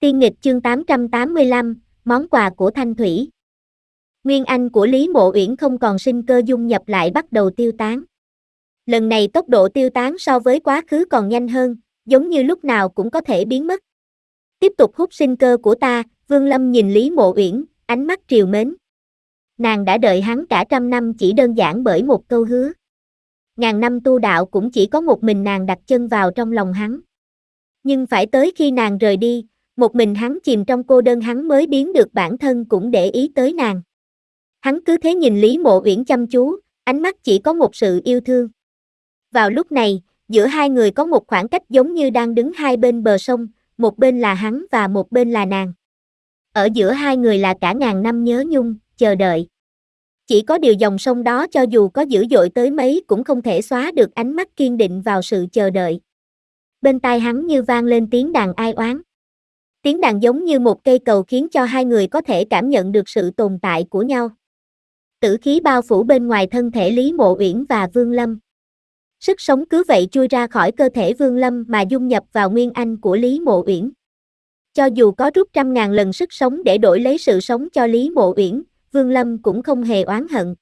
Tiên nghịch chương 885, món quà của Thanh Thủy. Nguyên anh của Lý Mộ Uyển không còn sinh cơ dung nhập lại bắt đầu tiêu tán. Lần này tốc độ tiêu tán so với quá khứ còn nhanh hơn, giống như lúc nào cũng có thể biến mất. Tiếp tục hút sinh cơ của ta, Vương Lâm nhìn Lý Mộ Uyển, ánh mắt triều mến. Nàng đã đợi hắn cả trăm năm chỉ đơn giản bởi một câu hứa. Ngàn năm tu đạo cũng chỉ có một mình nàng đặt chân vào trong lòng hắn. Nhưng phải tới khi nàng rời đi, một mình hắn chìm trong cô đơn hắn mới biến được bản thân cũng để ý tới nàng. Hắn cứ thế nhìn Lý Mộ Uyển chăm chú, ánh mắt chỉ có một sự yêu thương. Vào lúc này, giữa hai người có một khoảng cách giống như đang đứng hai bên bờ sông, một bên là hắn và một bên là nàng. Ở giữa hai người là cả ngàn năm nhớ nhung, chờ đợi. Chỉ có điều dòng sông đó cho dù có dữ dội tới mấy cũng không thể xóa được ánh mắt kiên định vào sự chờ đợi. Bên tai hắn như vang lên tiếng đàn ai oán. Tiếng đàn giống như một cây cầu khiến cho hai người có thể cảm nhận được sự tồn tại của nhau. Tử khí bao phủ bên ngoài thân thể Lý Mộ Uyển và Vương Lâm. Sức sống cứ vậy chui ra khỏi cơ thể Vương Lâm mà dung nhập vào nguyên anh của Lý Mộ Uyển. Cho dù có rút trăm ngàn lần sức sống để đổi lấy sự sống cho Lý Mộ Uyển, Vương Lâm cũng không hề oán hận.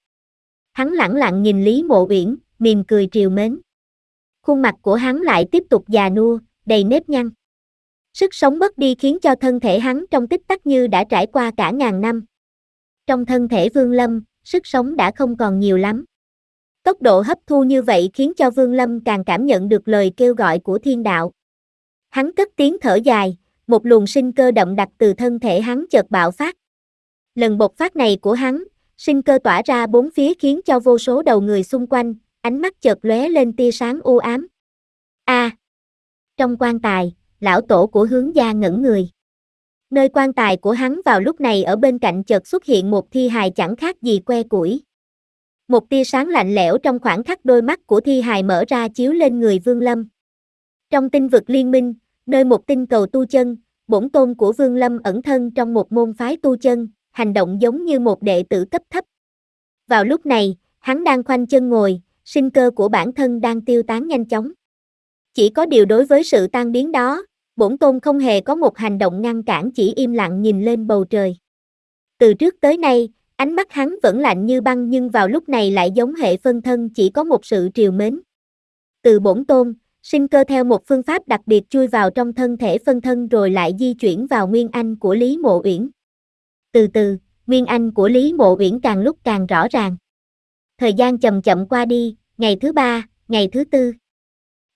Hắn lẳng lặng nhìn Lý Mộ Uyển, mỉm cười triều mến. Khuôn mặt của hắn lại tiếp tục già nua, đầy nếp nhăn. Sức sống mất đi khiến cho thân thể hắn trong tích tắc như đã trải qua cả ngàn năm. Trong thân thể Vương Lâm, sức sống đã không còn nhiều lắm. Tốc độ hấp thu như vậy khiến cho Vương Lâm càng cảm nhận được lời kêu gọi của thiên đạo. Hắn cất tiếng thở dài, một luồng sinh cơ đậm đặc từ thân thể hắn chợt bạo phát. Lần bộc phát này của hắn, sinh cơ tỏa ra bốn phía khiến cho vô số đầu người xung quanh, ánh mắt chợt lóe lên tia sáng u ám. A. À, trong quan tài, lão tổ của hướng gia ngẩn người. Nơi quan tài của hắn vào lúc này ở bên cạnh chợt xuất hiện một thi hài chẳng khác gì que củi. Một tia sáng lạnh lẽo trong khoảng khắc đôi mắt của thi hài mở ra chiếu lên người Vương Lâm. Trong tinh vực liên minh, nơi một tinh cầu tu chân, bổn tôn của Vương Lâm ẩn thân trong một môn phái tu chân, hành động giống như một đệ tử cấp thấp. Vào lúc này, hắn đang khoanh chân ngồi, sinh cơ của bản thân đang tiêu tán nhanh chóng. Chỉ có điều đối với sự tan biến đó, bổn tôn không hề có một hành động ngăn cản chỉ im lặng nhìn lên bầu trời. Từ trước tới nay, ánh mắt hắn vẫn lạnh như băng nhưng vào lúc này lại giống hệ phân thân chỉ có một sự triều mến. Từ bổn tôn, sinh cơ theo một phương pháp đặc biệt chui vào trong thân thể phân thân rồi lại di chuyển vào nguyên anh của Lý Mộ Uyển. Từ từ, nguyên anh của Lý Mộ Uyển càng lúc càng rõ ràng. Thời gian chậm chậm qua đi, ngày thứ ba, ngày thứ tư.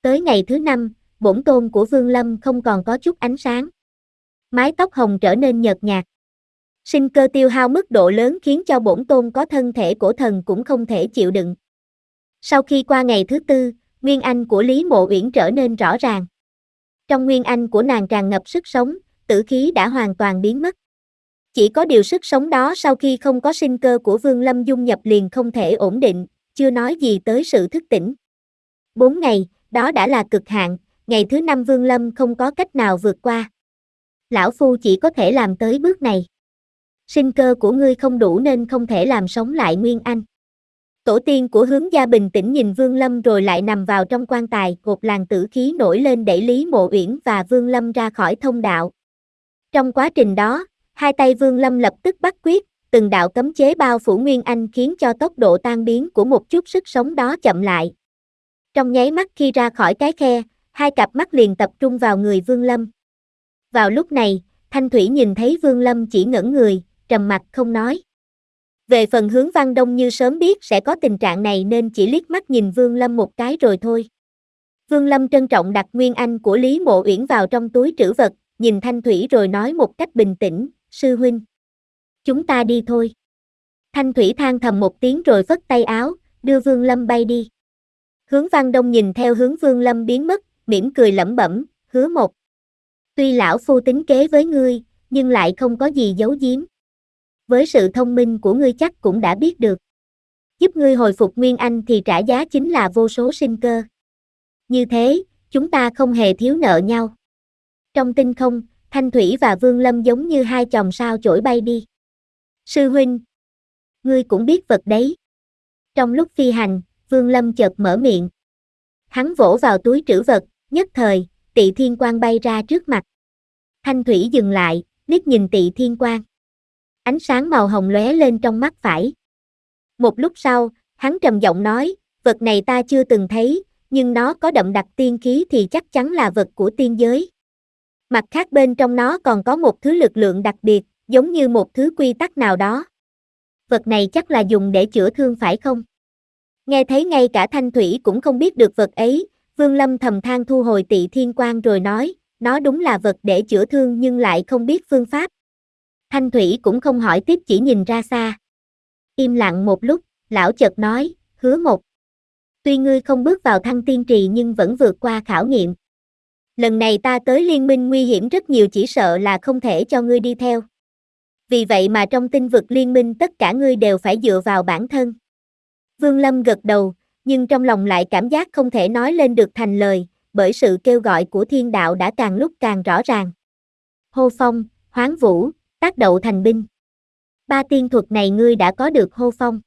Tới ngày thứ năm, bổn tôn của Vương Lâm không còn có chút ánh sáng. Mái tóc hồng trở nên nhợt nhạt. Sinh cơ tiêu hao mức độ lớn khiến cho bổn tôn có thân thể của thần cũng không thể chịu đựng. Sau khi qua ngày thứ tư, nguyên anh của Lý Mộ Uyển trở nên rõ ràng. Trong nguyên anh của nàng tràn ngập sức sống, tử khí đã hoàn toàn biến mất. Chỉ có điều sức sống đó sau khi không có sinh cơ của Vương Lâm dung nhập liền không thể ổn định, chưa nói gì tới sự thức tỉnh. Bốn ngày, đó đã là cực hạn, ngày thứ năm Vương Lâm không có cách nào vượt qua. Lão Phu chỉ có thể làm tới bước này. Sinh cơ của ngươi không đủ nên không thể làm sống lại Nguyên Anh. Tổ tiên của hướng gia bình tĩnh nhìn Vương Lâm rồi lại nằm vào trong quan tài, cột làng tử khí nổi lên đẩy Lý Mộ Uyển và Vương Lâm ra khỏi thông đạo. Trong quá trình đó, hai tay Vương Lâm lập tức bắt quyết, từng đạo cấm chế bao phủ Nguyên Anh khiến cho tốc độ tan biến của một chút sức sống đó chậm lại. Trong nháy mắt khi ra khỏi cái khe, hai cặp mắt liền tập trung vào người Vương Lâm. Vào lúc này, Thanh Thủy nhìn thấy Vương Lâm chỉ ngẩn người, trầm mặt không nói. Về phần hướng Văn Đông như sớm biết sẽ có tình trạng này nên chỉ liếc mắt nhìn Vương Lâm một cái rồi thôi. Vương Lâm trân trọng đặt nguyên anh của Lý Mộ Uyển vào trong túi trữ vật, nhìn Thanh Thủy rồi nói một cách bình tĩnh, sư huynh. Chúng ta đi thôi. Thanh Thủy than thầm một tiếng rồi phất tay áo, đưa Vương Lâm bay đi. Hướng Văn Đông nhìn theo hướng Vương Lâm biến mất, mỉm cười lẩm bẩm, hứa một. Tuy lão phu tính kế với ngươi, nhưng lại không có gì giấu giếm. Với sự thông minh của ngươi chắc cũng đã biết được. Giúp ngươi hồi phục Nguyên Anh thì trả giá chính là vô số sinh cơ. Như thế, chúng ta không hề thiếu nợ nhau. Trong tinh không, Thanh Thủy và Vương Lâm giống như hai chòm sao chổi bay đi. Sư huynh, ngươi cũng biết vật đấy. Trong lúc phi hành, Vương Lâm chợt mở miệng. Hắn vỗ vào túi trữ vật, Nhất thời, tị thiên quang bay ra trước mặt. Thanh thủy dừng lại, liếc nhìn tị thiên quang. Ánh sáng màu hồng lóe lên trong mắt phải. Một lúc sau, hắn trầm giọng nói, vật này ta chưa từng thấy, nhưng nó có đậm đặc tiên khí thì chắc chắn là vật của tiên giới. Mặt khác bên trong nó còn có một thứ lực lượng đặc biệt, giống như một thứ quy tắc nào đó. Vật này chắc là dùng để chữa thương phải không? Nghe thấy ngay cả thanh thủy cũng không biết được vật ấy, Vương Lâm thầm than thu hồi tị thiên quan rồi nói, nó đúng là vật để chữa thương nhưng lại không biết phương pháp. Thanh Thủy cũng không hỏi tiếp chỉ nhìn ra xa. Im lặng một lúc, lão chợt nói, hứa một. Tuy ngươi không bước vào thăng tiên trì nhưng vẫn vượt qua khảo nghiệm. Lần này ta tới liên minh nguy hiểm rất nhiều chỉ sợ là không thể cho ngươi đi theo. Vì vậy mà trong tinh vực liên minh tất cả ngươi đều phải dựa vào bản thân. Vương Lâm gật đầu, nhưng trong lòng lại cảm giác không thể nói lên được thành lời, bởi sự kêu gọi của thiên đạo đã càng lúc càng rõ ràng. Hô phong, hoáng vũ, tác đậu thành binh. Ba tiên thuật này ngươi đã có được hô phong.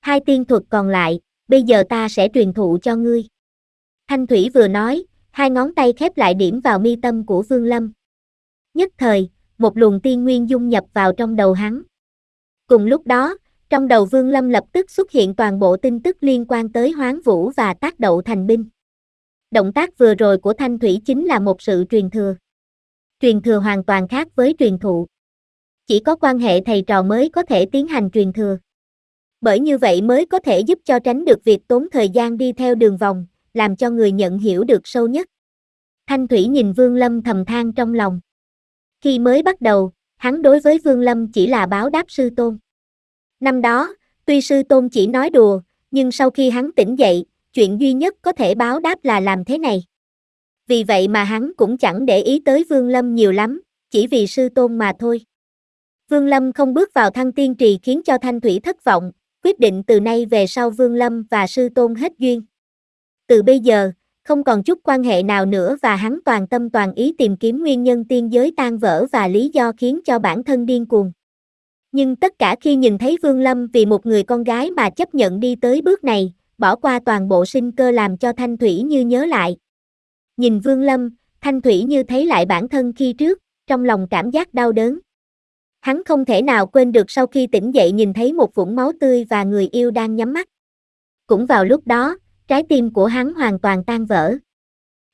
Hai tiên thuật còn lại, bây giờ ta sẽ truyền thụ cho ngươi. Thanh Thủy vừa nói, hai ngón tay khép lại điểm vào mi tâm của Vương Lâm. Nhất thời, một luồng tiên nguyên dung nhập vào trong đầu hắn. Cùng lúc đó, trong đầu Vương Lâm lập tức xuất hiện toàn bộ tin tức liên quan tới hoán vũ và tác đậu thành binh. Động tác vừa rồi của Thanh Thủy chính là một sự truyền thừa. Truyền thừa hoàn toàn khác với truyền thụ. Chỉ có quan hệ thầy trò mới có thể tiến hành truyền thừa. Bởi như vậy mới có thể giúp cho tránh được việc tốn thời gian đi theo đường vòng, làm cho người nhận hiểu được sâu nhất. Thanh Thủy nhìn Vương Lâm thầm than trong lòng. Khi mới bắt đầu, hắn đối với Vương Lâm chỉ là báo đáp sư tôn. Năm đó, tuy sư tôn chỉ nói đùa, nhưng sau khi hắn tỉnh dậy, chuyện duy nhất có thể báo đáp là làm thế này. Vì vậy mà hắn cũng chẳng để ý tới Vương Lâm nhiều lắm, chỉ vì sư tôn mà thôi. Vương Lâm không bước vào thăng tiên trì khiến cho Thanh Thủy thất vọng, quyết định từ nay về sau Vương Lâm và sư tôn hết duyên. Từ bây giờ, không còn chút quan hệ nào nữa và hắn toàn tâm toàn ý tìm kiếm nguyên nhân tiên giới tan vỡ và lý do khiến cho bản thân điên cuồng. Nhưng tất cả khi nhìn thấy Vương Lâm vì một người con gái mà chấp nhận đi tới bước này, bỏ qua toàn bộ sinh cơ làm cho Thanh Thủy như nhớ lại. Nhìn Vương Lâm, Thanh Thủy như thấy lại bản thân khi trước, trong lòng cảm giác đau đớn. Hắn không thể nào quên được sau khi tỉnh dậy nhìn thấy một vũng máu tươi và người yêu đang nhắm mắt. Cũng vào lúc đó, trái tim của hắn hoàn toàn tan vỡ.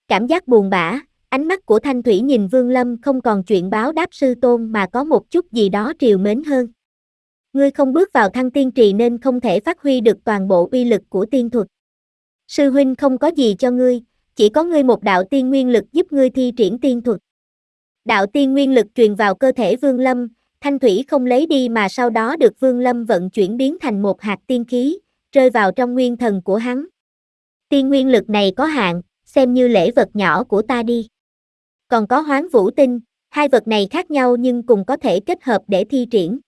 Cảm giác buồn bã, Ánh mắt của Thanh Thủy nhìn Vương Lâm không còn chuyện báo đáp sư tôn mà có một chút gì đó triều mến hơn. Ngươi không bước vào thăng tiên trì nên không thể phát huy được toàn bộ uy lực của tiên thuật. Sư huynh không có gì cho ngươi, chỉ có ngươi một đạo tiên nguyên lực giúp ngươi thi triển tiên thuật. Đạo tiên nguyên lực truyền vào cơ thể Vương Lâm, Thanh Thủy không lấy đi mà sau đó được Vương Lâm vận chuyển biến thành một hạt tiên khí, rơi vào trong nguyên thần của hắn. Tiên nguyên lực này có hạn, xem như lễ vật nhỏ của ta đi còn có hoán vũ tinh, hai vật này khác nhau nhưng cùng có thể kết hợp để thi triển.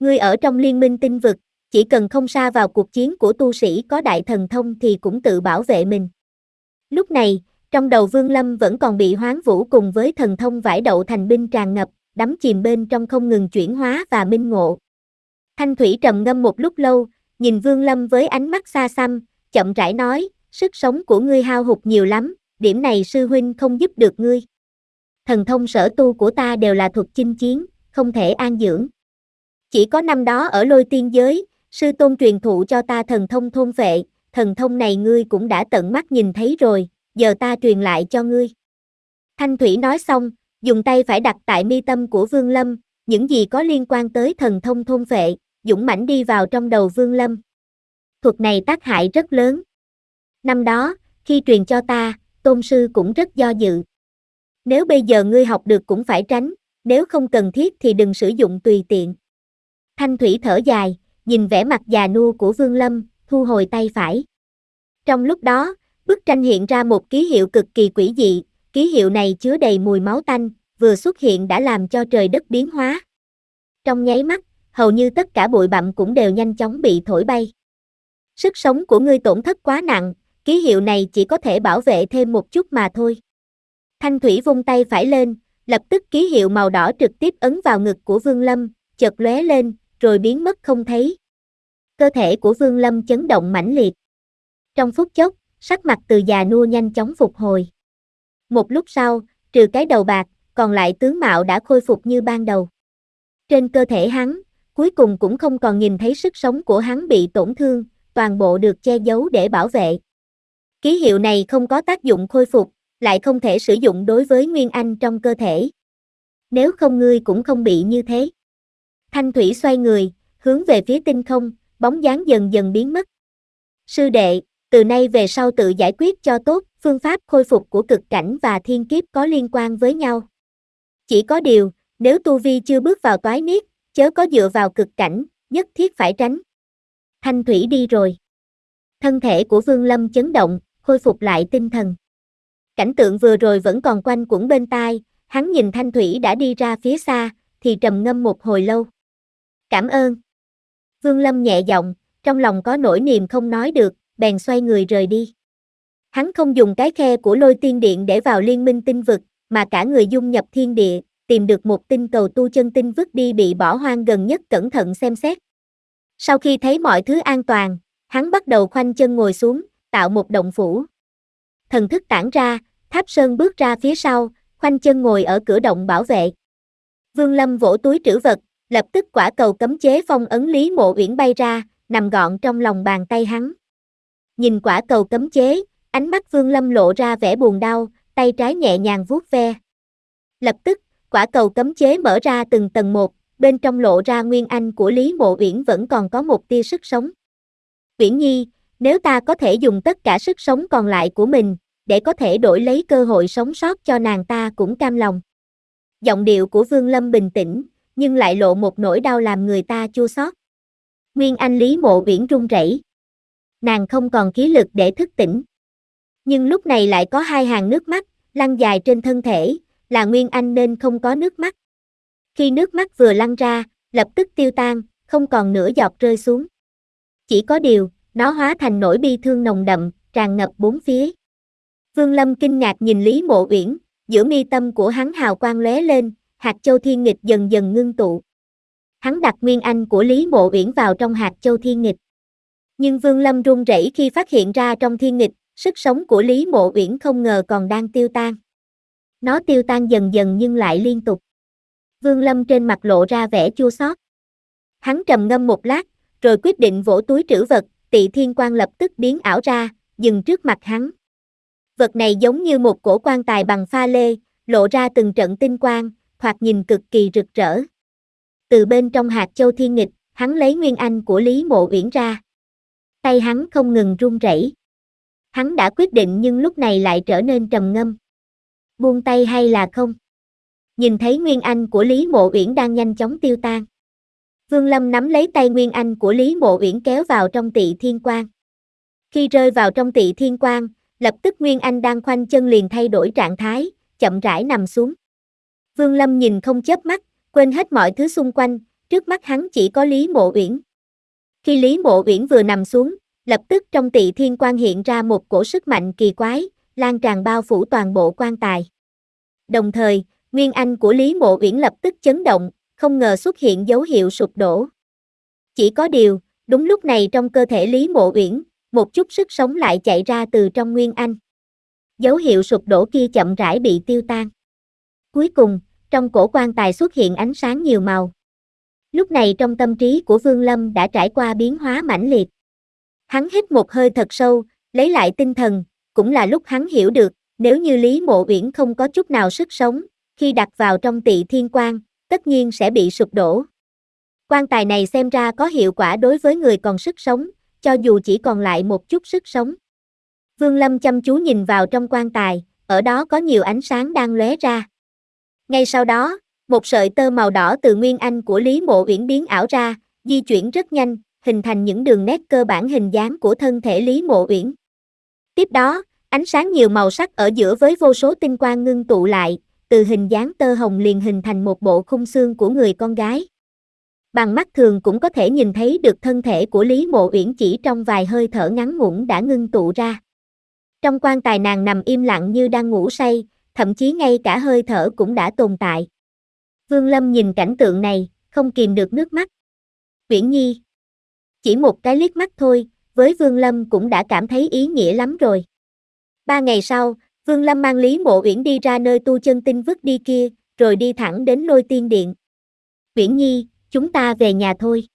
Ngươi ở trong liên minh tinh vực, chỉ cần không xa vào cuộc chiến của tu sĩ có đại thần thông thì cũng tự bảo vệ mình. Lúc này, trong đầu Vương Lâm vẫn còn bị hoán vũ cùng với thần thông vải đậu thành binh tràn ngập, đắm chìm bên trong không ngừng chuyển hóa và minh ngộ. Thanh Thủy trầm ngâm một lúc lâu, nhìn Vương Lâm với ánh mắt xa xăm, chậm rãi nói, sức sống của ngươi hao hụt nhiều lắm, điểm này sư huynh không giúp được ngươi thần thông sở tu của ta đều là thuật chinh chiến, không thể an dưỡng. Chỉ có năm đó ở lôi tiên giới, sư tôn truyền thụ cho ta thần thông thôn vệ, thần thông này ngươi cũng đã tận mắt nhìn thấy rồi, giờ ta truyền lại cho ngươi. Thanh Thủy nói xong, dùng tay phải đặt tại mi tâm của Vương Lâm, những gì có liên quan tới thần thông thôn vệ, dũng mãnh đi vào trong đầu Vương Lâm. Thuật này tác hại rất lớn. Năm đó, khi truyền cho ta, tôn sư cũng rất do dự. Nếu bây giờ ngươi học được cũng phải tránh, nếu không cần thiết thì đừng sử dụng tùy tiện. Thanh Thủy thở dài, nhìn vẻ mặt già nua của Vương Lâm, thu hồi tay phải. Trong lúc đó, bức tranh hiện ra một ký hiệu cực kỳ quỷ dị, ký hiệu này chứa đầy mùi máu tanh, vừa xuất hiện đã làm cho trời đất biến hóa. Trong nháy mắt, hầu như tất cả bụi bặm cũng đều nhanh chóng bị thổi bay. Sức sống của ngươi tổn thất quá nặng, ký hiệu này chỉ có thể bảo vệ thêm một chút mà thôi. Thanh Thủy vung tay phải lên, lập tức ký hiệu màu đỏ trực tiếp ấn vào ngực của Vương Lâm, chợt lóe lên, rồi biến mất không thấy. Cơ thể của Vương Lâm chấn động mãnh liệt. Trong phút chốc, sắc mặt từ già nua nhanh chóng phục hồi. Một lúc sau, trừ cái đầu bạc, còn lại tướng mạo đã khôi phục như ban đầu. Trên cơ thể hắn, cuối cùng cũng không còn nhìn thấy sức sống của hắn bị tổn thương, toàn bộ được che giấu để bảo vệ. Ký hiệu này không có tác dụng khôi phục, lại không thể sử dụng đối với Nguyên Anh trong cơ thể. Nếu không ngươi cũng không bị như thế. Thanh Thủy xoay người, hướng về phía tinh không, bóng dáng dần dần biến mất. Sư đệ, từ nay về sau tự giải quyết cho tốt, phương pháp khôi phục của cực cảnh và thiên kiếp có liên quan với nhau. Chỉ có điều, nếu Tu Vi chưa bước vào toái niết, chớ có dựa vào cực cảnh, nhất thiết phải tránh. Thanh Thủy đi rồi. Thân thể của Vương Lâm chấn động, khôi phục lại tinh thần. Cảnh tượng vừa rồi vẫn còn quanh quẩn bên tai, hắn nhìn Thanh Thủy đã đi ra phía xa, thì trầm ngâm một hồi lâu. Cảm ơn. Vương Lâm nhẹ giọng, trong lòng có nỗi niềm không nói được, bèn xoay người rời đi. Hắn không dùng cái khe của lôi tiên điện để vào liên minh tinh vực, mà cả người dung nhập thiên địa, tìm được một tinh cầu tu chân tinh vứt đi bị bỏ hoang gần nhất cẩn thận xem xét. Sau khi thấy mọi thứ an toàn, hắn bắt đầu khoanh chân ngồi xuống, tạo một động phủ. Thần thức tản ra, Tháp Sơn bước ra phía sau, khoanh chân ngồi ở cửa động bảo vệ. Vương Lâm vỗ túi trữ vật, lập tức quả cầu cấm chế phong ấn Lý Mộ Uyển bay ra, nằm gọn trong lòng bàn tay hắn. Nhìn quả cầu cấm chế, ánh mắt Vương Lâm lộ ra vẻ buồn đau, tay trái nhẹ nhàng vuốt ve. Lập tức, quả cầu cấm chế mở ra từng tầng một, bên trong lộ ra nguyên anh của Lý Mộ Uyển vẫn còn có một tia sức sống. Uyển Nhi, nếu ta có thể dùng tất cả sức sống còn lại của mình, để có thể đổi lấy cơ hội sống sót cho nàng ta cũng cam lòng. Giọng điệu của Vương Lâm bình tĩnh, nhưng lại lộ một nỗi đau làm người ta chua xót. Nguyên Anh Lý Mộ Uyển run rẩy. Nàng không còn khí lực để thức tỉnh. Nhưng lúc này lại có hai hàng nước mắt lăn dài trên thân thể, là Nguyên Anh nên không có nước mắt. Khi nước mắt vừa lăn ra, lập tức tiêu tan, không còn nửa giọt rơi xuống. Chỉ có điều, nó hóa thành nỗi bi thương nồng đậm, tràn ngập bốn phía. Vương Lâm kinh ngạc nhìn Lý Mộ Uyển, giữa mi tâm của hắn hào quang lóe lên, hạt châu thiên nghịch dần dần ngưng tụ. Hắn đặt nguyên anh của Lý Mộ Uyển vào trong hạt châu thiên nghịch. Nhưng Vương Lâm run rẩy khi phát hiện ra trong thiên nghịch, sức sống của Lý Mộ Uyển không ngờ còn đang tiêu tan. Nó tiêu tan dần dần nhưng lại liên tục. Vương Lâm trên mặt lộ ra vẻ chua xót. Hắn trầm ngâm một lát, rồi quyết định vỗ túi trữ vật, Tỵ Thiên Quan lập tức biến ảo ra, dừng trước mặt hắn vật này giống như một cổ quan tài bằng pha lê, lộ ra từng trận tinh quang, thoạt nhìn cực kỳ rực rỡ. Từ bên trong hạt châu thiên nghịch, hắn lấy nguyên anh của Lý Mộ Uyển ra. Tay hắn không ngừng run rẩy. Hắn đã quyết định nhưng lúc này lại trở nên trầm ngâm. Buông tay hay là không? Nhìn thấy nguyên anh của Lý Mộ Uyển đang nhanh chóng tiêu tan. Vương Lâm nắm lấy tay nguyên anh của Lý Mộ Uyển kéo vào trong tỵ thiên quang. Khi rơi vào trong tỵ thiên quang, lập tức Nguyên Anh đang khoanh chân liền thay đổi trạng thái, chậm rãi nằm xuống. Vương Lâm nhìn không chớp mắt, quên hết mọi thứ xung quanh, trước mắt hắn chỉ có Lý Mộ Uyển. Khi Lý Mộ Uyển vừa nằm xuống, lập tức trong tỵ thiên quan hiện ra một cổ sức mạnh kỳ quái, lan tràn bao phủ toàn bộ quan tài. Đồng thời, Nguyên Anh của Lý Mộ Uyển lập tức chấn động, không ngờ xuất hiện dấu hiệu sụp đổ. Chỉ có điều, đúng lúc này trong cơ thể Lý Mộ Uyển, một chút sức sống lại chạy ra từ trong Nguyên Anh. Dấu hiệu sụp đổ kia chậm rãi bị tiêu tan. Cuối cùng, trong cổ quan tài xuất hiện ánh sáng nhiều màu. Lúc này trong tâm trí của Vương Lâm đã trải qua biến hóa mãnh liệt. Hắn hít một hơi thật sâu, lấy lại tinh thần, cũng là lúc hắn hiểu được, nếu như Lý Mộ Uyển không có chút nào sức sống, khi đặt vào trong tỵ thiên quan, tất nhiên sẽ bị sụp đổ. Quan tài này xem ra có hiệu quả đối với người còn sức sống, cho dù chỉ còn lại một chút sức sống. Vương Lâm chăm chú nhìn vào trong quan tài, ở đó có nhiều ánh sáng đang lóe ra. Ngay sau đó, một sợi tơ màu đỏ từ nguyên anh của Lý Mộ Uyển biến ảo ra, di chuyển rất nhanh, hình thành những đường nét cơ bản hình dáng của thân thể Lý Mộ Uyển. Tiếp đó, ánh sáng nhiều màu sắc ở giữa với vô số tinh quang ngưng tụ lại, từ hình dáng tơ hồng liền hình thành một bộ khung xương của người con gái bằng mắt thường cũng có thể nhìn thấy được thân thể của Lý Mộ Uyển chỉ trong vài hơi thở ngắn ngủn đã ngưng tụ ra. Trong quan tài nàng nằm im lặng như đang ngủ say, thậm chí ngay cả hơi thở cũng đã tồn tại. Vương Lâm nhìn cảnh tượng này, không kìm được nước mắt. Uyển Nhi, chỉ một cái liếc mắt thôi, với Vương Lâm cũng đã cảm thấy ý nghĩa lắm rồi. Ba ngày sau, Vương Lâm mang Lý Mộ Uyển đi ra nơi tu chân tinh vứt đi kia, rồi đi thẳng đến lôi tiên điện. Uyển Nhi, chúng ta về nhà thôi.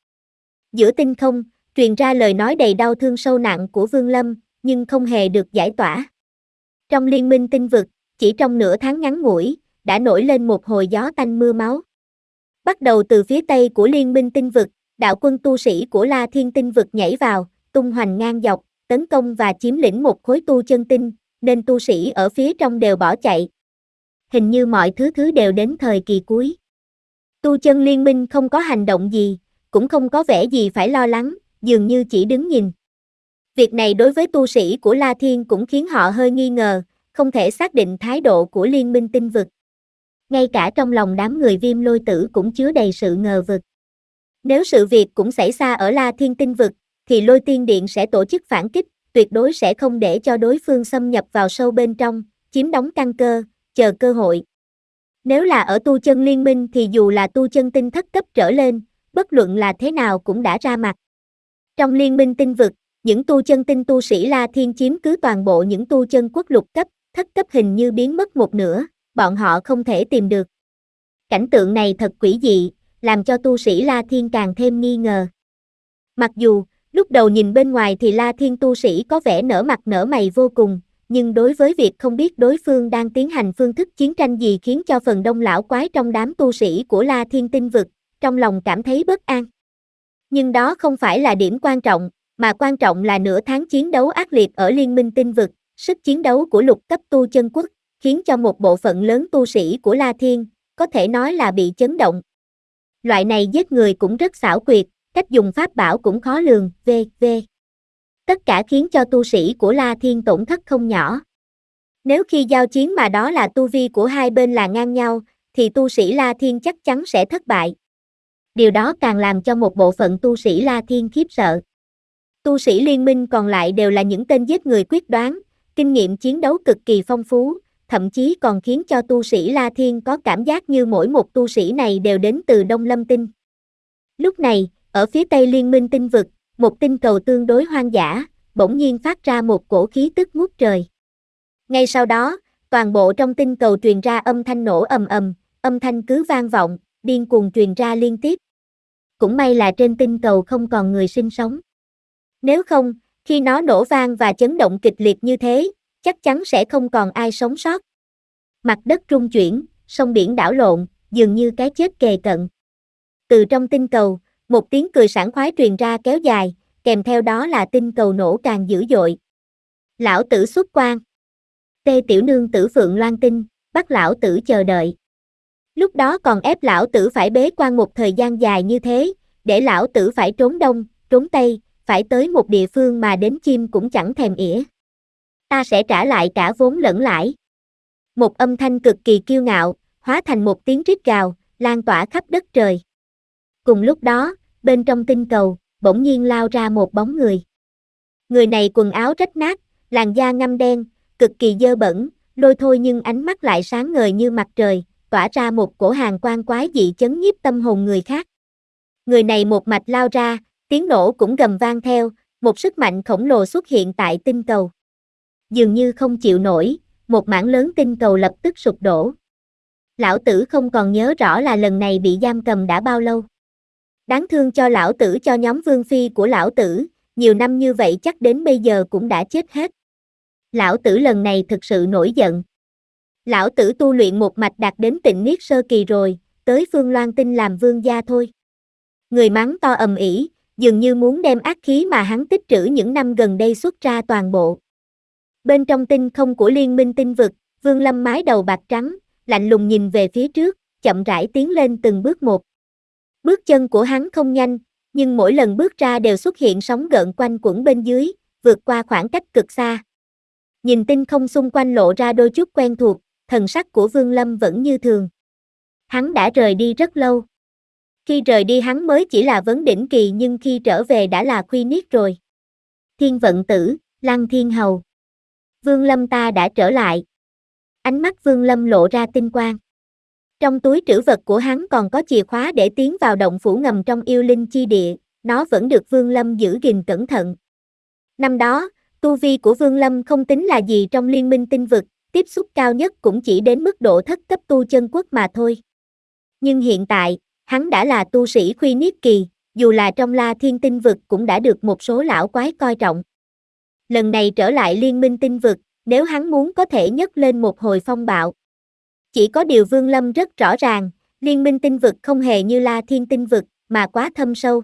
Giữa tinh không, truyền ra lời nói đầy đau thương sâu nặng của Vương Lâm, nhưng không hề được giải tỏa. Trong liên minh tinh vực, chỉ trong nửa tháng ngắn ngủi, đã nổi lên một hồi gió tanh mưa máu. Bắt đầu từ phía tây của liên minh tinh vực, đạo quân tu sĩ của La Thiên tinh vực nhảy vào, tung hoành ngang dọc, tấn công và chiếm lĩnh một khối tu chân tinh, nên tu sĩ ở phía trong đều bỏ chạy. Hình như mọi thứ thứ đều đến thời kỳ cuối. Tu chân liên minh không có hành động gì, cũng không có vẻ gì phải lo lắng, dường như chỉ đứng nhìn. Việc này đối với tu sĩ của La Thiên cũng khiến họ hơi nghi ngờ, không thể xác định thái độ của liên minh tinh vực. Ngay cả trong lòng đám người viêm lôi tử cũng chứa đầy sự ngờ vực. Nếu sự việc cũng xảy ra ở La Thiên tinh vực, thì lôi tiên điện sẽ tổ chức phản kích, tuyệt đối sẽ không để cho đối phương xâm nhập vào sâu bên trong, chiếm đóng căn cơ, chờ cơ hội, nếu là ở tu chân liên minh thì dù là tu chân tinh thất cấp trở lên, bất luận là thế nào cũng đã ra mặt. Trong liên minh tinh vực, những tu chân tinh tu sĩ La Thiên chiếm cứ toàn bộ những tu chân quốc lục cấp, thất cấp hình như biến mất một nửa, bọn họ không thể tìm được. Cảnh tượng này thật quỷ dị, làm cho tu sĩ La Thiên càng thêm nghi ngờ. Mặc dù, lúc đầu nhìn bên ngoài thì La Thiên tu sĩ có vẻ nở mặt nở mày vô cùng, nhưng đối với việc không biết đối phương đang tiến hành phương thức chiến tranh gì khiến cho phần đông lão quái trong đám tu sĩ của La Thiên Tinh Vực, trong lòng cảm thấy bất an. Nhưng đó không phải là điểm quan trọng, mà quan trọng là nửa tháng chiến đấu ác liệt ở Liên minh Tinh Vực, sức chiến đấu của lục cấp tu chân quốc, khiến cho một bộ phận lớn tu sĩ của La Thiên, có thể nói là bị chấn động. Loại này giết người cũng rất xảo quyệt, cách dùng pháp bảo cũng khó lường, v, v tất cả khiến cho tu sĩ của La Thiên tổn thất không nhỏ. Nếu khi giao chiến mà đó là tu vi của hai bên là ngang nhau, thì tu sĩ La Thiên chắc chắn sẽ thất bại. Điều đó càng làm cho một bộ phận tu sĩ La Thiên khiếp sợ. Tu sĩ liên minh còn lại đều là những tên giết người quyết đoán, kinh nghiệm chiến đấu cực kỳ phong phú, thậm chí còn khiến cho tu sĩ La Thiên có cảm giác như mỗi một tu sĩ này đều đến từ Đông Lâm Tinh. Lúc này, ở phía Tây Liên minh Tinh vực, một tinh cầu tương đối hoang dã, bỗng nhiên phát ra một cổ khí tức ngút trời. Ngay sau đó, toàn bộ trong tinh cầu truyền ra âm thanh nổ ầm ầm, âm thanh cứ vang vọng, điên cuồng truyền ra liên tiếp. Cũng may là trên tinh cầu không còn người sinh sống. Nếu không, khi nó nổ vang và chấn động kịch liệt như thế, chắc chắn sẽ không còn ai sống sót. Mặt đất rung chuyển, sông biển đảo lộn, dường như cái chết kề cận. Từ trong tinh cầu, một tiếng cười sảng khoái truyền ra kéo dài, kèm theo đó là tinh cầu nổ càng dữ dội. Lão tử xuất quan. Tê tiểu nương tử phượng loan tinh, bắt lão tử chờ đợi. Lúc đó còn ép lão tử phải bế quan một thời gian dài như thế, để lão tử phải trốn đông, trốn tây, phải tới một địa phương mà đến chim cũng chẳng thèm ỉa. Ta sẽ trả lại cả vốn lẫn lãi. Một âm thanh cực kỳ kiêu ngạo, hóa thành một tiếng rít gào, lan tỏa khắp đất trời. Cùng lúc đó, bên trong tinh cầu, bỗng nhiên lao ra một bóng người. Người này quần áo rách nát, làn da ngăm đen, cực kỳ dơ bẩn, lôi thôi nhưng ánh mắt lại sáng ngời như mặt trời, tỏa ra một cổ hàng quan quái dị chấn nhiếp tâm hồn người khác. Người này một mạch lao ra, tiếng nổ cũng gầm vang theo, một sức mạnh khổng lồ xuất hiện tại tinh cầu. Dường như không chịu nổi, một mảng lớn tinh cầu lập tức sụp đổ. Lão tử không còn nhớ rõ là lần này bị giam cầm đã bao lâu. Đáng thương cho lão tử cho nhóm vương phi của lão tử, nhiều năm như vậy chắc đến bây giờ cũng đã chết hết. Lão tử lần này thực sự nổi giận. Lão tử tu luyện một mạch đạt đến tịnh niết sơ kỳ rồi, tới Phương Loan Tinh làm vương gia thôi. Người mắng to ầm ĩ, dường như muốn đem ác khí mà hắn tích trữ những năm gần đây xuất ra toàn bộ. Bên trong tinh không của liên minh tinh vực, Vương Lâm mái đầu bạc trắng, lạnh lùng nhìn về phía trước, chậm rãi tiến lên từng bước một. Bước chân của hắn không nhanh, nhưng mỗi lần bước ra đều xuất hiện sóng gợn quanh quẩn bên dưới, vượt qua khoảng cách cực xa. Nhìn tinh không xung quanh lộ ra đôi chút quen thuộc, thần sắc của Vương Lâm vẫn như thường. Hắn đã rời đi rất lâu. Khi rời đi hắn mới chỉ là vấn đỉnh kỳ nhưng khi trở về đã là khuy niết rồi. Thiên vận tử, lăng thiên hầu. Vương Lâm ta đã trở lại. Ánh mắt Vương Lâm lộ ra tinh quang. Trong túi trữ vật của hắn còn có chìa khóa để tiến vào động phủ ngầm trong yêu linh chi địa, nó vẫn được Vương Lâm giữ gìn cẩn thận. Năm đó, tu vi của Vương Lâm không tính là gì trong liên minh tinh vực, tiếp xúc cao nhất cũng chỉ đến mức độ thất cấp tu chân quốc mà thôi. Nhưng hiện tại, hắn đã là tu sĩ khuy niết kỳ, dù là trong la thiên tinh vực cũng đã được một số lão quái coi trọng. Lần này trở lại liên minh tinh vực, nếu hắn muốn có thể nhấc lên một hồi phong bạo, chỉ có điều Vương Lâm rất rõ ràng, liên minh tinh vực không hề như La Thiên tinh vực, mà quá thâm sâu.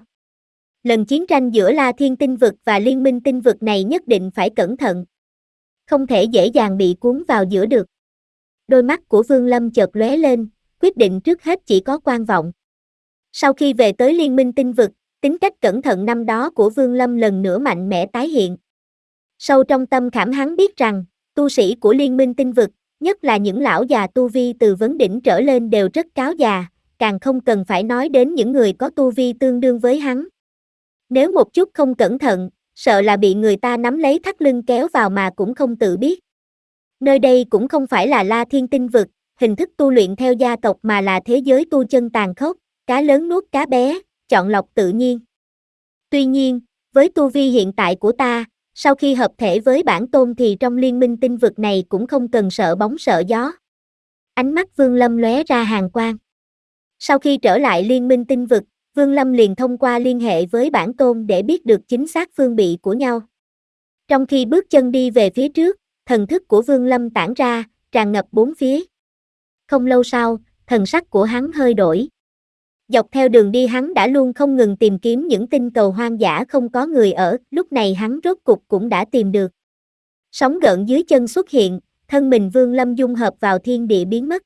Lần chiến tranh giữa La Thiên tinh vực và liên minh tinh vực này nhất định phải cẩn thận. Không thể dễ dàng bị cuốn vào giữa được. Đôi mắt của Vương Lâm chợt lóe lên, quyết định trước hết chỉ có quan vọng. Sau khi về tới liên minh tinh vực, tính cách cẩn thận năm đó của Vương Lâm lần nữa mạnh mẽ tái hiện. Sâu trong tâm khảm hắn biết rằng, tu sĩ của liên minh tinh vực nhất là những lão già tu vi từ vấn đỉnh trở lên đều rất cáo già, càng không cần phải nói đến những người có tu vi tương đương với hắn. Nếu một chút không cẩn thận, sợ là bị người ta nắm lấy thắt lưng kéo vào mà cũng không tự biết. Nơi đây cũng không phải là La Thiên Tinh Vực, hình thức tu luyện theo gia tộc mà là thế giới tu chân tàn khốc, cá lớn nuốt cá bé, chọn lọc tự nhiên. Tuy nhiên, với tu vi hiện tại của ta, sau khi hợp thể với bản tôn thì trong liên minh tinh vực này cũng không cần sợ bóng sợ gió. Ánh mắt Vương Lâm lóe ra hàng quang. Sau khi trở lại liên minh tinh vực, Vương Lâm liền thông qua liên hệ với bản tôn để biết được chính xác phương bị của nhau. Trong khi bước chân đi về phía trước, thần thức của Vương Lâm tản ra, tràn ngập bốn phía. Không lâu sau, thần sắc của hắn hơi đổi. Dọc theo đường đi hắn đã luôn không ngừng tìm kiếm những tinh cầu hoang dã không có người ở, lúc này hắn rốt cục cũng đã tìm được. Sóng gợn dưới chân xuất hiện, thân mình vương lâm dung hợp vào thiên địa biến mất.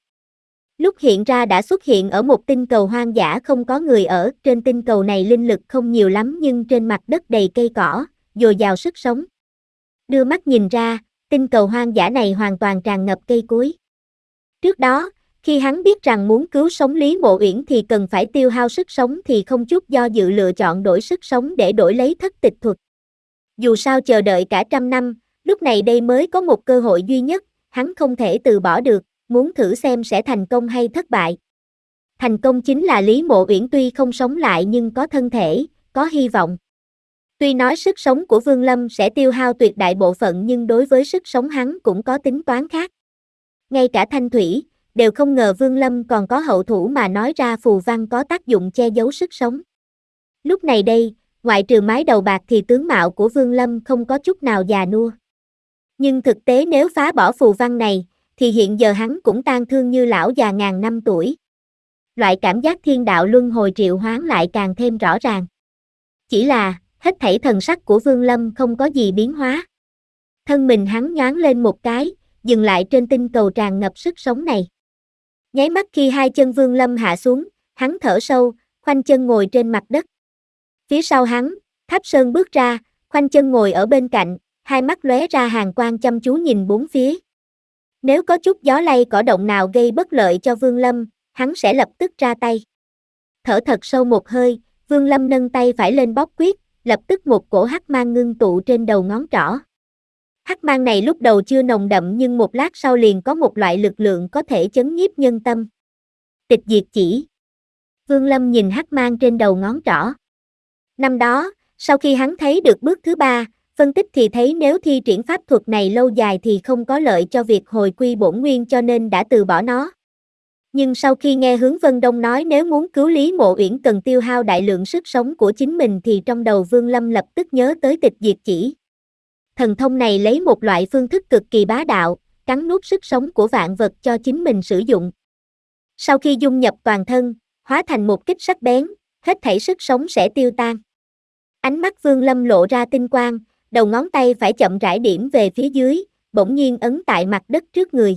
Lúc hiện ra đã xuất hiện ở một tinh cầu hoang dã không có người ở, trên tinh cầu này linh lực không nhiều lắm nhưng trên mặt đất đầy cây cỏ, dồi dào sức sống. Đưa mắt nhìn ra, tinh cầu hoang dã này hoàn toàn tràn ngập cây cối. Trước đó, khi hắn biết rằng muốn cứu sống Lý Mộ Uyển thì cần phải tiêu hao sức sống thì không chút do dự lựa chọn đổi sức sống để đổi lấy thất tịch thuật. Dù sao chờ đợi cả trăm năm, lúc này đây mới có một cơ hội duy nhất, hắn không thể từ bỏ được, muốn thử xem sẽ thành công hay thất bại. Thành công chính là Lý Mộ Uyển tuy không sống lại nhưng có thân thể, có hy vọng. Tuy nói sức sống của Vương Lâm sẽ tiêu hao tuyệt đại bộ phận nhưng đối với sức sống hắn cũng có tính toán khác. Ngay cả Thanh Thủy, đều không ngờ Vương Lâm còn có hậu thủ mà nói ra phù văn có tác dụng che giấu sức sống. Lúc này đây, ngoại trừ mái đầu bạc thì tướng mạo của Vương Lâm không có chút nào già nua. Nhưng thực tế nếu phá bỏ phù văn này, thì hiện giờ hắn cũng tan thương như lão già ngàn năm tuổi. Loại cảm giác thiên đạo luân hồi triệu hoán lại càng thêm rõ ràng. Chỉ là, hết thảy thần sắc của Vương Lâm không có gì biến hóa. Thân mình hắn nhoáng lên một cái, dừng lại trên tinh cầu tràn ngập sức sống này. Nháy mắt khi hai chân Vương Lâm hạ xuống, hắn thở sâu, khoanh chân ngồi trên mặt đất. Phía sau hắn, Tháp Sơn bước ra, khoanh chân ngồi ở bên cạnh, hai mắt lóe ra hàng quang chăm chú nhìn bốn phía. Nếu có chút gió lay cỏ động nào gây bất lợi cho Vương Lâm, hắn sẽ lập tức ra tay. Thở thật sâu một hơi, Vương Lâm nâng tay phải lên bóp quyết, lập tức một cổ hắc mang ngưng tụ trên đầu ngón trỏ. Hắc mang này lúc đầu chưa nồng đậm nhưng một lát sau liền có một loại lực lượng có thể chấn nhiếp nhân tâm. Tịch diệt chỉ. Vương Lâm nhìn hắc mang trên đầu ngón trỏ. Năm đó, sau khi hắn thấy được bước thứ ba, phân tích thì thấy nếu thi triển pháp thuật này lâu dài thì không có lợi cho việc hồi quy bổn nguyên cho nên đã từ bỏ nó. Nhưng sau khi nghe Hướng Vân Đông nói nếu muốn cứu Lý Mộ Uyển cần tiêu hao đại lượng sức sống của chính mình thì trong đầu Vương Lâm lập tức nhớ tới tịch diệt chỉ. Thần thông này lấy một loại phương thức cực kỳ bá đạo, cắn nuốt sức sống của vạn vật cho chính mình sử dụng. Sau khi dung nhập toàn thân, hóa thành một kích sắc bén, hết thảy sức sống sẽ tiêu tan. Ánh mắt Vương Lâm lộ ra tinh quang, đầu ngón tay phải chậm rãi điểm về phía dưới, bỗng nhiên ấn tại mặt đất trước người.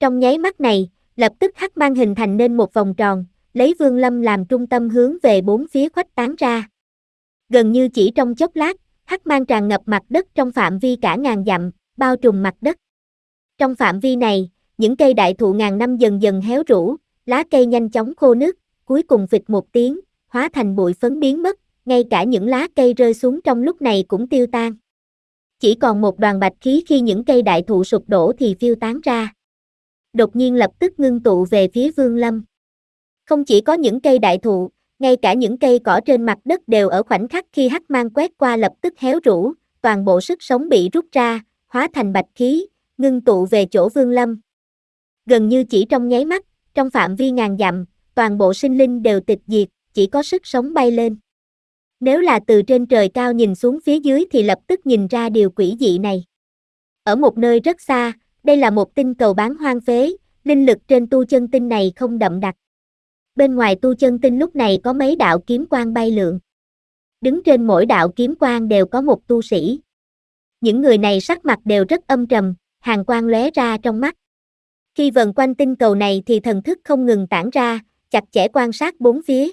Trong nháy mắt này, lập tức hắc mang hình thành nên một vòng tròn, lấy Vương Lâm làm trung tâm hướng về bốn phía khuếch tán ra. Gần như chỉ trong chốc lát, hắc mang tràn ngập mặt đất trong phạm vi cả ngàn dặm, bao trùm mặt đất. Trong phạm vi này, những cây đại thụ ngàn năm dần dần héo rũ, lá cây nhanh chóng khô nứt, cuối cùng phịch một tiếng, hóa thành bụi phấn biến mất, ngay cả những lá cây rơi xuống trong lúc này cũng tiêu tan. Chỉ còn một đoàn bạch khí khi những cây đại thụ sụp đổ thì phiêu tán ra. Đột nhiên lập tức ngưng tụ về phía Vương Lâm. Không chỉ có những cây đại thụ, ngay cả những cây cỏ trên mặt đất đều ở khoảnh khắc khi hắc mang quét qua lập tức héo rũ, toàn bộ sức sống bị rút ra, hóa thành bạch khí, ngưng tụ về chỗ Vương Lâm. Gần như chỉ trong nháy mắt, trong phạm vi ngàn dặm, toàn bộ sinh linh đều tịch diệt, chỉ có sức sống bay lên. Nếu là từ trên trời cao nhìn xuống phía dưới thì lập tức nhìn ra điều quỷ dị này. Ở một nơi rất xa, đây là một tinh cầu bán hoang phế, linh lực trên tu chân tinh này không đậm đặc bên ngoài tu chân tinh lúc này có mấy đạo kiếm quan bay lượn. Đứng trên mỗi đạo kiếm quan đều có một tu sĩ. Những người này sắc mặt đều rất âm trầm, hàng quan lóe ra trong mắt. Khi vần quanh tinh cầu này thì thần thức không ngừng tản ra, chặt chẽ quan sát bốn phía.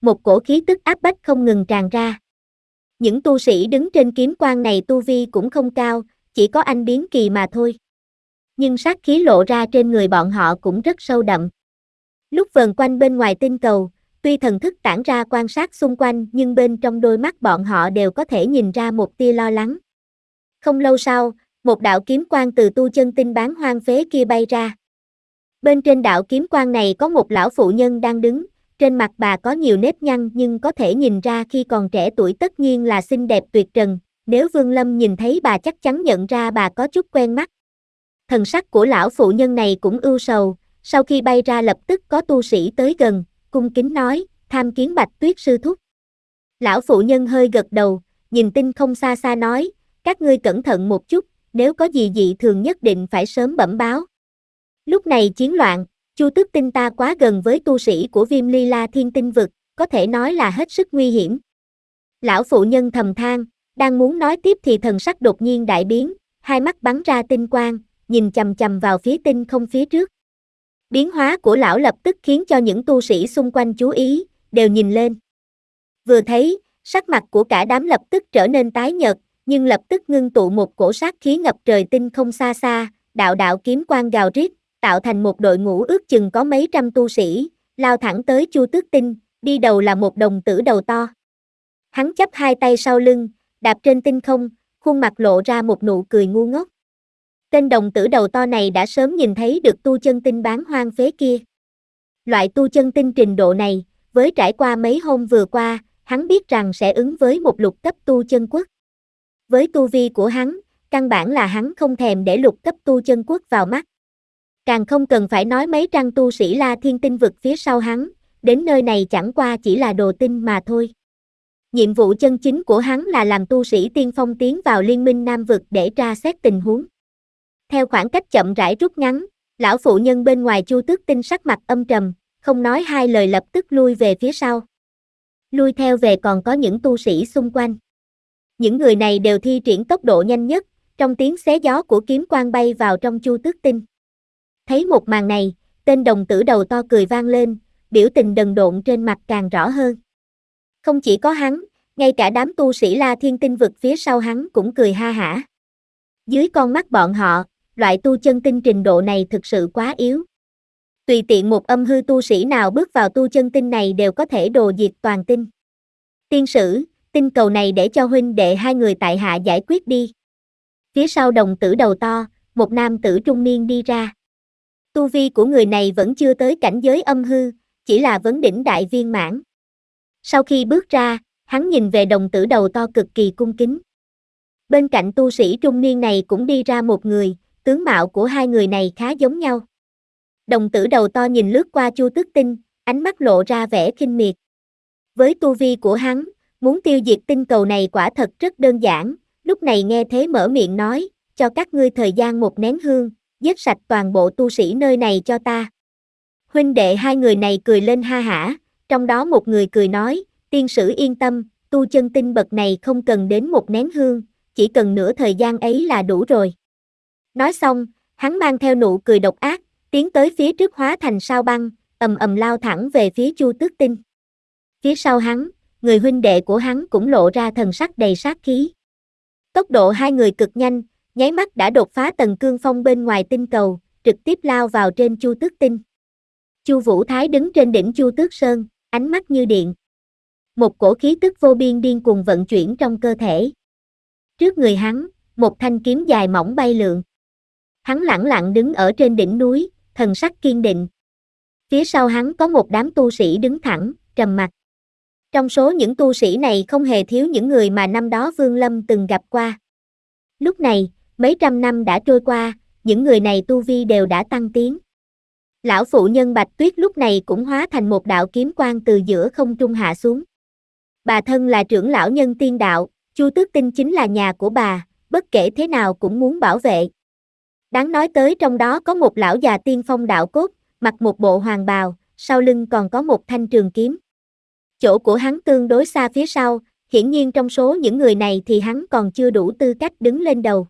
Một cổ khí tức áp bách không ngừng tràn ra. Những tu sĩ đứng trên kiếm quan này tu vi cũng không cao, chỉ có anh biến kỳ mà thôi. Nhưng sát khí lộ ra trên người bọn họ cũng rất sâu đậm. Lúc vần quanh bên ngoài tinh cầu, tuy thần thức tản ra quan sát xung quanh nhưng bên trong đôi mắt bọn họ đều có thể nhìn ra một tia lo lắng. Không lâu sau, một đạo kiếm quang từ tu chân tinh bán hoang phế kia bay ra. Bên trên đạo kiếm quang này có một lão phụ nhân đang đứng, trên mặt bà có nhiều nếp nhăn nhưng có thể nhìn ra khi còn trẻ tuổi tất nhiên là xinh đẹp tuyệt trần, nếu Vương Lâm nhìn thấy bà chắc chắn nhận ra bà có chút quen mắt. Thần sắc của lão phụ nhân này cũng ưu sầu, sau khi bay ra lập tức có tu sĩ tới gần, cung kính nói, tham kiến bạch tuyết sư thúc. Lão phụ nhân hơi gật đầu, nhìn tinh không xa xa nói, các ngươi cẩn thận một chút, nếu có gì dị thường nhất định phải sớm bẩm báo. Lúc này chiến loạn, chu tước tinh ta quá gần với tu sĩ của viêm ly la thiên tinh vực, có thể nói là hết sức nguy hiểm. Lão phụ nhân thầm than, đang muốn nói tiếp thì thần sắc đột nhiên đại biến, hai mắt bắn ra tinh quang, nhìn chầm chầm vào phía tinh không phía trước. Biến hóa của lão lập tức khiến cho những tu sĩ xung quanh chú ý, đều nhìn lên. Vừa thấy, sắc mặt của cả đám lập tức trở nên tái nhợt, nhưng lập tức ngưng tụ một cổ sát khí ngập trời tinh không xa xa, đạo đạo kiếm quang gào rít, tạo thành một đội ngũ ước chừng có mấy trăm tu sĩ, lao thẳng tới Chu Tước Tinh, đi đầu là một đồng tử đầu to. Hắn chắp hai tay sau lưng, đạp trên tinh không, khuôn mặt lộ ra một nụ cười ngu ngốc. Tên đồng tử đầu to này đã sớm nhìn thấy được tu chân tinh bán hoang phế kia. Loại tu chân tinh trình độ này, với trải qua mấy hôm vừa qua, hắn biết rằng sẽ ứng với một lục cấp tu chân quốc. Với tu vi của hắn, căn bản là hắn không thèm để lục cấp tu chân quốc vào mắt. Càng không cần phải nói mấy trang tu sĩ la thiên tinh vực phía sau hắn, đến nơi này chẳng qua chỉ là đồ tinh mà thôi. Nhiệm vụ chân chính của hắn là làm tu sĩ tiên phong tiến vào liên minh Nam vực để tra xét tình huống. Theo khoảng cách chậm rãi rút ngắn, lão phụ nhân bên ngoài Chu Tước Tinh sắc mặt âm trầm, không nói hai lời lập tức lui về phía sau. Lui theo về còn có những tu sĩ xung quanh. Những người này đều thi triển tốc độ nhanh nhất, trong tiếng xé gió của kiếm quang bay vào trong Chu Tước Tinh. Thấy một màn này, tên đồng tử đầu to cười vang lên, biểu tình đần độn trên mặt càng rõ hơn. Không chỉ có hắn, ngay cả đám tu sĩ La Thiên Tinh vực phía sau hắn cũng cười ha hả. Dưới con mắt bọn họ, loại tu chân tinh trình độ này thực sự quá yếu. Tùy tiện một âm hư tu sĩ nào bước vào tu chân tinh này đều có thể đồ diệt toàn tinh. Tiên sử, tinh cầu này để cho huynh đệ hai người tại hạ giải quyết đi. Phía sau đồng tử đầu to, một nam tử trung niên đi ra. Tu vi của người này vẫn chưa tới cảnh giới âm hư, chỉ là vấn đỉnh đại viên mãn. Sau khi bước ra, hắn nhìn về đồng tử đầu to cực kỳ cung kính. Bên cạnh tu sĩ trung niên này cũng đi ra một người, tướng mạo của hai người này khá giống nhau. Đồng tử đầu to nhìn lướt qua Chu Tức Tinh, ánh mắt lộ ra vẻ kinh miệt. Với tu vi của hắn, muốn tiêu diệt tinh cầu này quả thật rất đơn giản, lúc này nghe thế mở miệng nói, cho các ngươi thời gian một nén hương, giết sạch toàn bộ tu sĩ nơi này cho ta. Huynh đệ hai người này cười lên ha hả, trong đó một người cười nói, tiên sử yên tâm, tu chân tinh bậc này không cần đến một nén hương, chỉ cần nửa thời gian ấy là đủ rồi. Nói xong, hắn mang theo nụ cười độc ác, tiến tới phía trước hóa thành sao băng, ầm ầm lao thẳng về phía Chu Tước Tinh. Phía sau hắn, người huynh đệ của hắn cũng lộ ra thần sắc đầy sát khí. Tốc độ hai người cực nhanh, nháy mắt đã đột phá tầng cương phong bên ngoài tinh cầu, trực tiếp lao vào trên Chu Tước Tinh. Chu Vũ Thái đứng trên đỉnh Chu Tước Sơn, ánh mắt như điện. Một cổ khí tức vô biên điên cuồng vận chuyển trong cơ thể. Trước người hắn, một thanh kiếm dài mỏng bay lượn. Hắn lẳng lặng đứng ở trên đỉnh núi, thần sắc kiên định. Phía sau hắn có một đám tu sĩ đứng thẳng, trầm mặt. Trong số những tu sĩ này không hề thiếu những người mà năm đó Vương Lâm từng gặp qua. Lúc này, mấy trăm năm đã trôi qua, những người này tu vi đều đã tăng tiến. Lão phụ nhân Bạch Tuyết lúc này cũng hóa thành một đạo kiếm quang từ giữa không trung hạ xuống. Bà thân là trưởng lão nhân tiên đạo, Chu Tước Tinh chính là nhà của bà, bất kể thế nào cũng muốn bảo vệ. Đáng nói tới trong đó có một lão già tiên phong đạo cốt, mặc một bộ hoàng bào, sau lưng còn có một thanh trường kiếm. Chỗ của hắn tương đối xa phía sau, hiển nhiên trong số những người này thì hắn còn chưa đủ tư cách đứng lên đầu.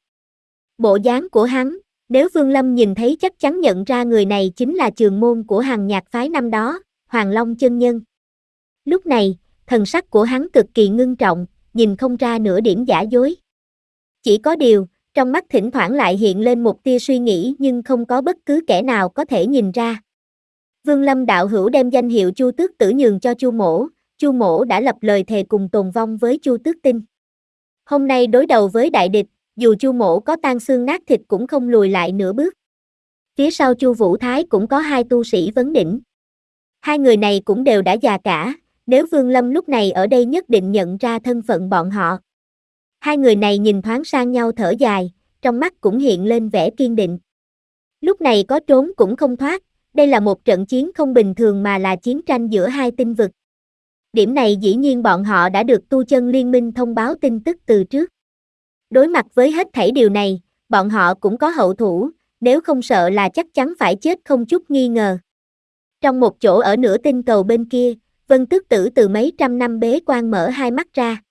Bộ dáng của hắn, nếu Vương Lâm nhìn thấy chắc chắn nhận ra người này chính là trường môn của hàng nhạc phái năm đó, Hoàng Long Chân Nhân. Lúc này, thần sắc của hắn cực kỳ ngưng trọng, nhìn không ra nửa điểm giả dối. Chỉ có điều, trong mắt thỉnh thoảng lại hiện lên một tia suy nghĩ nhưng không có bất cứ kẻ nào có thể nhìn ra. Vương Lâm đạo hữu đem danh hiệu Chu Tước Tử nhường cho Chu Mỗ, Chu Mỗ đã lập lời thề cùng tồn vong với Chu Tước Tinh. Hôm nay đối đầu với đại địch, dù Chu Mỗ có tan xương nát thịt cũng không lùi lại nửa bước. Phía sau Chu Vũ Thái cũng có hai tu sĩ vấn đỉnh. Hai người này cũng đều đã già cả, nếu Vương Lâm lúc này ở đây nhất định nhận ra thân phận bọn họ, Hai người này nhìn thoáng sang nhau thở dài, trong mắt cũng hiện lên vẻ kiên định. Lúc này có trốn cũng không thoát, đây là một trận chiến không bình thường mà là chiến tranh giữa hai tinh vực. Điểm này dĩ nhiên bọn họ đã được tu chân liên minh thông báo tin tức từ trước. Đối mặt với hết thảy điều này, bọn họ cũng có hậu thủ, nếu không sợ là chắc chắn phải chết không chút nghi ngờ. Trong một chỗ ở nửa tinh cầu bên kia, Vân Tước Tử từ mấy trăm năm bế quan mở hai mắt ra.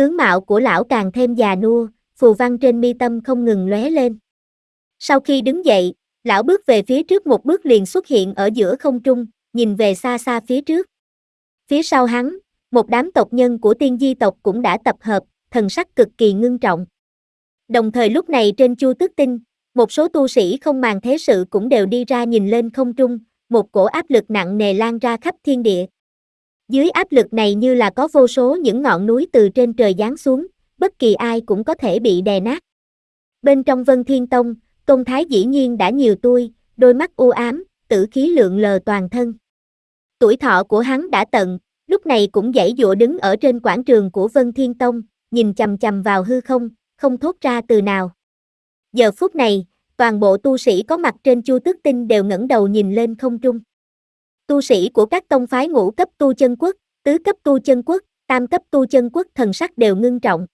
Tướng mạo của lão càng thêm già nua, phù văn trên mi tâm không ngừng lóe lên. Sau khi đứng dậy, lão bước về phía trước một bước liền xuất hiện ở giữa không trung, nhìn về xa xa phía trước. Phía sau hắn, một đám tộc nhân của tiên di tộc cũng đã tập hợp, thần sắc cực kỳ ngưng trọng. Đồng thời lúc này trên chu tước tinh, một số tu sĩ không màng thế sự cũng đều đi ra nhìn lên không trung, một cổ áp lực nặng nề lan ra khắp thiên địa. Dưới áp lực này như là có vô số những ngọn núi từ trên trời giáng xuống, bất kỳ ai cũng có thể bị đè nát. Bên trong Vân Thiên Tông, Tôn Thái dĩ nhiên đã nhiều tuổi, đôi mắt u ám, tử khí lượng lờ toàn thân. Tuổi thọ của hắn đã tận, lúc này cũng dãy dụa đứng ở trên quảng trường của Vân Thiên Tông, nhìn chầm chầm vào hư không, không thốt ra từ nào. Giờ phút này, toàn bộ tu sĩ có mặt trên chu tước tinh đều ngẩng đầu nhìn lên không trung tu sĩ của các tông phái ngũ cấp tu chân quốc, tứ cấp tu chân quốc, tam cấp tu chân quốc thần sắc đều ngưng trọng.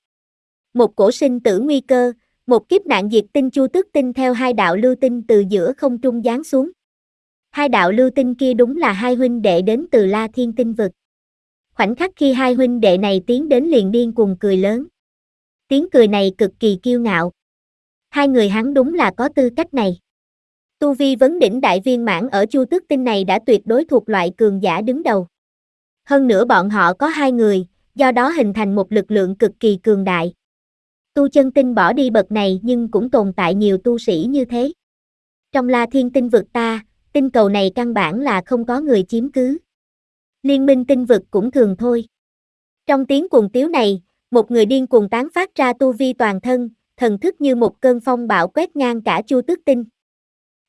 Một cổ sinh tử nguy cơ, một kiếp nạn diệt tinh chu tước tinh theo hai đạo lưu tinh từ giữa không trung giáng xuống. Hai đạo lưu tinh kia đúng là hai huynh đệ đến từ La Thiên Tinh Vực. Khoảnh khắc khi hai huynh đệ này tiến đến liền điên cùng cười lớn. Tiếng cười này cực kỳ kiêu ngạo. Hai người hắn đúng là có tư cách này. Tu vi vấn đỉnh đại viên mãn ở Chu Tước Tinh này đã tuyệt đối thuộc loại cường giả đứng đầu. Hơn nữa bọn họ có hai người, do đó hình thành một lực lượng cực kỳ cường đại. Tu chân tinh bỏ đi bậc này nhưng cũng tồn tại nhiều tu sĩ như thế. Trong la thiên tinh vực ta, tinh cầu này căn bản là không có người chiếm cứ. Liên minh tinh vực cũng thường thôi. Trong tiếng cuồng tiếu này, một người điên cuồng tán phát ra tu vi toàn thân, thần thức như một cơn phong bão quét ngang cả chu tước tinh.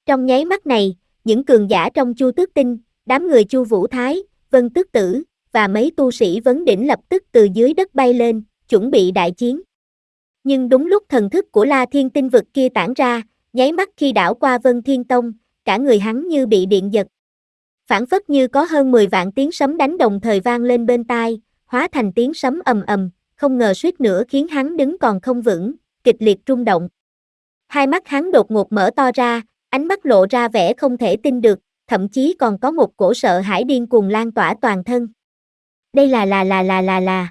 Trong nháy mắt này, những cường giả trong Chu Tước Tinh, đám người Chu Vũ Thái, Vân Tước Tử và mấy tu sĩ vấn đỉnh lập tức từ dưới đất bay lên, chuẩn bị đại chiến. Nhưng đúng lúc thần thức của La Thiên Tinh vực kia tản ra, nháy mắt khi đảo qua Vân Thiên Tông, cả người hắn như bị điện giật. Phản phất như có hơn 10 vạn tiếng sấm đánh đồng thời vang lên bên tai, hóa thành tiếng sấm ầm ầm, không ngờ suýt nữa khiến hắn đứng còn không vững, kịch liệt rung động. Hai mắt hắn đột ngột mở to ra, ánh mắt lộ ra vẻ không thể tin được, thậm chí còn có một cổ sợ hãi điên cuồng lan tỏa toàn thân. Đây là là là là là là.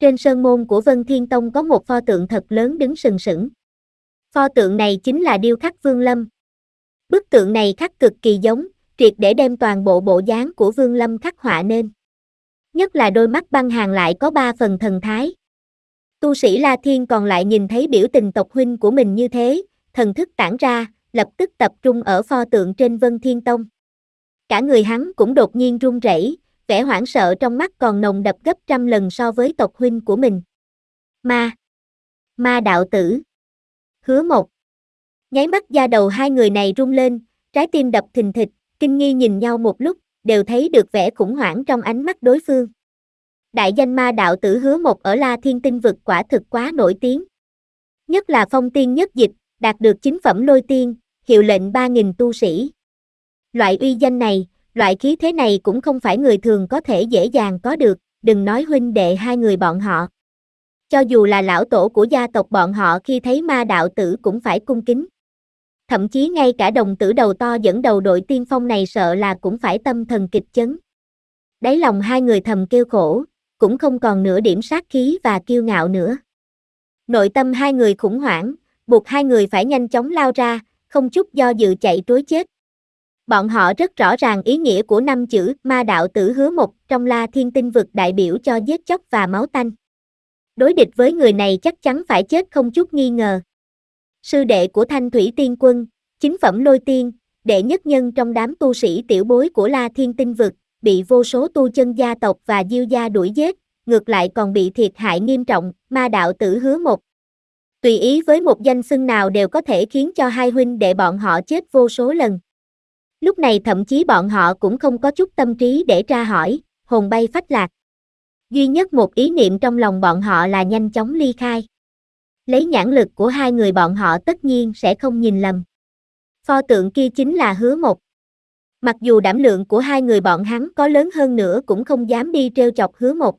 Trên sơn môn của Vân Thiên Tông có một pho tượng thật lớn đứng sừng sững. Pho tượng này chính là điêu khắc Vương Lâm. Bức tượng này khắc cực kỳ giống, triệt để đem toàn bộ bộ dáng của Vương Lâm khắc họa nên. Nhất là đôi mắt băng hàng lại có ba phần thần thái. Tu sĩ La Thiên còn lại nhìn thấy biểu tình tộc huynh của mình như thế, thần thức tản ra, lập tức tập trung ở pho tượng trên Vân Thiên Tông. Cả người hắn cũng đột nhiên run rẩy, vẻ hoảng sợ trong mắt còn nồng đập gấp trăm lần so với tộc huynh của mình. Ma. Ma đạo tử. Hứa một. Nháy mắt da đầu hai người này rung lên, trái tim đập thình thịch, kinh nghi nhìn nhau một lúc, đều thấy được vẻ khủng hoảng trong ánh mắt đối phương. Đại danh ma đạo tử hứa một ở La Thiên Tinh vực quả thực quá nổi tiếng. Nhất là phong tiên nhất dịch, đạt được chính phẩm lôi tiên, hiệu lệnh 3.000 tu sĩ. Loại uy danh này, loại khí thế này cũng không phải người thường có thể dễ dàng có được, đừng nói huynh đệ hai người bọn họ. Cho dù là lão tổ của gia tộc bọn họ khi thấy ma đạo tử cũng phải cung kính. Thậm chí ngay cả đồng tử đầu to dẫn đầu đội tiên phong này sợ là cũng phải tâm thần kịch chấn. Đáy lòng hai người thầm kêu khổ, cũng không còn nửa điểm sát khí và kiêu ngạo nữa. Nội tâm hai người khủng hoảng, buộc hai người phải nhanh chóng lao ra, không chút do dự chạy trối chết. Bọn họ rất rõ ràng ý nghĩa của năm chữ ma đạo tử hứa một trong la thiên tinh vực đại biểu cho giết chóc và máu tanh. Đối địch với người này chắc chắn phải chết không chút nghi ngờ. Sư đệ của Thanh Thủy Tiên Quân, chính phẩm lôi tiên, đệ nhất nhân trong đám tu sĩ tiểu bối của la thiên tinh vực, bị vô số tu chân gia tộc và diêu gia đuổi giết, ngược lại còn bị thiệt hại nghiêm trọng, ma đạo tử hứa một tùy ý với một danh xưng nào đều có thể khiến cho hai huynh đệ bọn họ chết vô số lần. Lúc này thậm chí bọn họ cũng không có chút tâm trí để tra hỏi, hồn bay phách lạc. Duy nhất một ý niệm trong lòng bọn họ là nhanh chóng ly khai. Lấy nhãn lực của hai người bọn họ tất nhiên sẽ không nhìn lầm. Pho tượng kia chính là hứa một. Mặc dù đảm lượng của hai người bọn hắn có lớn hơn nữa cũng không dám đi treo chọc hứa một.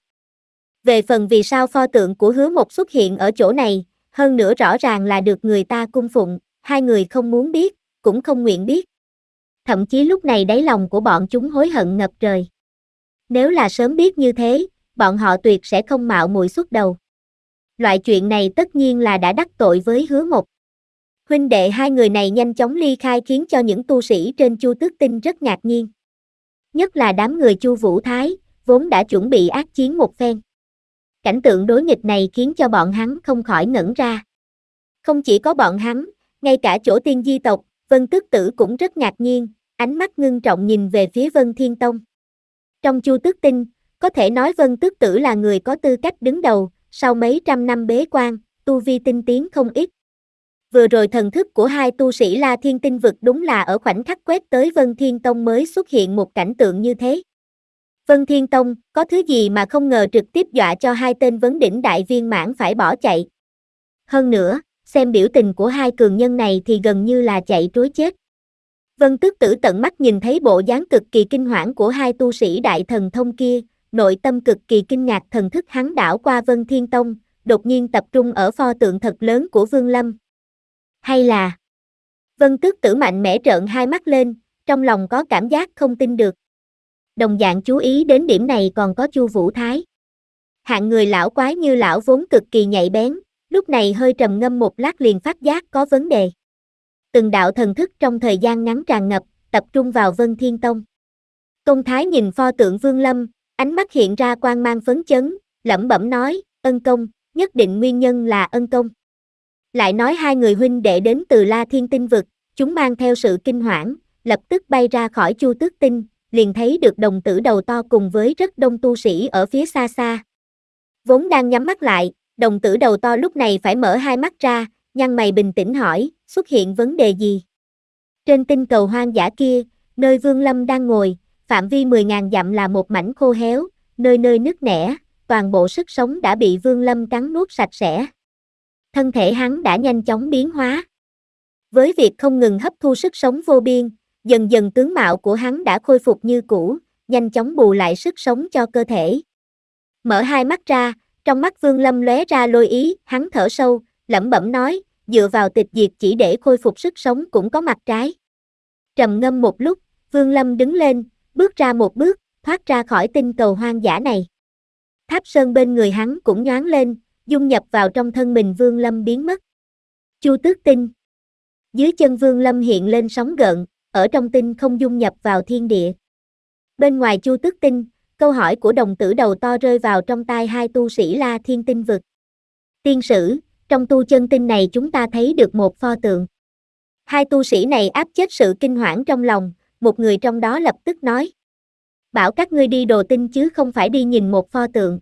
Về phần vì sao pho tượng của hứa một xuất hiện ở chỗ này, hơn nữa rõ ràng là được người ta cung phụng, hai người không muốn biết, cũng không nguyện biết. Thậm chí lúc này đáy lòng của bọn chúng hối hận ngập trời. Nếu là sớm biết như thế, bọn họ tuyệt sẽ không mạo muội xuất đầu. Loại chuyện này tất nhiên là đã đắc tội với hứa một. Huynh đệ hai người này nhanh chóng ly khai khiến cho những tu sĩ trên Chu Tước Tinh rất ngạc nhiên. Nhất là đám người Chu Vũ Thái, vốn đã chuẩn bị ác chiến một phen. Cảnh tượng đối nghịch này khiến cho bọn hắn không khỏi ngẩn ra. Không chỉ có bọn hắn, ngay cả chỗ tiên di tộc, Vân Tức Tử cũng rất ngạc nhiên, ánh mắt ngưng trọng nhìn về phía Vân Thiên Tông. Trong Chu Tức Tinh, có thể nói Vân Tức Tử là người có tư cách đứng đầu, sau mấy trăm năm bế quan, tu vi tinh tiến không ít. Vừa rồi thần thức của hai tu sĩ La Thiên Tinh vực đúng là ở khoảnh khắc quét tới Vân Thiên Tông mới xuất hiện một cảnh tượng như thế. Vân Thiên Tông, có thứ gì mà không ngờ trực tiếp dọa cho hai tên vấn đỉnh đại viên mãn phải bỏ chạy. Hơn nữa, xem biểu tình của hai cường nhân này thì gần như là chạy trối chết. Vân Tước Tử tận mắt nhìn thấy bộ dáng cực kỳ kinh hoảng của hai tu sĩ đại thần thông kia, nội tâm cực kỳ kinh ngạc thần thức hắn đảo qua Vân Thiên Tông, đột nhiên tập trung ở pho tượng thật lớn của Vương Lâm. Hay là... Vân Tước Tử mạnh mẽ trợn hai mắt lên, trong lòng có cảm giác không tin được đồng dạng chú ý đến điểm này còn có Chu Vũ Thái. Hạng người lão quái như lão vốn cực kỳ nhạy bén, lúc này hơi trầm ngâm một lát liền phát giác có vấn đề. Từng đạo thần thức trong thời gian ngắn tràn ngập, tập trung vào Vân Thiên Tông. Công Thái nhìn pho tượng Vương Lâm, ánh mắt hiện ra quan mang phấn chấn, lẩm bẩm nói, ân công, nhất định nguyên nhân là ân công. Lại nói hai người huynh đệ đến từ La Thiên Tinh Vực, chúng mang theo sự kinh hoảng, lập tức bay ra khỏi Chu Tước Tinh, liền thấy được đồng tử đầu to cùng với rất đông tu sĩ ở phía xa xa. Vốn đang nhắm mắt lại, đồng tử đầu to lúc này phải mở hai mắt ra, nhăn mày bình tĩnh hỏi, xuất hiện vấn đề gì? Trên tinh cầu hoang dã kia, nơi Vương Lâm đang ngồi, phạm vi 10.000 dặm là một mảnh khô héo, nơi nơi nứt nẻ, toàn bộ sức sống đã bị Vương Lâm cắn nuốt sạch sẽ. Thân thể hắn đã nhanh chóng biến hóa. Với việc không ngừng hấp thu sức sống vô biên, Dần dần tướng mạo của hắn đã khôi phục như cũ, nhanh chóng bù lại sức sống cho cơ thể. Mở hai mắt ra, trong mắt Vương Lâm lóe ra lôi ý, hắn thở sâu, lẩm bẩm nói, dựa vào tịch diệt chỉ để khôi phục sức sống cũng có mặt trái. Trầm ngâm một lúc, Vương Lâm đứng lên, bước ra một bước, thoát ra khỏi tinh cầu hoang dã này. Tháp sơn bên người hắn cũng nhoáng lên, dung nhập vào trong thân mình Vương Lâm biến mất. Chu Tước Tinh Dưới chân Vương Lâm hiện lên sóng gợn, ở trong tinh không dung nhập vào thiên địa. Bên ngoài chu tước tinh, câu hỏi của đồng tử đầu to rơi vào trong tai hai tu sĩ la thiên tinh vực. Tiên sử, trong tu chân tinh này chúng ta thấy được một pho tượng. Hai tu sĩ này áp chết sự kinh hoảng trong lòng, một người trong đó lập tức nói. Bảo các ngươi đi đồ tinh chứ không phải đi nhìn một pho tượng.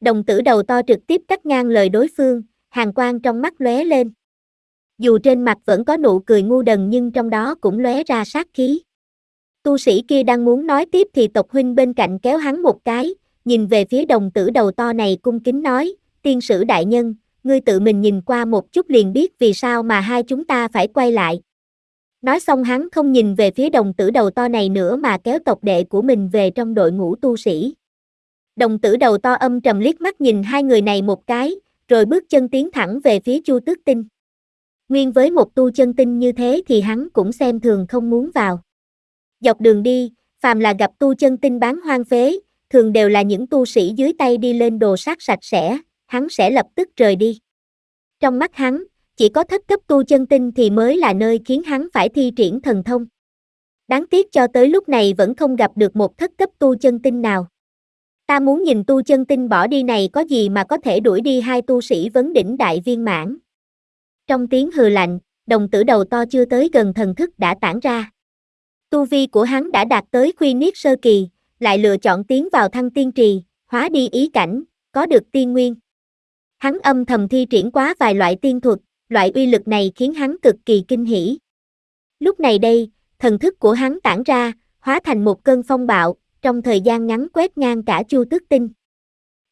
Đồng tử đầu to trực tiếp cắt ngang lời đối phương, hàng quang trong mắt lóe lên. Dù trên mặt vẫn có nụ cười ngu đần nhưng trong đó cũng lóe ra sát khí. Tu sĩ kia đang muốn nói tiếp thì tộc huynh bên cạnh kéo hắn một cái, nhìn về phía đồng tử đầu to này cung kính nói, tiên sử đại nhân, ngươi tự mình nhìn qua một chút liền biết vì sao mà hai chúng ta phải quay lại. Nói xong hắn không nhìn về phía đồng tử đầu to này nữa mà kéo tộc đệ của mình về trong đội ngũ tu sĩ. Đồng tử đầu to âm trầm liếc mắt nhìn hai người này một cái, rồi bước chân tiến thẳng về phía Chu Tước Tinh. Nguyên với một tu chân tinh như thế thì hắn cũng xem thường không muốn vào. Dọc đường đi, phàm là gặp tu chân tinh bán hoang phế, thường đều là những tu sĩ dưới tay đi lên đồ sát sạch sẽ, hắn sẽ lập tức rời đi. Trong mắt hắn, chỉ có thất cấp tu chân tinh thì mới là nơi khiến hắn phải thi triển thần thông. Đáng tiếc cho tới lúc này vẫn không gặp được một thất cấp tu chân tinh nào. Ta muốn nhìn tu chân tinh bỏ đi này có gì mà có thể đuổi đi hai tu sĩ vấn đỉnh đại viên mãn. Trong tiếng hừ lạnh, đồng tử đầu to chưa tới gần thần thức đã tản ra. Tu vi của hắn đã đạt tới khuy niết sơ kỳ, lại lựa chọn tiến vào thăng tiên trì, hóa đi ý cảnh, có được tiên nguyên. Hắn âm thầm thi triển quá vài loại tiên thuật, loại uy lực này khiến hắn cực kỳ kinh hỉ. Lúc này đây, thần thức của hắn tản ra, hóa thành một cơn phong bạo, trong thời gian ngắn quét ngang cả Chu Tức Tinh.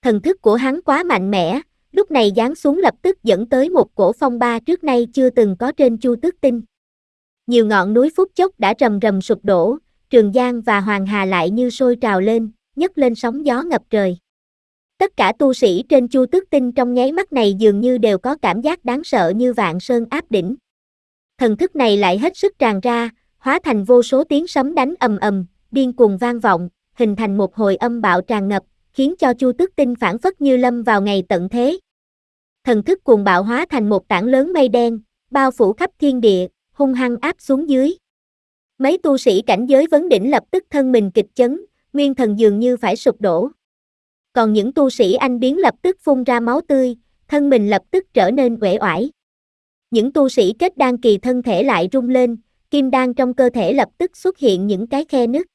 Thần thức của hắn quá mạnh mẽ, lúc này giáng xuống lập tức dẫn tới một cổ phong ba trước nay chưa từng có trên Chu Tước Tinh. Nhiều ngọn núi phút chốc đã rầm rầm sụp đổ, Trường Giang và Hoàng Hà lại như sôi trào lên, nhấc lên sóng gió ngập trời. Tất cả tu sĩ trên Chu Tước Tinh trong nháy mắt này dường như đều có cảm giác đáng sợ như vạn sơn áp đỉnh. Thần thức này lại hết sức tràn ra, hóa thành vô số tiếng sấm đánh ầm ầm, điên cuồng vang vọng, hình thành một hồi âm bạo tràn ngập, khiến cho Chu Tước Tinh phản phất như lâm vào ngày tận thế. Thần thức cuồng bạo hóa thành một tảng lớn mây đen, bao phủ khắp thiên địa, hung hăng áp xuống dưới. Mấy tu sĩ cảnh giới vấn đỉnh lập tức thân mình kịch chấn, nguyên thần dường như phải sụp đổ. Còn những tu sĩ anh biến lập tức phun ra máu tươi, thân mình lập tức trở nên uể oải. Những tu sĩ kết đan kỳ thân thể lại rung lên, kim đan trong cơ thể lập tức xuất hiện những cái khe nứt.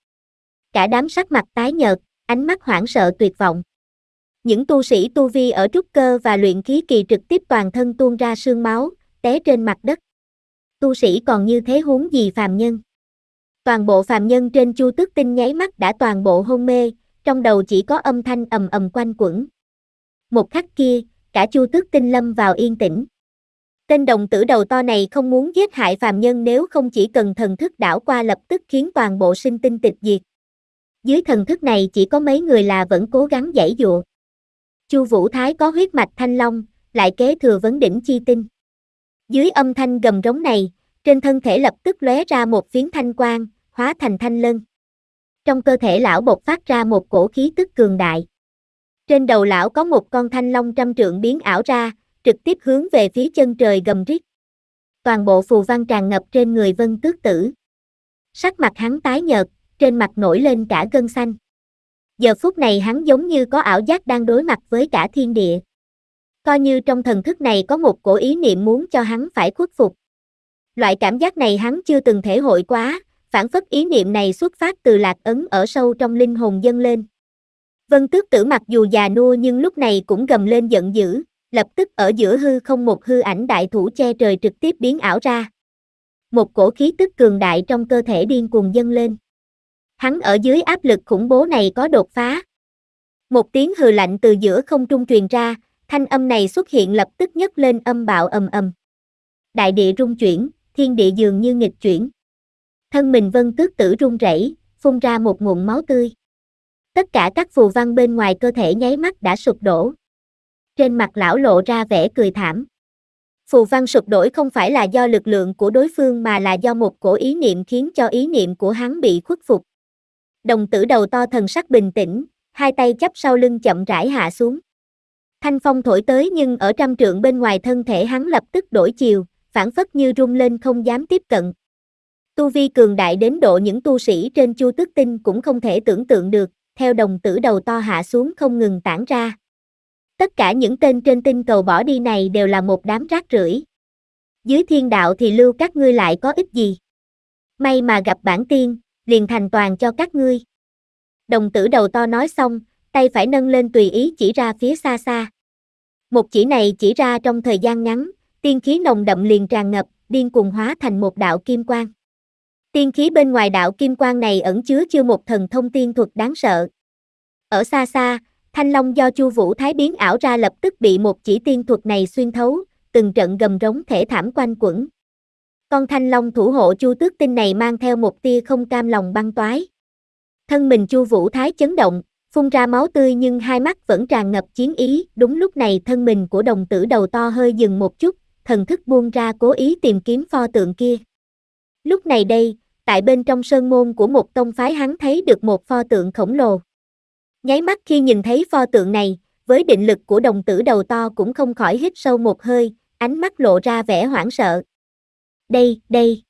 Cả đám sắc mặt tái nhợt, ánh mắt hoảng sợ tuyệt vọng. Những tu sĩ tu vi ở trúc cơ và luyện khí kỳ trực tiếp toàn thân tuôn ra sương máu, té trên mặt đất. Tu sĩ còn như thế huống gì phàm nhân. Toàn bộ phàm nhân trên chu tước tinh nháy mắt đã toàn bộ hôn mê, trong đầu chỉ có âm thanh ầm ầm quanh quẩn. Một khắc kia, cả chu tước tinh lâm vào yên tĩnh. Tên đồng tử đầu to này không muốn giết hại phàm nhân nếu không chỉ cần thần thức đảo qua lập tức khiến toàn bộ sinh tinh tịch diệt, dưới thần thức này chỉ có mấy người là vẫn cố gắng giải dụa. Chu Vũ Thái có huyết mạch thanh long, lại kế thừa vấn đỉnh chi tinh. Dưới âm thanh gầm rống này, trên thân thể lập tức lóe ra một phiến thanh quang, hóa thành thanh lân. Trong cơ thể lão bột phát ra một cổ khí tức cường đại. Trên đầu lão có một con thanh long trăm trượng biến ảo ra, trực tiếp hướng về phía chân trời gầm rít. Toàn bộ phù văn tràn ngập trên người Vân Tước Tử. Sắc mặt hắn tái nhợt, trên mặt nổi lên cả gân xanh. Giờ phút này hắn giống như có ảo giác đang đối mặt với cả thiên địa. Coi như trong thần thức này có một cổ ý niệm muốn cho hắn phải khuất phục. Loại cảm giác này hắn chưa từng thể hội quá, phản phất ý niệm này xuất phát từ lạc ấn ở sâu trong linh hồn dâng lên. Vân tước tử mặc dù già nua nhưng lúc này cũng gầm lên giận dữ, lập tức ở giữa hư không một hư ảnh đại thủ che trời trực tiếp biến ảo ra. Một cổ khí tức cường đại trong cơ thể điên cuồng dâng lên hắn ở dưới áp lực khủng bố này có đột phá. Một tiếng hừ lạnh từ giữa không trung truyền ra, thanh âm này xuất hiện lập tức nhấc lên âm bạo ầm ầm. Đại địa rung chuyển, thiên địa dường như nghịch chuyển. Thân mình vân tước tử rung rẩy, phun ra một nguồn máu tươi. Tất cả các phù văn bên ngoài cơ thể nháy mắt đã sụp đổ. Trên mặt lão lộ ra vẻ cười thảm. Phù văn sụp đổi không phải là do lực lượng của đối phương mà là do một cổ ý niệm khiến cho ý niệm của hắn bị khuất phục đồng tử đầu to thần sắc bình tĩnh, hai tay chắp sau lưng chậm rãi hạ xuống. Thanh phong thổi tới nhưng ở trăm trượng bên ngoài thân thể hắn lập tức đổi chiều, phản phất như rung lên không dám tiếp cận. Tu vi cường đại đến độ những tu sĩ trên chu tước tinh cũng không thể tưởng tượng được, theo đồng tử đầu to hạ xuống không ngừng tản ra. Tất cả những tên trên tinh cầu bỏ đi này đều là một đám rác rưởi. Dưới thiên đạo thì lưu các ngươi lại có ích gì? May mà gặp bản tiên, liền thành toàn cho các ngươi. Đồng tử đầu to nói xong, tay phải nâng lên tùy ý chỉ ra phía xa xa. Một chỉ này chỉ ra trong thời gian ngắn, tiên khí nồng đậm liền tràn ngập, điên cuồng hóa thành một đạo kim quang. Tiên khí bên ngoài đạo kim quang này ẩn chứa chưa một thần thông tiên thuật đáng sợ. Ở xa xa, thanh long do Chu Vũ Thái biến ảo ra lập tức bị một chỉ tiên thuật này xuyên thấu, từng trận gầm rống thể thảm quanh quẩn. Con thanh long thủ hộ Chu Tước Tinh này mang theo một tia không cam lòng băng toái. Thân mình Chu Vũ Thái chấn động, phun ra máu tươi nhưng hai mắt vẫn tràn ngập chiến ý, đúng lúc này thân mình của đồng tử đầu to hơi dừng một chút, thần thức buông ra cố ý tìm kiếm pho tượng kia. Lúc này đây, tại bên trong sơn môn của một tông phái hắn thấy được một pho tượng khổng lồ. Nháy mắt khi nhìn thấy pho tượng này, với định lực của đồng tử đầu to cũng không khỏi hít sâu một hơi, ánh mắt lộ ra vẻ hoảng sợ, đây, đây.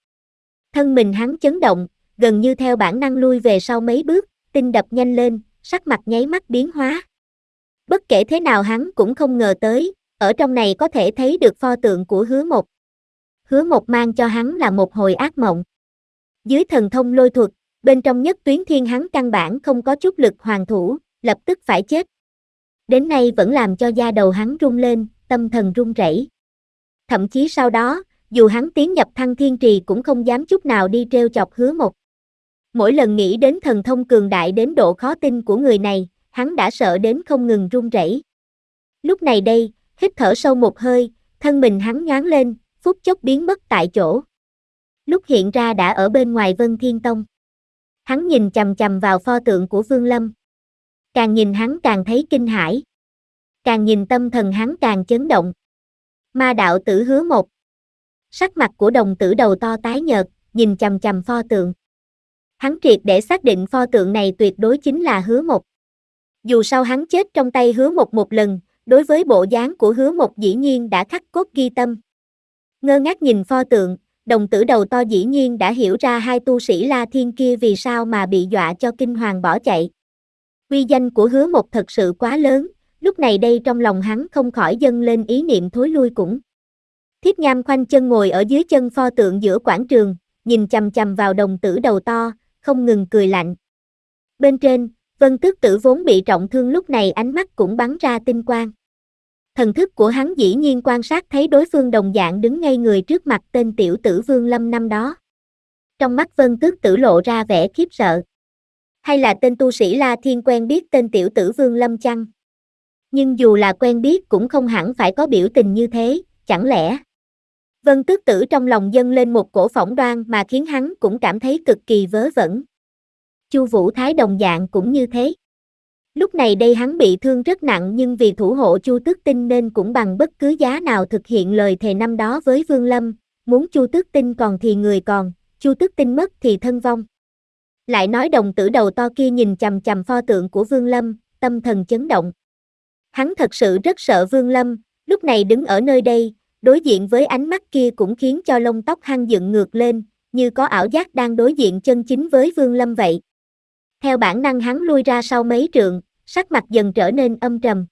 Thân mình hắn chấn động, gần như theo bản năng lui về sau mấy bước, tinh đập nhanh lên, sắc mặt nháy mắt biến hóa. Bất kể thế nào hắn cũng không ngờ tới, ở trong này có thể thấy được pho tượng của hứa một. Hứa một mang cho hắn là một hồi ác mộng. Dưới thần thông lôi thuật, bên trong nhất tuyến thiên hắn căn bản không có chút lực hoàng thủ, lập tức phải chết. Đến nay vẫn làm cho da đầu hắn rung lên, tâm thần run rẩy. Thậm chí sau đó, dù hắn tiến nhập thăng thiên trì cũng không dám chút nào đi trêu chọc hứa một. Mỗi lần nghĩ đến thần thông cường đại đến độ khó tin của người này, hắn đã sợ đến không ngừng run rẩy. Lúc này đây, hít thở sâu một hơi, thân mình hắn nhán lên, phút chốc biến mất tại chỗ. Lúc hiện ra đã ở bên ngoài Vân Thiên Tông. Hắn nhìn chầm chầm vào pho tượng của Vương Lâm. Càng nhìn hắn càng thấy kinh hãi. Càng nhìn tâm thần hắn càng chấn động. Ma đạo tử hứa một, Sắc mặt của đồng tử đầu to tái nhợt, nhìn chầm chầm pho tượng. Hắn triệt để xác định pho tượng này tuyệt đối chính là hứa Mục. Dù sao hắn chết trong tay hứa Mục một lần, đối với bộ dáng của hứa Mục dĩ nhiên đã khắc cốt ghi tâm. Ngơ ngác nhìn pho tượng, đồng tử đầu to dĩ nhiên đã hiểu ra hai tu sĩ La Thiên kia vì sao mà bị dọa cho kinh hoàng bỏ chạy. Quy danh của hứa Mục thật sự quá lớn, lúc này đây trong lòng hắn không khỏi dâng lên ý niệm thối lui cũng. Thiếp nham khoanh chân ngồi ở dưới chân pho tượng giữa quảng trường, nhìn chầm chầm vào đồng tử đầu to, không ngừng cười lạnh. Bên trên, vân tước tử vốn bị trọng thương lúc này ánh mắt cũng bắn ra tinh quang. Thần thức của hắn dĩ nhiên quan sát thấy đối phương đồng dạng đứng ngay người trước mặt tên tiểu tử Vương Lâm năm đó. Trong mắt vân tước tử lộ ra vẻ khiếp sợ. Hay là tên tu sĩ La Thiên quen biết tên tiểu tử Vương Lâm chăng? Nhưng dù là quen biết cũng không hẳn phải có biểu tình như thế, chẳng lẽ Vân tước tử trong lòng dâng lên một cổ phỏng đoan mà khiến hắn cũng cảm thấy cực kỳ vớ vẩn. Chu Vũ Thái đồng dạng cũng như thế. Lúc này đây hắn bị thương rất nặng nhưng vì thủ hộ Chu Tước Tinh nên cũng bằng bất cứ giá nào thực hiện lời thề năm đó với Vương Lâm, muốn Chu Tước Tinh còn thì người còn, Chu Tước Tinh mất thì thân vong. Lại nói đồng tử đầu to kia nhìn chằm chằm pho tượng của Vương Lâm, tâm thần chấn động. Hắn thật sự rất sợ Vương Lâm, lúc này đứng ở nơi đây, đối diện với ánh mắt kia cũng khiến cho lông tóc hăng dựng ngược lên, như có ảo giác đang đối diện chân chính với Vương Lâm vậy. Theo bản năng hắn lui ra sau mấy trượng, sắc mặt dần trở nên âm trầm.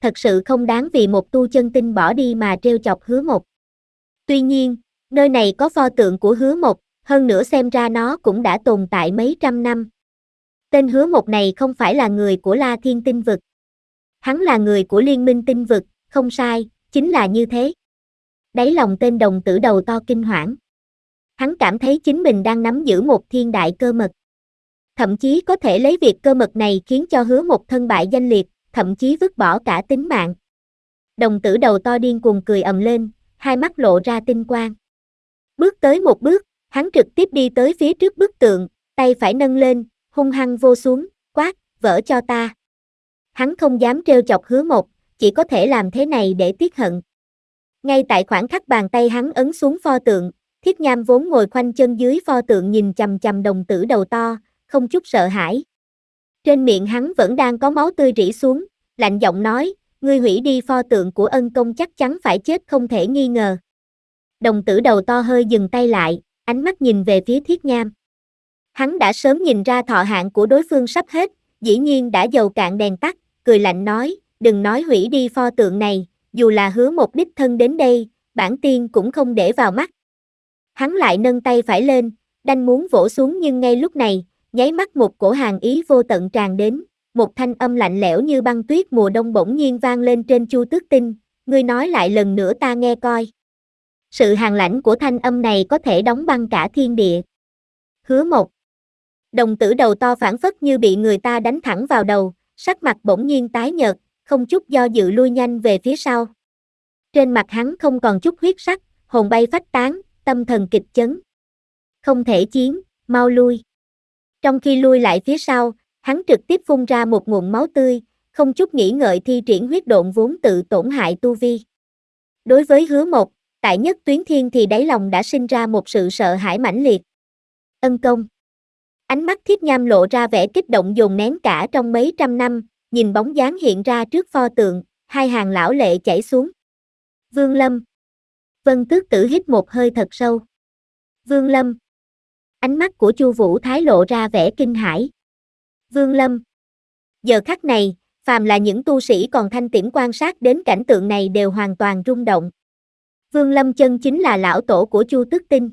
Thật sự không đáng vì một tu chân tinh bỏ đi mà treo chọc hứa một. Tuy nhiên, nơi này có pho tượng của hứa một, hơn nữa xem ra nó cũng đã tồn tại mấy trăm năm. Tên hứa một này không phải là người của La Thiên Tinh Vực. Hắn là người của Liên minh Tinh Vực, không sai, chính là như thế đáy lòng tên đồng tử đầu to kinh hoảng. Hắn cảm thấy chính mình đang nắm giữ một thiên đại cơ mật. Thậm chí có thể lấy việc cơ mật này khiến cho hứa một thân bại danh liệt, thậm chí vứt bỏ cả tính mạng. Đồng tử đầu to điên cuồng cười ầm lên, hai mắt lộ ra tinh quang. Bước tới một bước, hắn trực tiếp đi tới phía trước bức tượng, tay phải nâng lên, hung hăng vô xuống, quát, vỡ cho ta. Hắn không dám trêu chọc hứa một, chỉ có thể làm thế này để tiết hận. Ngay tại khoảng khắc bàn tay hắn ấn xuống pho tượng, thiết nham vốn ngồi khoanh chân dưới pho tượng nhìn chầm chầm đồng tử đầu to, không chút sợ hãi. Trên miệng hắn vẫn đang có máu tươi rỉ xuống, lạnh giọng nói, ngươi hủy đi pho tượng của ân công chắc chắn phải chết không thể nghi ngờ. Đồng tử đầu to hơi dừng tay lại, ánh mắt nhìn về phía thiết nham. Hắn đã sớm nhìn ra thọ hạn của đối phương sắp hết, dĩ nhiên đã dầu cạn đèn tắt, cười lạnh nói, đừng nói hủy đi pho tượng này, dù là hứa một đích thân đến đây, bản tiên cũng không để vào mắt. Hắn lại nâng tay phải lên, đanh muốn vỗ xuống nhưng ngay lúc này, nháy mắt một cổ hàng ý vô tận tràn đến, một thanh âm lạnh lẽo như băng tuyết mùa đông bỗng nhiên vang lên trên chu tước tinh, ngươi nói lại lần nữa ta nghe coi. Sự hàng lãnh của thanh âm này có thể đóng băng cả thiên địa. Hứa một. Đồng tử đầu to phản phất như bị người ta đánh thẳng vào đầu, sắc mặt bỗng nhiên tái nhợt, không chút do dự lui nhanh về phía sau. Trên mặt hắn không còn chút huyết sắc, hồn bay phách tán, tâm thần kịch chấn. Không thể chiến, mau lui. Trong khi lui lại phía sau, hắn trực tiếp phun ra một nguồn máu tươi, không chút nghĩ ngợi thi triển huyết độn vốn tự tổn hại tu vi. Đối với hứa một, tại nhất tuyến thiên thì đáy lòng đã sinh ra một sự sợ hãi mãnh liệt. Ân công. Ánh mắt Thiết nham lộ ra vẻ kích động dồn nén cả trong mấy trăm năm, nhìn bóng dáng hiện ra trước pho tượng, hai hàng lão lệ chảy xuống. Vương Lâm Vân tước tử hít một hơi thật sâu. Vương Lâm Ánh mắt của Chu Vũ Thái lộ ra vẻ kinh hãi. Vương Lâm Giờ khắc này, phàm là những tu sĩ còn thanh tiễn quan sát đến cảnh tượng này đều hoàn toàn rung động. Vương Lâm chân chính là lão tổ của Chu Tức Tinh.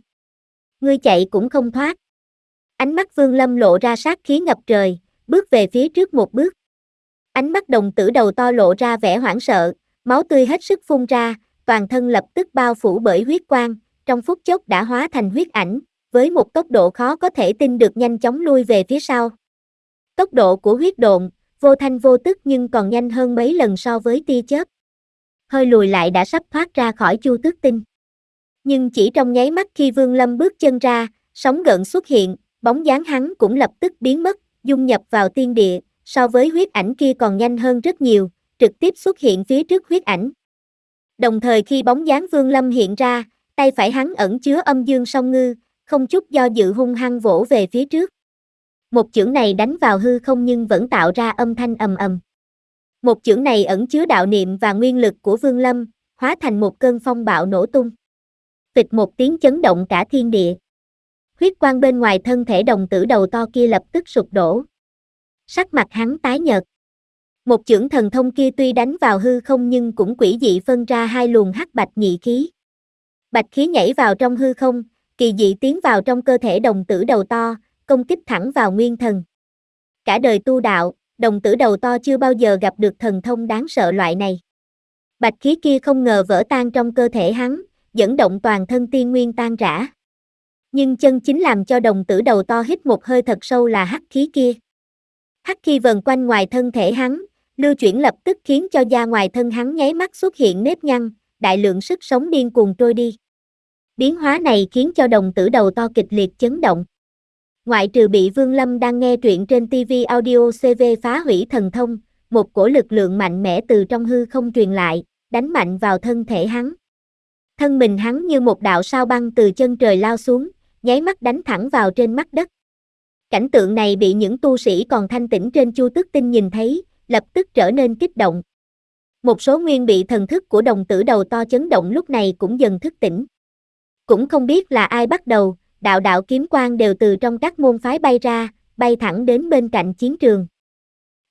Ngươi chạy cũng không thoát. Ánh mắt Vương Lâm lộ ra sát khí ngập trời, bước về phía trước một bước. Ánh mắt đồng tử đầu to lộ ra vẻ hoảng sợ, máu tươi hết sức phun ra, toàn thân lập tức bao phủ bởi huyết quang, trong phút chốc đã hóa thành huyết ảnh, với một tốc độ khó có thể tin được nhanh chóng lui về phía sau. Tốc độ của huyết độn, vô thanh vô tức nhưng còn nhanh hơn mấy lần so với tia chớp. Hơi lùi lại đã sắp thoát ra khỏi chu tước tinh. Nhưng chỉ trong nháy mắt khi Vương Lâm bước chân ra, sóng gợn xuất hiện, bóng dáng hắn cũng lập tức biến mất, dung nhập vào tiên địa, so với huyết ảnh kia còn nhanh hơn rất nhiều, trực tiếp xuất hiện phía trước huyết ảnh. Đồng thời khi bóng dáng Vương Lâm hiện ra, tay phải hắn ẩn chứa âm dương song ngư, không chút do dự hung hăng vỗ về phía trước. Một chưởng này đánh vào hư không nhưng vẫn tạo ra âm thanh ầm ầm. Một chưởng này ẩn chứa đạo niệm và nguyên lực của Vương Lâm, hóa thành một cơn phong bạo nổ tung. tịch một tiếng chấn động cả thiên địa. Huyết quang bên ngoài thân thể đồng tử đầu to kia lập tức sụp đổ sắc mặt hắn tái nhợt. Một chưởng thần thông kia tuy đánh vào hư không nhưng cũng quỷ dị phân ra hai luồng hắc bạch nhị khí. Bạch khí nhảy vào trong hư không, kỳ dị tiến vào trong cơ thể đồng tử đầu to, công kích thẳng vào nguyên thần. Cả đời tu đạo, đồng tử đầu to chưa bao giờ gặp được thần thông đáng sợ loại này. Bạch khí kia không ngờ vỡ tan trong cơ thể hắn, dẫn động toàn thân tiên nguyên tan rã. Nhưng chân chính làm cho đồng tử đầu to hít một hơi thật sâu là hắc khí kia hắc khi vần quanh ngoài thân thể hắn, lưu chuyển lập tức khiến cho da ngoài thân hắn nháy mắt xuất hiện nếp nhăn, đại lượng sức sống điên cuồng trôi đi. Biến hóa này khiến cho đồng tử đầu to kịch liệt chấn động. Ngoại trừ bị Vương Lâm đang nghe truyện trên TV audio CV phá hủy thần thông, một cổ lực lượng mạnh mẽ từ trong hư không truyền lại, đánh mạnh vào thân thể hắn. Thân mình hắn như một đạo sao băng từ chân trời lao xuống, nháy mắt đánh thẳng vào trên mắt đất. Cảnh tượng này bị những tu sĩ còn thanh tỉnh trên chu tước tinh nhìn thấy, lập tức trở nên kích động. Một số nguyên bị thần thức của đồng tử đầu to chấn động lúc này cũng dần thức tỉnh. Cũng không biết là ai bắt đầu, đạo đạo kiếm quang đều từ trong các môn phái bay ra, bay thẳng đến bên cạnh chiến trường.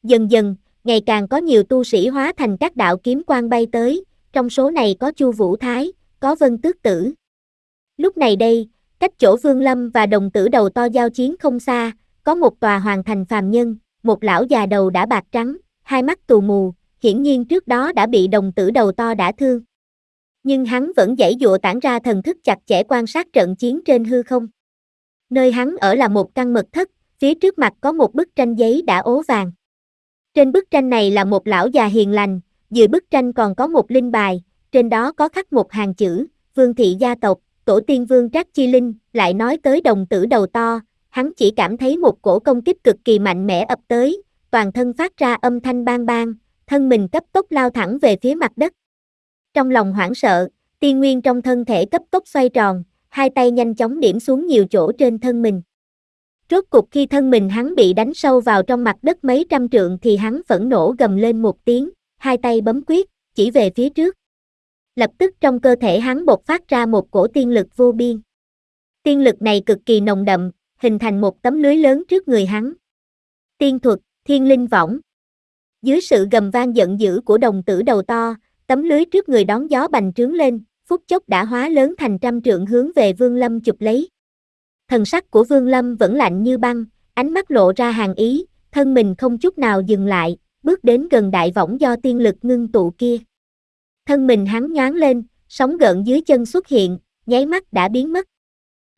Dần dần, ngày càng có nhiều tu sĩ hóa thành các đạo kiếm quang bay tới, trong số này có Chu Vũ Thái, có Vân Tước Tử. Lúc này đây, Cách chỗ Vương Lâm và đồng tử đầu to giao chiến không xa, có một tòa hoàng thành phàm nhân, một lão già đầu đã bạc trắng, hai mắt tù mù, hiển nhiên trước đó đã bị đồng tử đầu to đã thương. Nhưng hắn vẫn dãy dụa tản ra thần thức chặt chẽ quan sát trận chiến trên hư không. Nơi hắn ở là một căn mật thất, phía trước mặt có một bức tranh giấy đã ố vàng. Trên bức tranh này là một lão già hiền lành, dưới bức tranh còn có một linh bài, trên đó có khắc một hàng chữ, vương thị gia tộc, tổ tiên vương Trác Chi Linh, lại nói tới đồng tử đầu to, hắn chỉ cảm thấy một cổ công kích cực kỳ mạnh mẽ ập tới, toàn thân phát ra âm thanh bang bang, thân mình cấp tốc lao thẳng về phía mặt đất. Trong lòng hoảng sợ, tiên nguyên trong thân thể cấp tốc xoay tròn, hai tay nhanh chóng điểm xuống nhiều chỗ trên thân mình. Rốt cục khi thân mình hắn bị đánh sâu vào trong mặt đất mấy trăm trượng thì hắn phẫn nộ gầm lên một tiếng, hai tay bấm quyết, chỉ về phía trước lập tức trong cơ thể hắn bộc phát ra một cổ tiên lực vô biên. Tiên lực này cực kỳ nồng đậm, hình thành một tấm lưới lớn trước người hắn. Tiên thuật, thiên linh võng. Dưới sự gầm vang giận dữ của đồng tử đầu to, tấm lưới trước người đón gió bành trướng lên, phút chốc đã hóa lớn thành trăm trượng hướng về Vương Lâm chụp lấy. Thần sắc của Vương Lâm vẫn lạnh như băng, ánh mắt lộ ra hàng ý, thân mình không chút nào dừng lại, bước đến gần đại võng do tiên lực ngưng tụ kia. Thân mình hắn nhoáng lên, sóng gợn dưới chân xuất hiện, nháy mắt đã biến mất.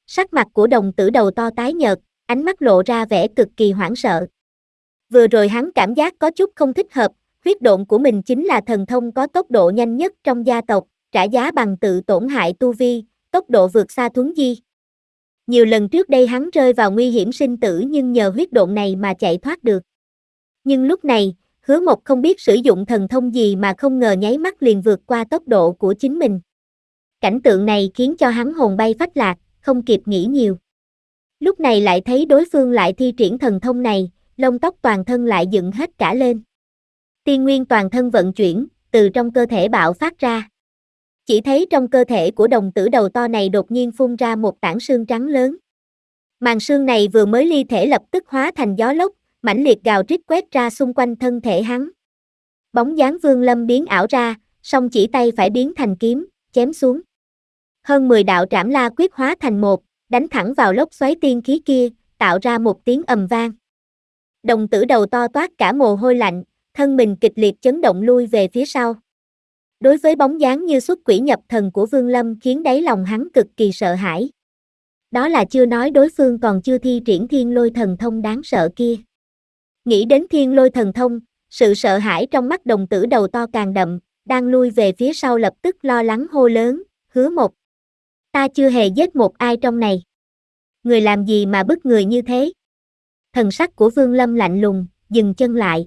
Sắc mặt của đồng tử đầu to tái nhợt, ánh mắt lộ ra vẻ cực kỳ hoảng sợ. Vừa rồi hắn cảm giác có chút không thích hợp, huyết độn của mình chính là thần thông có tốc độ nhanh nhất trong gia tộc, trả giá bằng tự tổn hại tu vi, tốc độ vượt xa thuấn di. Nhiều lần trước đây hắn rơi vào nguy hiểm sinh tử nhưng nhờ huyết độn này mà chạy thoát được. Nhưng lúc này, hứa một không biết sử dụng thần thông gì mà không ngờ nháy mắt liền vượt qua tốc độ của chính mình. Cảnh tượng này khiến cho hắn hồn bay phách lạc, không kịp nghĩ nhiều. Lúc này lại thấy đối phương lại thi triển thần thông này, lông tóc toàn thân lại dựng hết cả lên. Tiên nguyên toàn thân vận chuyển, từ trong cơ thể bạo phát ra. Chỉ thấy trong cơ thể của đồng tử đầu to này đột nhiên phun ra một tảng xương trắng lớn. Màn xương này vừa mới ly thể lập tức hóa thành gió lốc mãnh liệt gào rít quét ra xung quanh thân thể hắn. Bóng dáng Vương Lâm biến ảo ra, song chỉ tay phải biến thành kiếm, chém xuống. Hơn 10 đạo trảm la quyết hóa thành một, đánh thẳng vào lốc xoáy tiên khí kia, tạo ra một tiếng ầm vang. Đồng tử đầu to toát cả mồ hôi lạnh, thân mình kịch liệt chấn động lui về phía sau. Đối với bóng dáng như xuất quỷ nhập thần của Vương Lâm khiến đáy lòng hắn cực kỳ sợ hãi. Đó là chưa nói đối phương còn chưa thi triển thiên lôi thần thông đáng sợ kia. Nghĩ đến thiên lôi thần thông, sự sợ hãi trong mắt đồng tử đầu to càng đậm, đang lui về phía sau lập tức lo lắng hô lớn, hứa một. Ta chưa hề giết một ai trong này. Người làm gì mà bức người như thế? Thần sắc của Vương Lâm lạnh lùng, dừng chân lại.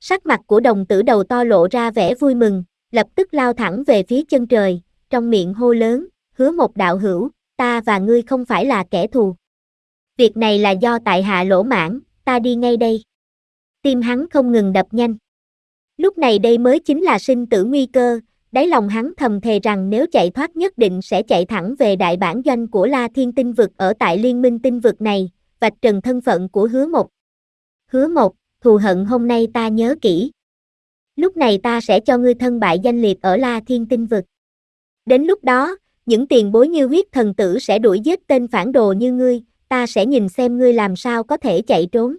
Sắc mặt của đồng tử đầu to lộ ra vẻ vui mừng, lập tức lao thẳng về phía chân trời, trong miệng hô lớn, hứa một đạo hữu, ta và ngươi không phải là kẻ thù. Việc này là do tại hạ lỗ mãn, ta đi ngay đây. Tim hắn không ngừng đập nhanh. Lúc này đây mới chính là sinh tử nguy cơ, đáy lòng hắn thầm thề rằng nếu chạy thoát nhất định sẽ chạy thẳng về đại bản doanh của La Thiên Tinh Vực ở tại Liên minh Tinh Vực này, vạch trần thân phận của hứa một. Hứa một, thù hận hôm nay ta nhớ kỹ. Lúc này ta sẽ cho ngươi thân bại danh liệt ở La Thiên Tinh Vực. Đến lúc đó, những tiền bối như huyết thần tử sẽ đuổi giết tên phản đồ như ngươi, ta sẽ nhìn xem ngươi làm sao có thể chạy trốn.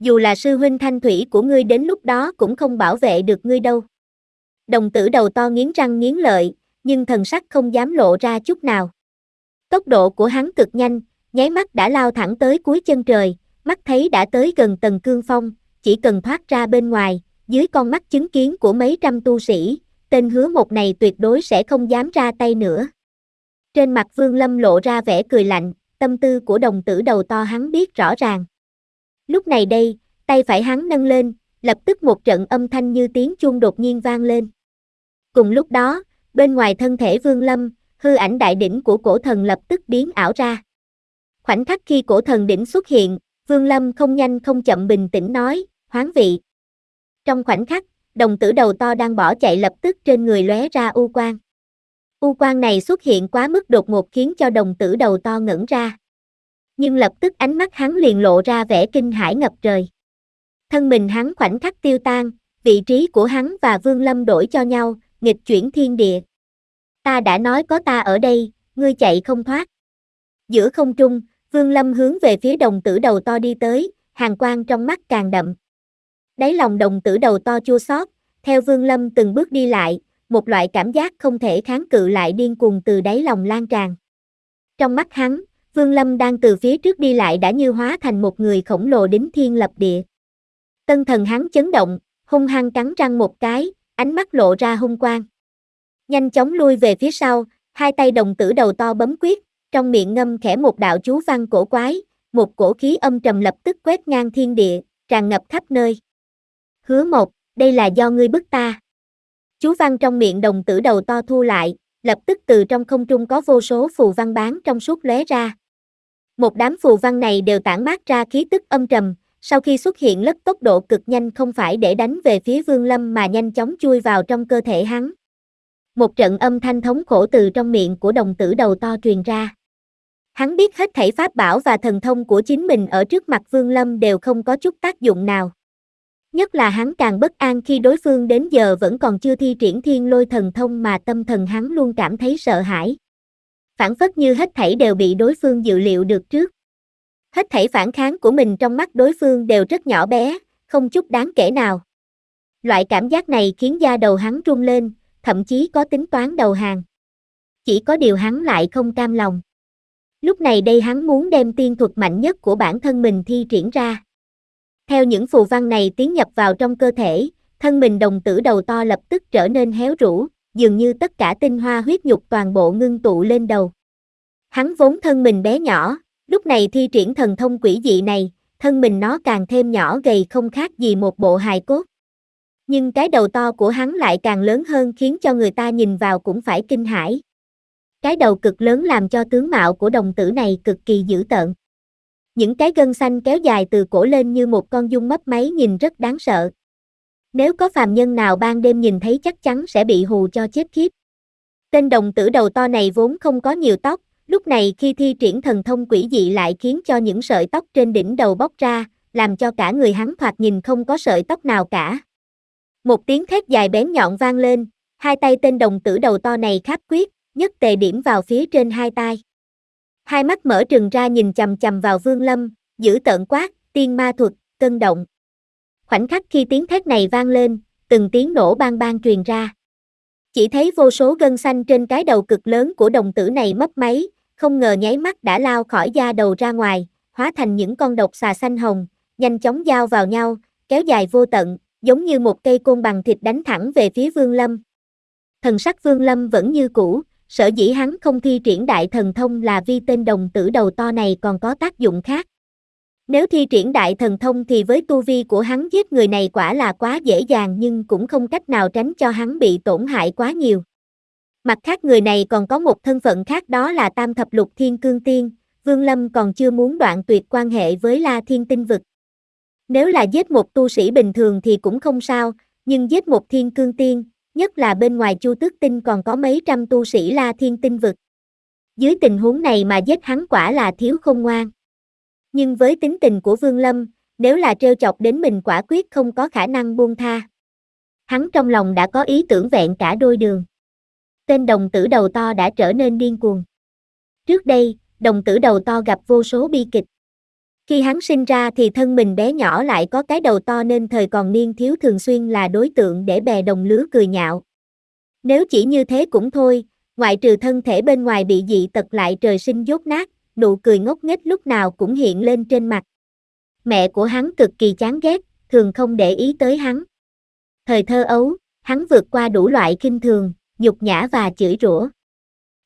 Dù là sư huynh thanh thủy của ngươi đến lúc đó cũng không bảo vệ được ngươi đâu. Đồng tử đầu to nghiến răng nghiến lợi, nhưng thần sắc không dám lộ ra chút nào. Tốc độ của hắn cực nhanh, nháy mắt đã lao thẳng tới cuối chân trời, mắt thấy đã tới gần tầng cương phong, chỉ cần thoát ra bên ngoài, dưới con mắt chứng kiến của mấy trăm tu sĩ, tên hứa một này tuyệt đối sẽ không dám ra tay nữa. Trên mặt Vương Lâm lộ ra vẻ cười lạnh, tâm tư của đồng tử đầu to hắn biết rõ ràng. Lúc này đây, tay phải hắn nâng lên, lập tức một trận âm thanh như tiếng chuông đột nhiên vang lên. Cùng lúc đó, bên ngoài thân thể Vương Lâm, hư ảnh đại đỉnh của cổ thần lập tức biến ảo ra. Khoảnh khắc khi cổ thần đỉnh xuất hiện, Vương Lâm không nhanh không chậm bình tĩnh nói, hoáng vị. Trong khoảnh khắc, đồng tử đầu to đang bỏ chạy lập tức trên người lóe ra u quang. U quan này xuất hiện quá mức đột ngột khiến cho đồng tử đầu to ngẩn ra. Nhưng lập tức ánh mắt hắn liền lộ ra vẻ kinh hãi ngập trời. Thân mình hắn khoảnh khắc tiêu tan, vị trí của hắn và Vương Lâm đổi cho nhau, nghịch chuyển thiên địa. Ta đã nói có ta ở đây, ngươi chạy không thoát. Giữa không trung, Vương Lâm hướng về phía đồng tử đầu to đi tới, hàng quang trong mắt càng đậm. Đáy lòng đồng tử đầu to chua xót, theo Vương Lâm từng bước đi lại, một loại cảm giác không thể kháng cự lại điên cuồng từ đáy lòng lan tràn. Trong mắt hắn, Vương Lâm đang từ phía trước đi lại đã như hóa thành một người khổng lồ đính thiên lập địa. Tân thần hắn chấn động, hung hăng cắn răng một cái, ánh mắt lộ ra hung quang. Nhanh chóng lui về phía sau, hai tay đồng tử đầu to bấm quyết, trong miệng ngâm khẽ một đạo chú văn cổ quái, một cổ khí âm trầm lập tức quét ngang thiên địa, tràn ngập khắp nơi. Hứa một, đây là do ngươi bức ta. Chú văn trong miệng đồng tử đầu to thu lại, lập tức từ trong không trung có vô số phù văn bán trong suốt lóe ra. Một đám phù văn này đều tản mát ra khí tức âm trầm, sau khi xuất hiện lất tốc độ cực nhanh không phải để đánh về phía Vương Lâm mà nhanh chóng chui vào trong cơ thể hắn. Một trận âm thanh thống khổ từ trong miệng của đồng tử đầu to truyền ra. Hắn biết hết thảy pháp bảo và thần thông của chính mình ở trước mặt Vương Lâm đều không có chút tác dụng nào. Nhất là hắn càng bất an khi đối phương đến giờ vẫn còn chưa thi triển thiên lôi thần thông mà tâm thần hắn luôn cảm thấy sợ hãi. Phản phất như hết thảy đều bị đối phương dự liệu được trước. Hết thảy phản kháng của mình trong mắt đối phương đều rất nhỏ bé, không chút đáng kể nào. Loại cảm giác này khiến da đầu hắn rung lên, thậm chí có tính toán đầu hàng. Chỉ có điều hắn lại không cam lòng. Lúc này đây hắn muốn đem tiên thuật mạnh nhất của bản thân mình thi triển ra. Theo những phù văn này tiến nhập vào trong cơ thể, thân mình đồng tử đầu to lập tức trở nên héo rũ, dường như tất cả tinh hoa huyết nhục toàn bộ ngưng tụ lên đầu. Hắn vốn thân mình bé nhỏ, lúc này thi triển thần thông quỷ dị này, thân mình nó càng thêm nhỏ gầy không khác gì một bộ hài cốt. Nhưng cái đầu to của hắn lại càng lớn hơn khiến cho người ta nhìn vào cũng phải kinh hãi. Cái đầu cực lớn làm cho tướng mạo của đồng tử này cực kỳ dữ tợn. Những cái gân xanh kéo dài từ cổ lên như một con dung mấp máy nhìn rất đáng sợ. Nếu có phàm nhân nào ban đêm nhìn thấy chắc chắn sẽ bị hù cho chết khiếp. Tên đồng tử đầu to này vốn không có nhiều tóc, lúc này khi thi triển thần thông quỷ dị lại khiến cho những sợi tóc trên đỉnh đầu bóc ra, làm cho cả người hắn thoạt nhìn không có sợi tóc nào cả. Một tiếng thét dài bén nhọn vang lên, hai tay tên đồng tử đầu to này kháp quyết, nhất tề điểm vào phía trên hai tay. Hai mắt mở trừng ra nhìn chầm chầm vào Vương Lâm, giữ tợn quát, tiên ma thuật, cân động. Khoảnh khắc khi tiếng thét này vang lên, từng tiếng nổ bang bang truyền ra. Chỉ thấy vô số gân xanh trên cái đầu cực lớn của đồng tử này mất máy, không ngờ nháy mắt đã lao khỏi da đầu ra ngoài, hóa thành những con độc xà xanh hồng, nhanh chóng giao vào nhau, kéo dài vô tận, giống như một cây côn bằng thịt đánh thẳng về phía Vương Lâm. Thần sắc Vương Lâm vẫn như cũ, Sở dĩ hắn không thi triển đại thần thông là vì tên đồng tử đầu to này còn có tác dụng khác. Nếu thi triển đại thần thông thì với tu vi của hắn giết người này quả là quá dễ dàng nhưng cũng không cách nào tránh cho hắn bị tổn hại quá nhiều. Mặt khác người này còn có một thân phận khác đó là tam thập lục thiên cương tiên, Vương Lâm còn chưa muốn đoạn tuyệt quan hệ với La Thiên Tinh Vực. Nếu là giết một tu sĩ bình thường thì cũng không sao, nhưng giết một thiên cương tiên, nhất là bên ngoài Chu Tước Tinh còn có mấy trăm tu sĩ La Thiên Tinh vực. Dưới tình huống này mà giết hắn quả là thiếu không ngoan. Nhưng với tính tình của Vương Lâm, nếu là trêu chọc đến mình quả quyết không có khả năng buông tha. Hắn trong lòng đã có ý tưởng vẹn cả đôi đường. Tên đồng tử đầu to đã trở nên điên cuồng. Trước đây, đồng tử đầu to gặp vô số bi kịch. Khi hắn sinh ra thì thân mình bé nhỏ lại có cái đầu to nên thời còn niên thiếu thường xuyên là đối tượng để bè đồng lứa cười nhạo. Nếu chỉ như thế cũng thôi, ngoại trừ thân thể bên ngoài bị dị tật lại trời sinh dốt nát, nụ cười ngốc nghếch lúc nào cũng hiện lên trên mặt. Mẹ của hắn cực kỳ chán ghét, thường không để ý tới hắn. Thời thơ ấu, hắn vượt qua đủ loại kinh thường, nhục nhã và chửi rủa.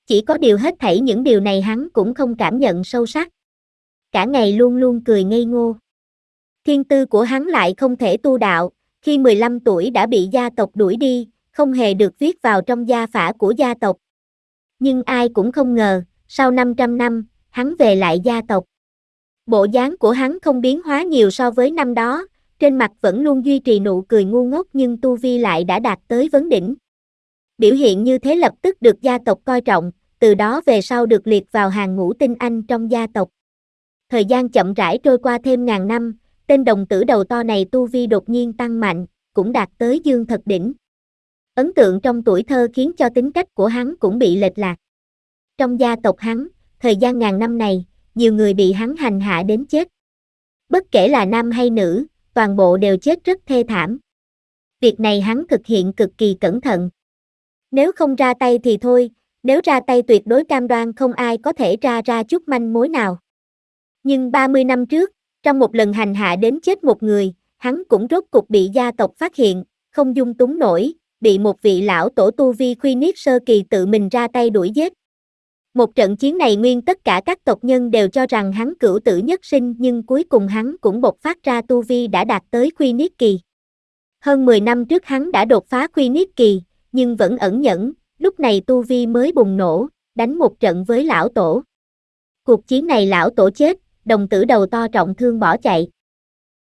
Chỉ có điều hết thảy những điều này hắn cũng không cảm nhận sâu sắc cả ngày luôn luôn cười ngây ngô. Thiên tư của hắn lại không thể tu đạo, khi 15 tuổi đã bị gia tộc đuổi đi, không hề được viết vào trong gia phả của gia tộc. Nhưng ai cũng không ngờ, sau 500 năm, hắn về lại gia tộc. Bộ dáng của hắn không biến hóa nhiều so với năm đó, trên mặt vẫn luôn duy trì nụ cười ngu ngốc nhưng tu vi lại đã đạt tới vấn đỉnh. Biểu hiện như thế lập tức được gia tộc coi trọng, từ đó về sau được liệt vào hàng ngũ tinh anh trong gia tộc thời gian chậm rãi trôi qua thêm ngàn năm, tên đồng tử đầu to này tu vi đột nhiên tăng mạnh, cũng đạt tới dương thật đỉnh. Ấn tượng trong tuổi thơ khiến cho tính cách của hắn cũng bị lệch lạc. Trong gia tộc hắn, thời gian ngàn năm này, nhiều người bị hắn hành hạ đến chết. Bất kể là nam hay nữ, toàn bộ đều chết rất thê thảm. Việc này hắn thực hiện cực kỳ cẩn thận. Nếu không ra tay thì thôi, nếu ra tay tuyệt đối cam đoan không ai có thể ra ra chút manh mối nào. Nhưng 30 năm trước, trong một lần hành hạ đến chết một người, hắn cũng rốt cục bị gia tộc phát hiện, không dung túng nổi, bị một vị lão tổ tu vi khuy niết sơ kỳ tự mình ra tay đuổi giết. Một trận chiến này nguyên tất cả các tộc nhân đều cho rằng hắn cửu tử nhất sinh nhưng cuối cùng hắn cũng bộc phát ra tu vi đã đạt tới khuy niết kỳ. Hơn 10 năm trước hắn đã đột phá khuy niết kỳ, nhưng vẫn ẩn nhẫn, lúc này tu vi mới bùng nổ, đánh một trận với lão tổ. Cuộc chiến này lão tổ chết, đồng tử đầu to trọng thương bỏ chạy.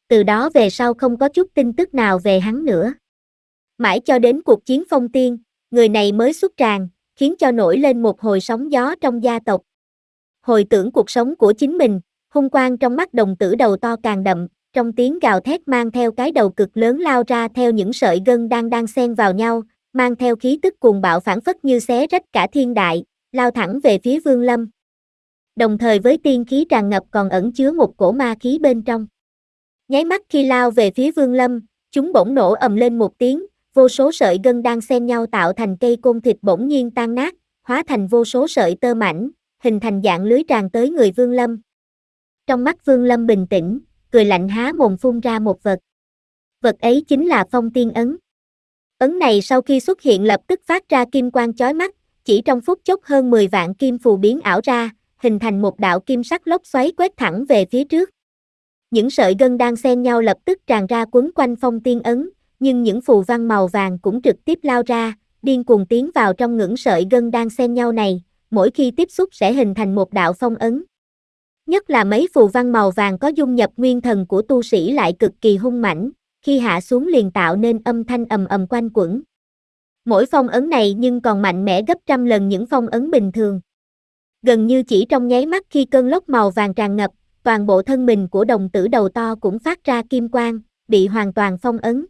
Từ đó về sau không có chút tin tức nào về hắn nữa. Mãi cho đến cuộc chiến phong tiên, người này mới xuất tràng, khiến cho nổi lên một hồi sóng gió trong gia tộc. Hồi tưởng cuộc sống của chính mình, hung quang trong mắt đồng tử đầu to càng đậm, trong tiếng gào thét mang theo cái đầu cực lớn lao ra theo những sợi gân đang đang xen vào nhau, mang theo khí tức cuồng bạo phản phất như xé rách cả thiên đại, lao thẳng về phía Vương Lâm đồng thời với tiên khí tràn ngập còn ẩn chứa một cổ ma khí bên trong. Nháy mắt khi lao về phía Vương Lâm, chúng bỗng nổ ầm lên một tiếng, vô số sợi gân đang xen nhau tạo thành cây côn thịt bỗng nhiên tan nát, hóa thành vô số sợi tơ mảnh, hình thành dạng lưới tràn tới người Vương Lâm. Trong mắt Vương Lâm bình tĩnh, cười lạnh há mồm phun ra một vật. Vật ấy chính là phong tiên ấn. Ấn này sau khi xuất hiện lập tức phát ra kim quang chói mắt, chỉ trong phút chốc hơn 10 vạn kim phù biến ảo ra, hình thành một đạo kim sắc lốc xoáy quét thẳng về phía trước. Những sợi gân đang xen nhau lập tức tràn ra quấn quanh phong tiên ấn, nhưng những phù văn màu vàng cũng trực tiếp lao ra, điên cuồng tiến vào trong ngưỡng sợi gân đang xen nhau này, mỗi khi tiếp xúc sẽ hình thành một đạo phong ấn. Nhất là mấy phù văn màu vàng có dung nhập nguyên thần của tu sĩ lại cực kỳ hung mãnh, khi hạ xuống liền tạo nên âm thanh ầm ầm quanh quẩn. Mỗi phong ấn này nhưng còn mạnh mẽ gấp trăm lần những phong ấn bình thường. Gần như chỉ trong nháy mắt khi cơn lốc màu vàng tràn ngập, toàn bộ thân mình của đồng tử đầu to cũng phát ra kim quang, bị hoàn toàn phong ấn.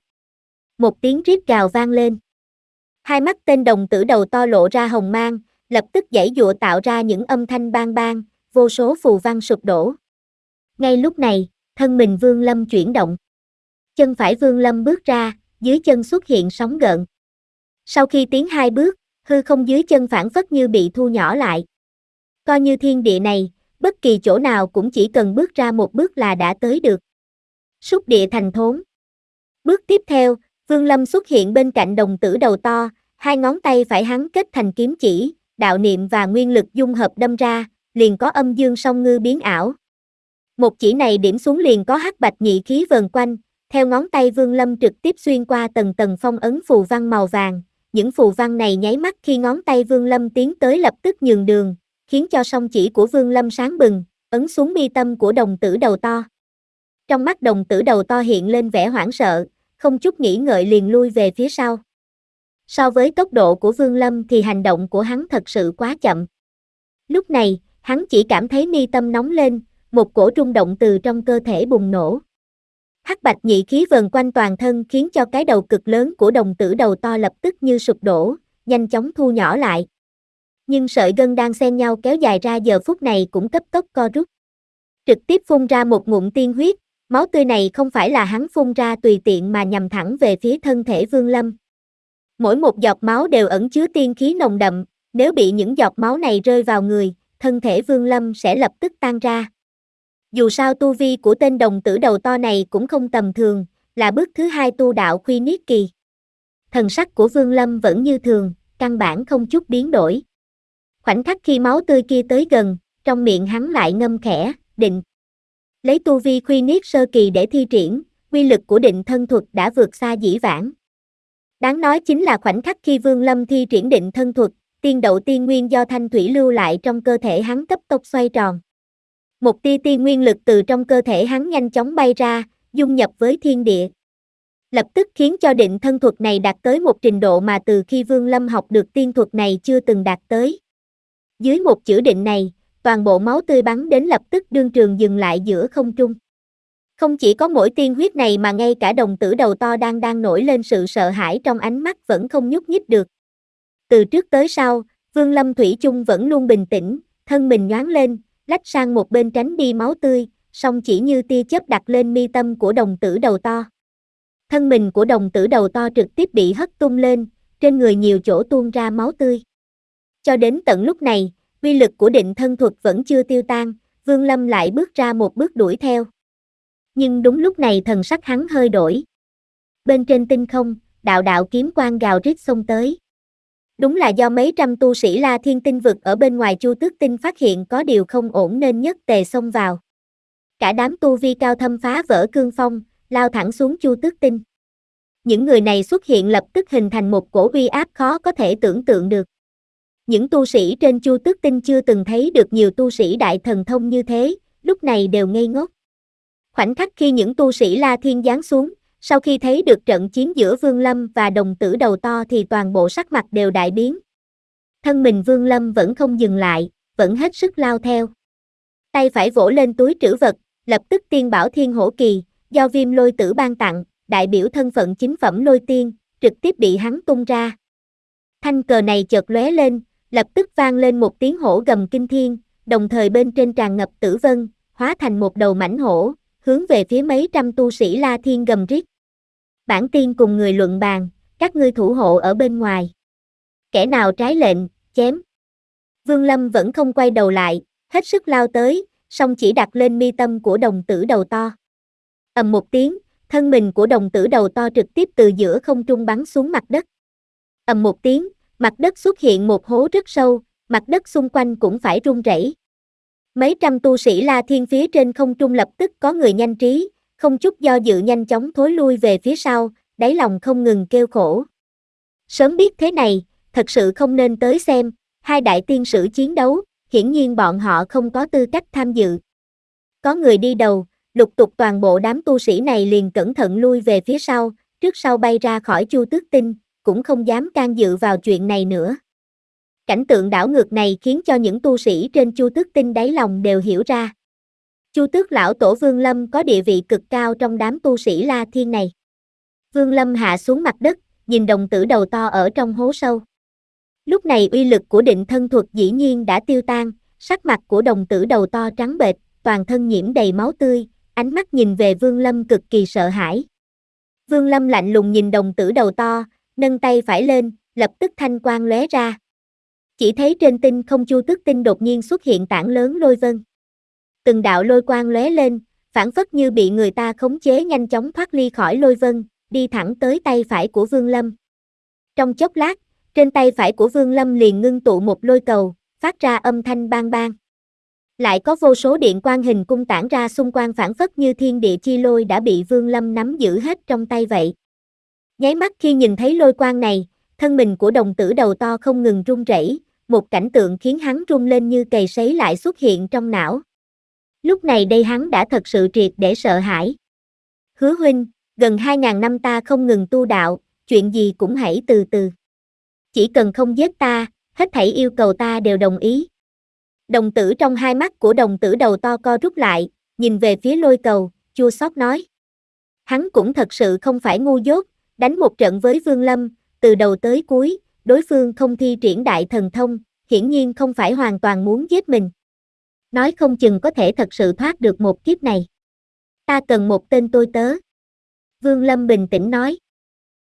Một tiếng rít gào vang lên. Hai mắt tên đồng tử đầu to lộ ra hồng mang, lập tức dãy dụa tạo ra những âm thanh bang bang, vô số phù văn sụp đổ. Ngay lúc này, thân mình Vương Lâm chuyển động. Chân phải Vương Lâm bước ra, dưới chân xuất hiện sóng gợn. Sau khi tiến hai bước, hư không dưới chân phản phất như bị thu nhỏ lại, Coi như thiên địa này, bất kỳ chỗ nào cũng chỉ cần bước ra một bước là đã tới được. Xúc địa thành thốn. Bước tiếp theo, Vương Lâm xuất hiện bên cạnh đồng tử đầu to, hai ngón tay phải hắn kết thành kiếm chỉ, đạo niệm và nguyên lực dung hợp đâm ra, liền có âm dương song ngư biến ảo. Một chỉ này điểm xuống liền có hắc bạch nhị khí vờn quanh, theo ngón tay Vương Lâm trực tiếp xuyên qua tầng tầng phong ấn phù văn màu vàng, những phù văn này nháy mắt khi ngón tay Vương Lâm tiến tới lập tức nhường đường, khiến cho song chỉ của Vương Lâm sáng bừng, ấn xuống mi tâm của đồng tử đầu to. Trong mắt đồng tử đầu to hiện lên vẻ hoảng sợ, không chút nghĩ ngợi liền lui về phía sau. So với tốc độ của Vương Lâm thì hành động của hắn thật sự quá chậm. Lúc này, hắn chỉ cảm thấy mi tâm nóng lên, một cổ trung động từ trong cơ thể bùng nổ. Hắc bạch nhị khí vần quanh toàn thân khiến cho cái đầu cực lớn của đồng tử đầu to lập tức như sụp đổ, nhanh chóng thu nhỏ lại nhưng sợi gân đang xen nhau kéo dài ra giờ phút này cũng cấp tốc co rút. Trực tiếp phun ra một ngụm tiên huyết, máu tươi này không phải là hắn phun ra tùy tiện mà nhằm thẳng về phía thân thể Vương Lâm. Mỗi một giọt máu đều ẩn chứa tiên khí nồng đậm, nếu bị những giọt máu này rơi vào người, thân thể Vương Lâm sẽ lập tức tan ra. Dù sao tu vi của tên đồng tử đầu to này cũng không tầm thường, là bước thứ hai tu đạo khuy niết kỳ. Thần sắc của Vương Lâm vẫn như thường, căn bản không chút biến đổi. Khoảnh khắc khi máu tươi kia tới gần, trong miệng hắn lại ngâm khẽ, định. Lấy tu vi khuy niết sơ kỳ để thi triển, quy lực của định thân thuật đã vượt xa dĩ vãng. Đáng nói chính là khoảnh khắc khi Vương Lâm thi triển định thân thuật, tiên đậu tiên nguyên do thanh thủy lưu lại trong cơ thể hắn cấp tốc xoay tròn. Một tia tiên nguyên lực từ trong cơ thể hắn nhanh chóng bay ra, dung nhập với thiên địa. Lập tức khiến cho định thân thuật này đạt tới một trình độ mà từ khi Vương Lâm học được tiên thuật này chưa từng đạt tới. Dưới một chữ định này, toàn bộ máu tươi bắn đến lập tức đương trường dừng lại giữa không trung. Không chỉ có mỗi tiên huyết này mà ngay cả đồng tử đầu to đang đang nổi lên sự sợ hãi trong ánh mắt vẫn không nhúc nhích được. Từ trước tới sau, Vương Lâm Thủy chung vẫn luôn bình tĩnh, thân mình nhoáng lên, lách sang một bên tránh đi máu tươi, song chỉ như tia chớp đặt lên mi tâm của đồng tử đầu to. Thân mình của đồng tử đầu to trực tiếp bị hất tung lên, trên người nhiều chỗ tuôn ra máu tươi. Cho đến tận lúc này, uy lực của định thân thuật vẫn chưa tiêu tan, Vương Lâm lại bước ra một bước đuổi theo. Nhưng đúng lúc này thần sắc hắn hơi đổi. Bên trên tinh không, đạo đạo kiếm quan gào rít xông tới. Đúng là do mấy trăm tu sĩ La Thiên Tinh vực ở bên ngoài Chu Tước Tinh phát hiện có điều không ổn nên nhất tề xông vào. Cả đám tu vi cao thâm phá vỡ cương phong, lao thẳng xuống Chu Tước Tinh. Những người này xuất hiện lập tức hình thành một cổ uy áp khó có thể tưởng tượng được những tu sĩ trên chu tước tinh chưa từng thấy được nhiều tu sĩ đại thần thông như thế, lúc này đều ngây ngốc. Khoảnh khắc khi những tu sĩ La Thiên giáng xuống, sau khi thấy được trận chiến giữa Vương Lâm và đồng tử đầu to thì toàn bộ sắc mặt đều đại biến. Thân mình Vương Lâm vẫn không dừng lại, vẫn hết sức lao theo. Tay phải vỗ lên túi trữ vật, lập tức tiên bảo thiên hổ kỳ, do viêm lôi tử ban tặng, đại biểu thân phận chính phẩm lôi tiên, trực tiếp bị hắn tung ra. Thanh cờ này chợt lóe lên, lập tức vang lên một tiếng hổ gầm kinh thiên, đồng thời bên trên tràn ngập tử vân, hóa thành một đầu mảnh hổ, hướng về phía mấy trăm tu sĩ La Thiên gầm rít. Bản tiên cùng người luận bàn, các ngươi thủ hộ ở bên ngoài. Kẻ nào trái lệnh, chém. Vương Lâm vẫn không quay đầu lại, hết sức lao tới, song chỉ đặt lên mi tâm của đồng tử đầu to. ầm một tiếng, thân mình của đồng tử đầu to trực tiếp từ giữa không trung bắn xuống mặt đất. ầm một tiếng, mặt đất xuất hiện một hố rất sâu, mặt đất xung quanh cũng phải rung rẩy. Mấy trăm tu sĩ La Thiên phía trên không trung lập tức có người nhanh trí, không chút do dự nhanh chóng thối lui về phía sau, đáy lòng không ngừng kêu khổ. Sớm biết thế này, thật sự không nên tới xem, hai đại tiên sử chiến đấu, hiển nhiên bọn họ không có tư cách tham dự. Có người đi đầu, lục tục toàn bộ đám tu sĩ này liền cẩn thận lui về phía sau, trước sau bay ra khỏi chu tước tinh, cũng không dám can dự vào chuyện này nữa. Cảnh tượng đảo ngược này khiến cho những tu sĩ trên Chu Tước Tinh đáy lòng đều hiểu ra. Chu Tước lão tổ Vương Lâm có địa vị cực cao trong đám tu sĩ La Thiên này. Vương Lâm hạ xuống mặt đất, nhìn đồng tử đầu to ở trong hố sâu. Lúc này uy lực của định thân thuật dĩ nhiên đã tiêu tan, sắc mặt của đồng tử đầu to trắng bệch, toàn thân nhiễm đầy máu tươi, ánh mắt nhìn về Vương Lâm cực kỳ sợ hãi. Vương Lâm lạnh lùng nhìn đồng tử đầu to, nâng tay phải lên, lập tức thanh quang lóe ra. Chỉ thấy trên tinh không chu tức tinh đột nhiên xuất hiện tảng lớn lôi vân. Từng đạo lôi quang lóe lên, phản phất như bị người ta khống chế nhanh chóng thoát ly khỏi lôi vân, đi thẳng tới tay phải của Vương Lâm. Trong chốc lát, trên tay phải của Vương Lâm liền ngưng tụ một lôi cầu, phát ra âm thanh bang bang. Lại có vô số điện quang hình cung tản ra xung quanh phản phất như thiên địa chi lôi đã bị Vương Lâm nắm giữ hết trong tay vậy. Nháy mắt khi nhìn thấy lôi quang này, thân mình của đồng tử đầu to không ngừng run rẩy, một cảnh tượng khiến hắn run lên như cầy sấy lại xuất hiện trong não. Lúc này đây hắn đã thật sự triệt để sợ hãi. Hứa huynh, gần 2.000 năm ta không ngừng tu đạo, chuyện gì cũng hãy từ từ. Chỉ cần không giết ta, hết thảy yêu cầu ta đều đồng ý. Đồng tử trong hai mắt của đồng tử đầu to co rút lại, nhìn về phía lôi cầu, chua xót nói. Hắn cũng thật sự không phải ngu dốt, đánh một trận với Vương Lâm, từ đầu tới cuối, đối phương không thi triển đại thần thông, hiển nhiên không phải hoàn toàn muốn giết mình. Nói không chừng có thể thật sự thoát được một kiếp này. Ta cần một tên tôi tớ. Vương Lâm bình tĩnh nói.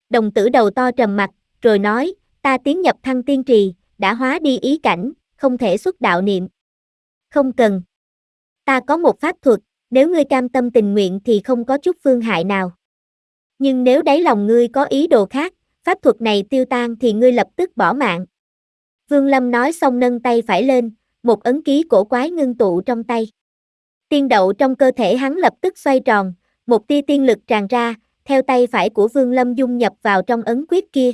Đồng tử đầu to trầm mặt, rồi nói, ta tiến nhập thăng tiên trì, đã hóa đi ý cảnh, không thể xuất đạo niệm. Không cần. Ta có một pháp thuật, nếu ngươi cam tâm tình nguyện thì không có chút phương hại nào. Nhưng nếu đáy lòng ngươi có ý đồ khác, pháp thuật này tiêu tan thì ngươi lập tức bỏ mạng. Vương Lâm nói xong nâng tay phải lên, một ấn ký cổ quái ngưng tụ trong tay. Tiên đậu trong cơ thể hắn lập tức xoay tròn, một tia tiên lực tràn ra, theo tay phải của Vương Lâm dung nhập vào trong ấn quyết kia.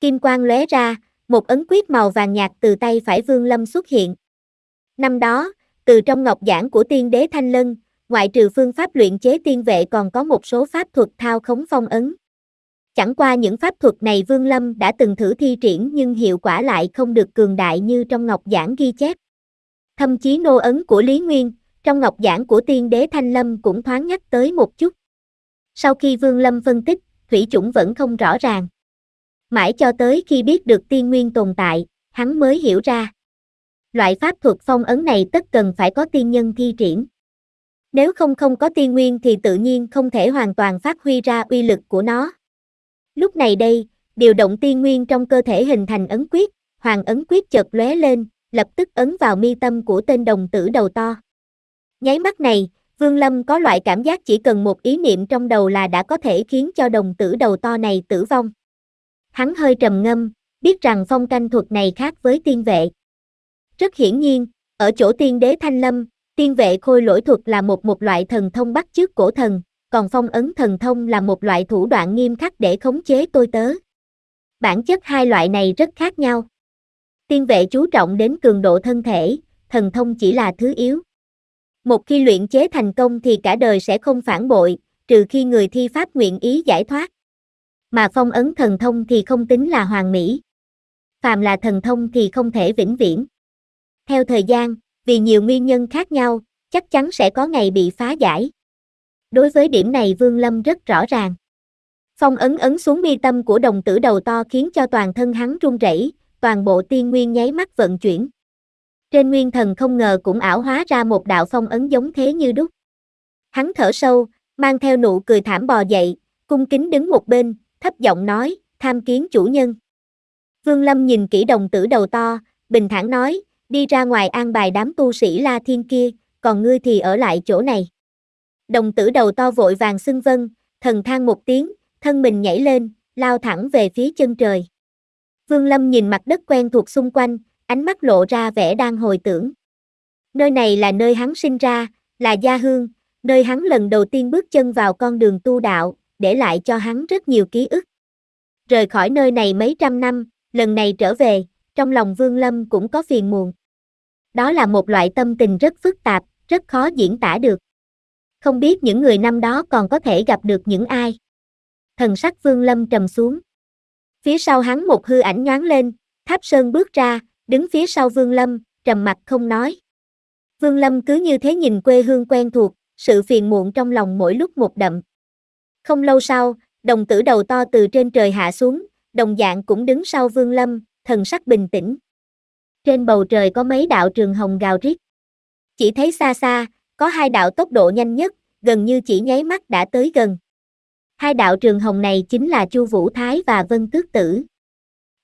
Kim quang lóe ra, một ấn quyết màu vàng nhạt từ tay phải Vương Lâm xuất hiện. Năm đó, từ trong ngọc giảng của tiên đế Thanh Lân, ngoại trừ phương pháp luyện chế tiên vệ còn có một số pháp thuật thao khống phong ấn. Chẳng qua những pháp thuật này Vương Lâm đã từng thử thi triển nhưng hiệu quả lại không được cường đại như trong ngọc giảng ghi chép. Thậm chí nô ấn của Lý Nguyên, trong ngọc giảng của tiên đế Thanh Lâm cũng thoáng nhắc tới một chút. Sau khi Vương Lâm phân tích, Thủy Chủng vẫn không rõ ràng. Mãi cho tới khi biết được tiên nguyên tồn tại, hắn mới hiểu ra. Loại pháp thuật phong ấn này tất cần phải có tiên nhân thi triển. Nếu không không có tiên nguyên thì tự nhiên không thể hoàn toàn phát huy ra uy lực của nó. Lúc này đây, điều động tiên nguyên trong cơ thể hình thành ấn quyết, hoàng ấn quyết chợt lóe lên, lập tức ấn vào mi tâm của tên đồng tử đầu to. Nháy mắt này, Vương Lâm có loại cảm giác chỉ cần một ý niệm trong đầu là đã có thể khiến cho đồng tử đầu to này tử vong. Hắn hơi trầm ngâm, biết rằng phong canh thuật này khác với tiên vệ. Rất hiển nhiên, ở chỗ tiên đế Thanh Lâm, Tiên vệ khôi lỗi thuật là một một loại thần thông bắt chước cổ thần, còn phong ấn thần thông là một loại thủ đoạn nghiêm khắc để khống chế tôi tớ. Bản chất hai loại này rất khác nhau. Tiên vệ chú trọng đến cường độ thân thể, thần thông chỉ là thứ yếu. Một khi luyện chế thành công thì cả đời sẽ không phản bội, trừ khi người thi pháp nguyện ý giải thoát. Mà phong ấn thần thông thì không tính là hoàn mỹ. Phàm là thần thông thì không thể vĩnh viễn. Theo thời gian, vì nhiều nguyên nhân khác nhau, chắc chắn sẽ có ngày bị phá giải. Đối với điểm này Vương Lâm rất rõ ràng. Phong ấn ấn xuống mi tâm của đồng tử đầu to khiến cho toàn thân hắn run rẩy, toàn bộ tiên nguyên nháy mắt vận chuyển. Trên nguyên thần không ngờ cũng ảo hóa ra một đạo phong ấn giống thế như đúc. Hắn thở sâu, mang theo nụ cười thảm bò dậy, cung kính đứng một bên, thấp giọng nói, tham kiến chủ nhân. Vương Lâm nhìn kỹ đồng tử đầu to, bình thản nói, đi ra ngoài an bài đám tu sĩ La Thiên kia, còn ngươi thì ở lại chỗ này. Đồng tử đầu to vội vàng xưng vân, thần than một tiếng, thân mình nhảy lên, lao thẳng về phía chân trời. Vương Lâm nhìn mặt đất quen thuộc xung quanh, ánh mắt lộ ra vẻ đang hồi tưởng. Nơi này là nơi hắn sinh ra, là gia hương, nơi hắn lần đầu tiên bước chân vào con đường tu đạo, để lại cho hắn rất nhiều ký ức. Rời khỏi nơi này mấy trăm năm, lần này trở về, trong lòng Vương Lâm cũng có phiền muộn. Đó là một loại tâm tình rất phức tạp, rất khó diễn tả được. Không biết những người năm đó còn có thể gặp được những ai. Thần sắc Vương Lâm trầm xuống. Phía sau hắn một hư ảnh nhoáng lên, Tháp Sơn bước ra, đứng phía sau Vương Lâm, trầm mặt không nói. Vương Lâm cứ như thế nhìn quê hương quen thuộc, sự phiền muộn trong lòng mỗi lúc một đậm. Không lâu sau, đồng tử đầu to từ trên trời hạ xuống, đồng dạng cũng đứng sau Vương Lâm, thần sắc bình tĩnh. Trên bầu trời có mấy đạo trường hồng gào rít. Chỉ thấy xa xa, có hai đạo tốc độ nhanh nhất, gần như chỉ nháy mắt đã tới gần. Hai đạo trường hồng này chính là Chu Vũ Thái và Vân Tước Tử.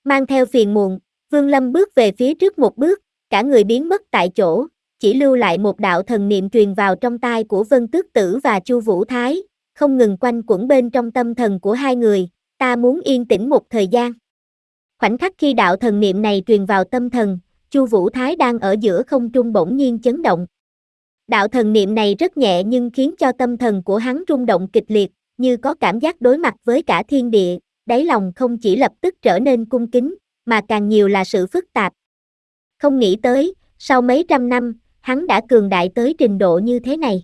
Mang theo phiền muộn, Vương Lâm bước về phía trước một bước, cả người biến mất tại chỗ, chỉ lưu lại một đạo thần niệm truyền vào trong tai của Vân Tước Tử và Chu Vũ Thái, không ngừng quanh quẩn bên trong tâm thần của hai người, ta muốn yên tĩnh một thời gian. Khoảnh khắc khi đạo thần niệm này truyền vào tâm thần, Chu Vũ Thái đang ở giữa không trung bỗng nhiên chấn động. Đạo thần niệm này rất nhẹ nhưng khiến cho tâm thần của hắn rung động kịch liệt, như có cảm giác đối mặt với cả thiên địa, đáy lòng không chỉ lập tức trở nên cung kính, mà càng nhiều là sự phức tạp. Không nghĩ tới, sau mấy trăm năm, hắn đã cường đại tới trình độ như thế này.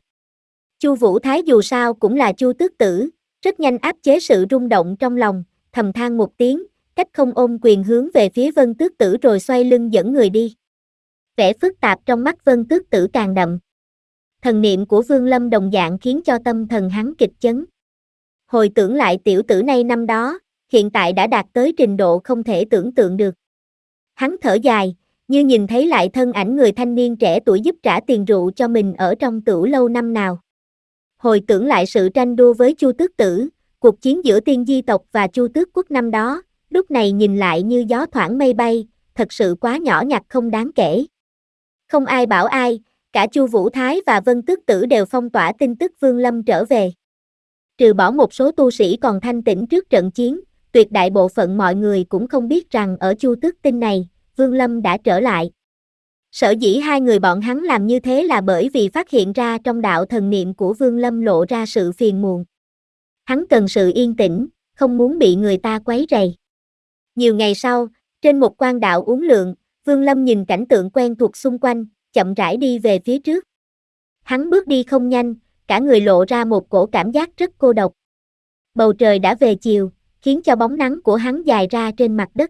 Chu Vũ Thái dù sao cũng là Chu Tước Tử, rất nhanh áp chế sự rung động trong lòng, thầm than một tiếng, cách không ôm quyền hướng về phía vân tước tử rồi xoay lưng dẫn người đi. Vẻ phức tạp trong mắt vân tước tử càng đậm. Thần niệm của Vương Lâm đồng dạng khiến cho tâm thần hắn kịch chấn. Hồi tưởng lại tiểu tử nay năm đó, hiện tại đã đạt tới trình độ không thể tưởng tượng được. Hắn thở dài, như nhìn thấy lại thân ảnh người thanh niên trẻ tuổi giúp trả tiền rượu cho mình ở trong tửu lâu năm nào. Hồi tưởng lại sự tranh đua với Chu Tước Tử, cuộc chiến giữa tiên di tộc và Chu Tước Quốc năm đó, lúc này nhìn lại như gió thoảng mây bay, thật sự quá nhỏ nhặt không đáng kể. Không ai bảo ai, cả Chu Vũ Thái và Vân Tước Tử đều phong tỏa tin tức Vương Lâm trở về. Trừ bỏ một số tu sĩ còn thanh tĩnh trước trận chiến, tuyệt đại bộ phận mọi người cũng không biết rằng ở Chu Tước tin này, Vương Lâm đã trở lại. Sở dĩ hai người bọn hắn làm như thế là bởi vì phát hiện ra trong đạo thần niệm của Vương Lâm lộ ra sự phiền muộn. Hắn cần sự yên tĩnh, không muốn bị người ta quấy rầy. Nhiều ngày sau, trên một quan đạo uống lượng, Vương Lâm nhìn cảnh tượng quen thuộc xung quanh, chậm rãi đi về phía trước. Hắn bước đi không nhanh, cả người lộ ra một cổ cảm giác rất cô độc. Bầu trời đã về chiều, khiến cho bóng nắng của hắn dài ra trên mặt đất.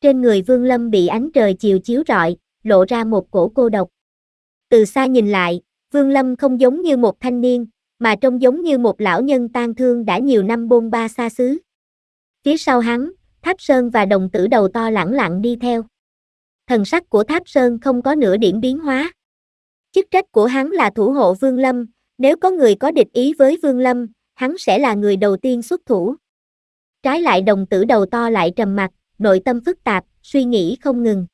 Trên người Vương Lâm bị ánh trời chiều chiếu rọi, lộ ra một cổ cô độc. Từ xa nhìn lại, Vương Lâm không giống như một thanh niên, mà trông giống như một lão nhân tan thương đã nhiều năm bôn ba xa xứ. Phía sau hắn, Tháp Sơn và đồng tử đầu to lẳng lặng đi theo. Thần sắc của Tháp Sơn không có nửa điểm biến hóa. Chức trách của hắn là thủ hộ Vương Lâm, nếu có người có địch ý với Vương Lâm, hắn sẽ là người đầu tiên xuất thủ. Trái lại đồng tử đầu to lại trầm mặt, nội tâm phức tạp, suy nghĩ không ngừng.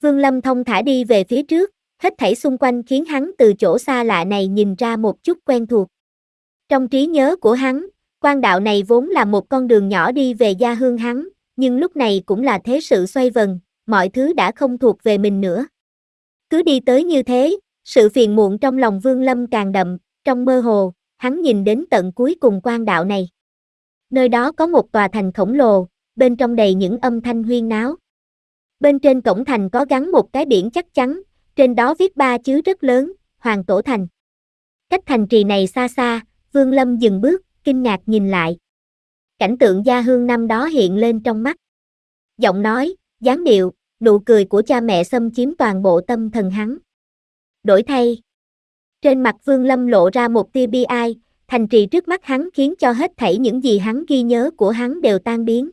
Vương Lâm thông thả đi về phía trước, hết thảy xung quanh khiến hắn từ chỗ xa lạ này nhìn ra một chút quen thuộc. Trong trí nhớ của hắn, Quan đạo này vốn là một con đường nhỏ đi về gia hương hắn, nhưng lúc này cũng là thế sự xoay vần, mọi thứ đã không thuộc về mình nữa. Cứ đi tới như thế, sự phiền muộn trong lòng Vương Lâm càng đậm, trong mơ hồ, hắn nhìn đến tận cuối cùng quan đạo này. Nơi đó có một tòa thành khổng lồ, bên trong đầy những âm thanh huyên náo. Bên trên cổng thành có gắn một cái biển chắc chắn, trên đó viết ba chữ rất lớn, Hoàng Tổ Thành. Cách thành trì này xa xa, Vương Lâm dừng bước, kinh ngạc nhìn lại. Cảnh tượng gia hương năm đó hiện lên trong mắt. Giọng nói, dáng điệu, nụ cười của cha mẹ xâm chiếm toàn bộ tâm thần hắn. Đổi thay. Trên mặt Vương Lâm lộ ra một tia bi ai, thành trì trước mắt hắn khiến cho hết thảy những gì hắn ghi nhớ của hắn đều tan biến.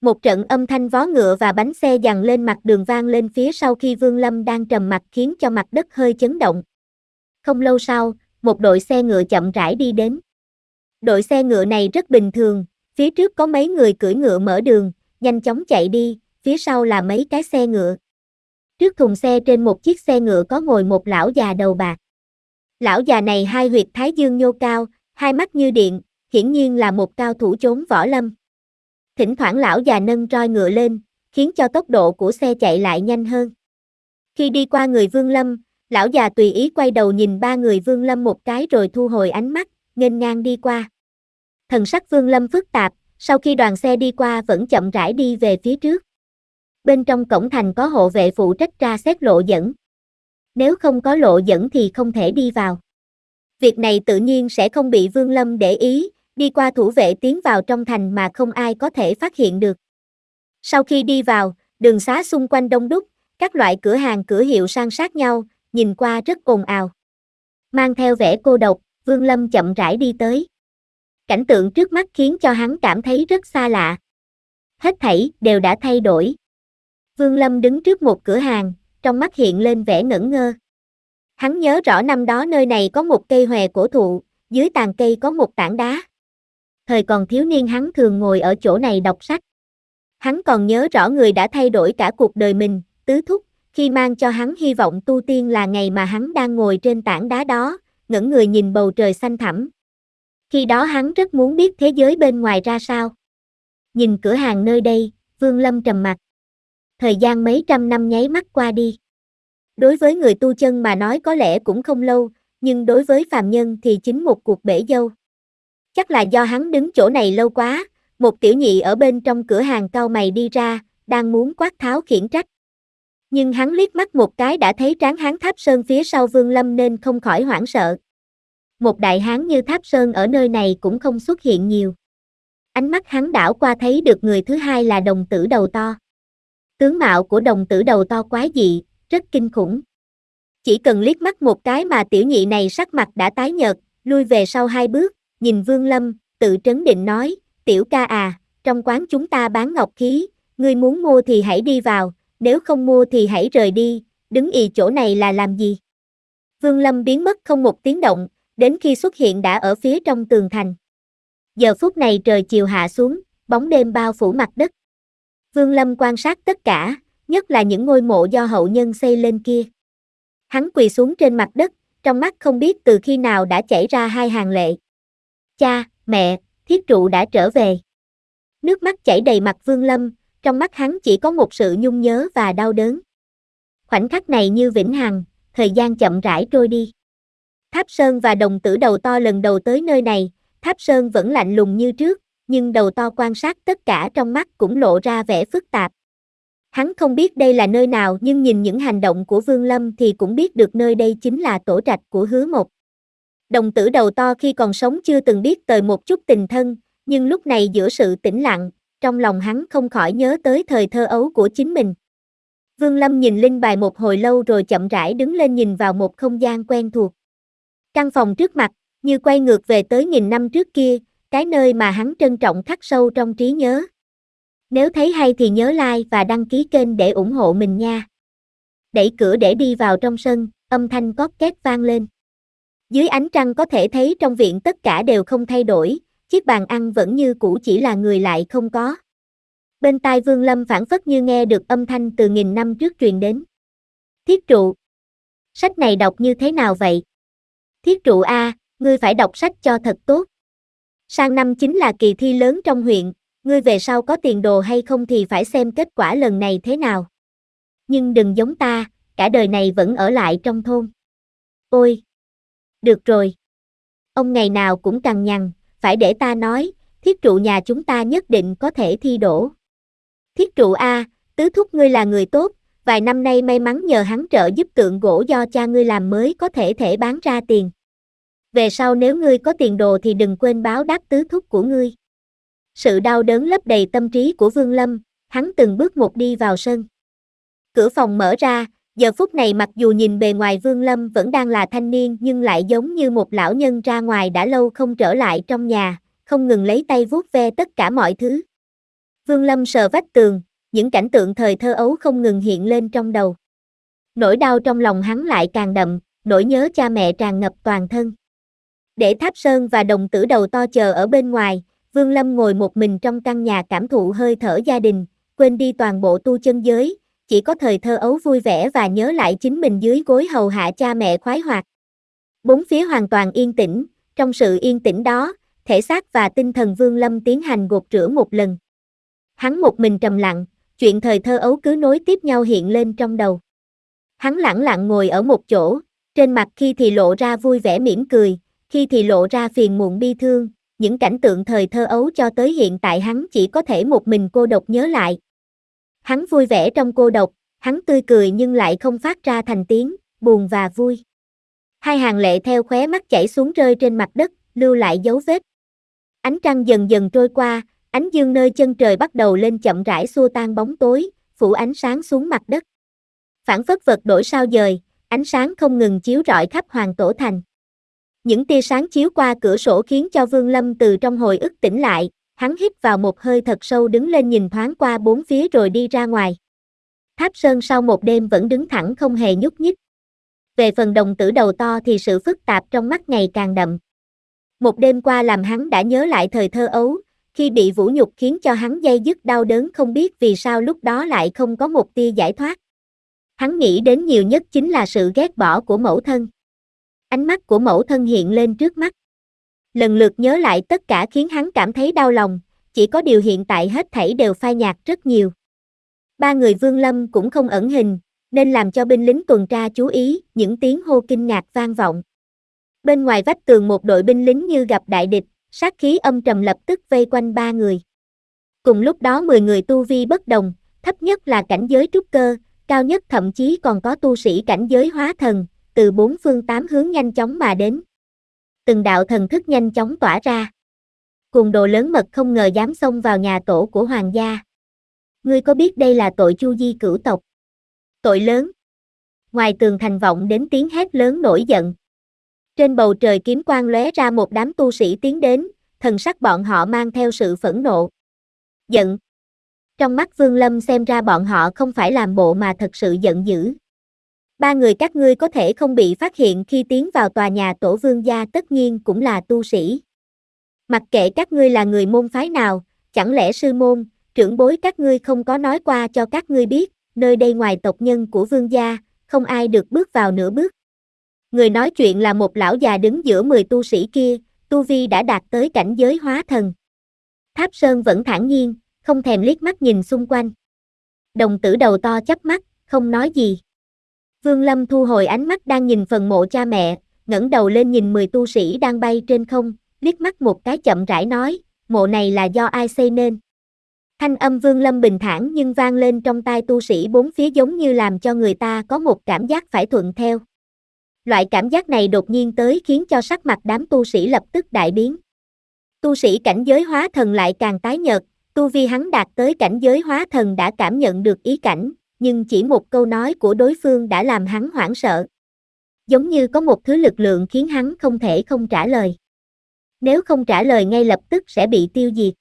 Một trận âm thanh vó ngựa và bánh xe dằn lên mặt đường vang lên phía sau khi Vương Lâm đang trầm mặt khiến cho mặt đất hơi chấn động. Không lâu sau, một đội xe ngựa chậm rãi đi đến đội xe ngựa này rất bình thường, phía trước có mấy người cưỡi ngựa mở đường, nhanh chóng chạy đi, phía sau là mấy cái xe ngựa. Trước thùng xe trên một chiếc xe ngựa có ngồi một lão già đầu bạc. Lão già này hai huyệt thái dương nhô cao, hai mắt như điện, hiển nhiên là một cao thủ chốn võ lâm. Thỉnh thoảng lão già nâng roi ngựa lên, khiến cho tốc độ của xe chạy lại nhanh hơn. Khi đi qua người Vương Lâm, lão già tùy ý quay đầu nhìn ba người Vương Lâm một cái rồi thu hồi ánh mắt, nghênh ngang đi qua thần sắc Vương Lâm phức tạp, sau khi đoàn xe đi qua vẫn chậm rãi đi về phía trước. Bên trong cổng thành có hộ vệ phụ trách tra xét lộ dẫn. Nếu không có lộ dẫn thì không thể đi vào. Việc này tự nhiên sẽ không bị Vương Lâm để ý, đi qua thủ vệ tiến vào trong thành mà không ai có thể phát hiện được. Sau khi đi vào, đường xá xung quanh đông đúc, các loại cửa hàng cửa hiệu sang sát nhau, nhìn qua rất ồn ào. Mang theo vẻ cô độc, Vương Lâm chậm rãi đi tới. Cảnh tượng trước mắt khiến cho hắn cảm thấy rất xa lạ. Hết thảy đều đã thay đổi. Vương Lâm đứng trước một cửa hàng, trong mắt hiện lên vẻ ngẩn ngơ. Hắn nhớ rõ năm đó nơi này có một cây hòe cổ thụ, dưới tàn cây có một tảng đá. Thời còn thiếu niên hắn thường ngồi ở chỗ này đọc sách. Hắn còn nhớ rõ người đã thay đổi cả cuộc đời mình, tứ thúc, khi mang cho hắn hy vọng tu tiên là ngày mà hắn đang ngồi trên tảng đá đó, ngẩng người nhìn bầu trời xanh thẳm, khi đó hắn rất muốn biết thế giới bên ngoài ra sao. Nhìn cửa hàng nơi đây, Vương Lâm trầm mặt. Thời gian mấy trăm năm nháy mắt qua đi. Đối với người tu chân mà nói có lẽ cũng không lâu, nhưng đối với phàm nhân thì chính một cuộc bể dâu. Chắc là do hắn đứng chỗ này lâu quá, một tiểu nhị ở bên trong cửa hàng cau mày đi ra, đang muốn quát tháo khiển trách. Nhưng hắn liếc mắt một cái đã thấy trán hắn tháp sơn phía sau Vương Lâm nên không khỏi hoảng sợ một đại hán như tháp sơn ở nơi này cũng không xuất hiện nhiều. Ánh mắt hắn đảo qua thấy được người thứ hai là đồng tử đầu to. Tướng mạo của đồng tử đầu to quái dị, rất kinh khủng. Chỉ cần liếc mắt một cái mà tiểu nhị này sắc mặt đã tái nhợt, lui về sau hai bước, nhìn Vương Lâm, tự trấn định nói, tiểu ca à, trong quán chúng ta bán ngọc khí, ngươi muốn mua thì hãy đi vào, nếu không mua thì hãy rời đi, đứng y chỗ này là làm gì? Vương Lâm biến mất không một tiếng động, đến khi xuất hiện đã ở phía trong tường thành. Giờ phút này trời chiều hạ xuống, bóng đêm bao phủ mặt đất. Vương Lâm quan sát tất cả, nhất là những ngôi mộ do hậu nhân xây lên kia. Hắn quỳ xuống trên mặt đất, trong mắt không biết từ khi nào đã chảy ra hai hàng lệ. Cha, mẹ, thiết trụ đã trở về. Nước mắt chảy đầy mặt Vương Lâm, trong mắt hắn chỉ có một sự nhung nhớ và đau đớn. Khoảnh khắc này như vĩnh hằng, thời gian chậm rãi trôi đi. Tháp Sơn và đồng tử đầu to lần đầu tới nơi này, Tháp Sơn vẫn lạnh lùng như trước, nhưng đầu to quan sát tất cả trong mắt cũng lộ ra vẻ phức tạp. Hắn không biết đây là nơi nào nhưng nhìn những hành động của Vương Lâm thì cũng biết được nơi đây chính là tổ trạch của hứa Mộc. Đồng tử đầu to khi còn sống chưa từng biết tới một chút tình thân, nhưng lúc này giữa sự tĩnh lặng, trong lòng hắn không khỏi nhớ tới thời thơ ấu của chính mình. Vương Lâm nhìn linh bài một hồi lâu rồi chậm rãi đứng lên nhìn vào một không gian quen thuộc. Căn phòng trước mặt, như quay ngược về tới nghìn năm trước kia, cái nơi mà hắn trân trọng khắc sâu trong trí nhớ. Nếu thấy hay thì nhớ like và đăng ký kênh để ủng hộ mình nha. Đẩy cửa để đi vào trong sân, âm thanh có két vang lên. Dưới ánh trăng có thể thấy trong viện tất cả đều không thay đổi, chiếc bàn ăn vẫn như cũ chỉ là người lại không có. Bên tai Vương Lâm phản phất như nghe được âm thanh từ nghìn năm trước truyền đến. Thiết trụ. Sách này đọc như thế nào vậy? Thiết trụ A, ngươi phải đọc sách cho thật tốt. Sang năm chính là kỳ thi lớn trong huyện, ngươi về sau có tiền đồ hay không thì phải xem kết quả lần này thế nào. Nhưng đừng giống ta, cả đời này vẫn ở lại trong thôn. Ôi! Được rồi. Ông ngày nào cũng cằn nhằn, phải để ta nói, thiết trụ nhà chúng ta nhất định có thể thi đổ. Thiết trụ A, tứ thúc ngươi là người tốt, vài năm nay may mắn nhờ hắn trợ giúp tượng gỗ do cha ngươi làm mới có thể thể bán ra tiền. Về sau nếu ngươi có tiền đồ thì đừng quên báo đáp tứ thúc của ngươi. Sự đau đớn lấp đầy tâm trí của Vương Lâm, hắn từng bước một đi vào sân. Cửa phòng mở ra, giờ phút này mặc dù nhìn bề ngoài Vương Lâm vẫn đang là thanh niên nhưng lại giống như một lão nhân ra ngoài đã lâu không trở lại trong nhà, không ngừng lấy tay vuốt ve tất cả mọi thứ. Vương Lâm sờ vách tường, những cảnh tượng thời thơ ấu không ngừng hiện lên trong đầu. Nỗi đau trong lòng hắn lại càng đậm, nỗi nhớ cha mẹ tràn ngập toàn thân. Để Tháp Sơn và đồng tử đầu to chờ ở bên ngoài, Vương Lâm ngồi một mình trong căn nhà cảm thụ hơi thở gia đình, quên đi toàn bộ tu chân giới, chỉ có thời thơ ấu vui vẻ và nhớ lại chính mình dưới gối hầu hạ cha mẹ khoái hoạt. Bốn phía hoàn toàn yên tĩnh, trong sự yên tĩnh đó, thể xác và tinh thần Vương Lâm tiến hành gột rửa một lần. Hắn một mình trầm lặng, chuyện thời thơ ấu cứ nối tiếp nhau hiện lên trong đầu. Hắn lặng lặng ngồi ở một chỗ, trên mặt khi thì lộ ra vui vẻ mỉm cười, khi thì lộ ra phiền muộn bi thương, những cảnh tượng thời thơ ấu cho tới hiện tại hắn chỉ có thể một mình cô độc nhớ lại. Hắn vui vẻ trong cô độc, hắn tươi cười nhưng lại không phát ra thành tiếng, buồn và vui. Hai hàng lệ theo khóe mắt chảy xuống rơi trên mặt đất, lưu lại dấu vết. Ánh trăng dần dần trôi qua, ánh dương nơi chân trời bắt đầu lên chậm rãi xua tan bóng tối, phủ ánh sáng xuống mặt đất. Phản phất vật đổi sao dời, ánh sáng không ngừng chiếu rọi khắp hoàng tổ thành. Những tia sáng chiếu qua cửa sổ khiến cho Vương Lâm từ trong hồi ức tỉnh lại, hắn hít vào một hơi thật sâu đứng lên nhìn thoáng qua bốn phía rồi đi ra ngoài. Tháp Sơn sau một đêm vẫn đứng thẳng không hề nhúc nhích. Về phần đồng tử đầu to thì sự phức tạp trong mắt ngày càng đậm. Một đêm qua làm hắn đã nhớ lại thời thơ ấu, khi bị vũ nhục khiến cho hắn dây dứt đau đớn không biết vì sao lúc đó lại không có một tia giải thoát. Hắn nghĩ đến nhiều nhất chính là sự ghét bỏ của mẫu thân. Ánh mắt của mẫu thân hiện lên trước mắt. Lần lượt nhớ lại tất cả khiến hắn cảm thấy đau lòng, chỉ có điều hiện tại hết thảy đều phai nhạt rất nhiều. Ba người Vương Lâm cũng không ẩn hình, nên làm cho binh lính tuần tra chú ý, những tiếng hô kinh ngạc vang vọng. Bên ngoài vách tường một đội binh lính như gặp đại địch, sát khí âm trầm lập tức vây quanh ba người. Cùng lúc đó 10 người tu vi bất đồng, thấp nhất là cảnh giới trúc cơ, cao nhất thậm chí còn có tu sĩ cảnh giới hóa thần, từ bốn phương tám hướng nhanh chóng mà đến. Từng đạo thần thức nhanh chóng tỏa ra. Cùng đồ lớn mật không ngờ dám xông vào nhà tổ của hoàng gia. Ngươi có biết đây là tội chu di cửu tộc? Tội lớn. Ngoài tường thành vọng đến tiếng hét lớn nổi giận. Trên bầu trời kiếm quang lóe ra một đám tu sĩ tiến đến, thần sắc bọn họ mang theo sự phẫn nộ. Giận. Trong mắt Vương Lâm xem ra bọn họ không phải làm bộ mà thật sự giận dữ, ba người các ngươi có thể không bị phát hiện khi tiến vào tòa nhà tổ vương gia tất nhiên cũng là tu sĩ. Mặc kệ các ngươi là người môn phái nào, chẳng lẽ sư môn, trưởng bối các ngươi không có nói qua cho các ngươi biết, nơi đây ngoài tộc nhân của vương gia, không ai được bước vào nửa bước. Người nói chuyện là một lão già đứng giữa 10 tu sĩ kia, tu vi đã đạt tới cảnh giới hóa thần. Tháp Sơn vẫn thản nhiên, không thèm liếc mắt nhìn xung quanh. Đồng tử đầu to chắp mắt, không nói gì. Vương Lâm thu hồi ánh mắt đang nhìn phần mộ cha mẹ, ngẩng đầu lên nhìn 10 tu sĩ đang bay trên không, liếc mắt một cái chậm rãi nói, mộ này là do ai xây nên. Thanh âm Vương Lâm bình thản nhưng vang lên trong tai tu sĩ bốn phía giống như làm cho người ta có một cảm giác phải thuận theo. Loại cảm giác này đột nhiên tới khiến cho sắc mặt đám tu sĩ lập tức đại biến. Tu sĩ cảnh giới hóa thần lại càng tái nhợt, tu vi hắn đạt tới cảnh giới hóa thần đã cảm nhận được ý cảnh, nhưng chỉ một câu nói của đối phương đã làm hắn hoảng sợ. Giống như có một thứ lực lượng khiến hắn không thể không trả lời. Nếu không trả lời ngay lập tức sẽ bị tiêu diệt.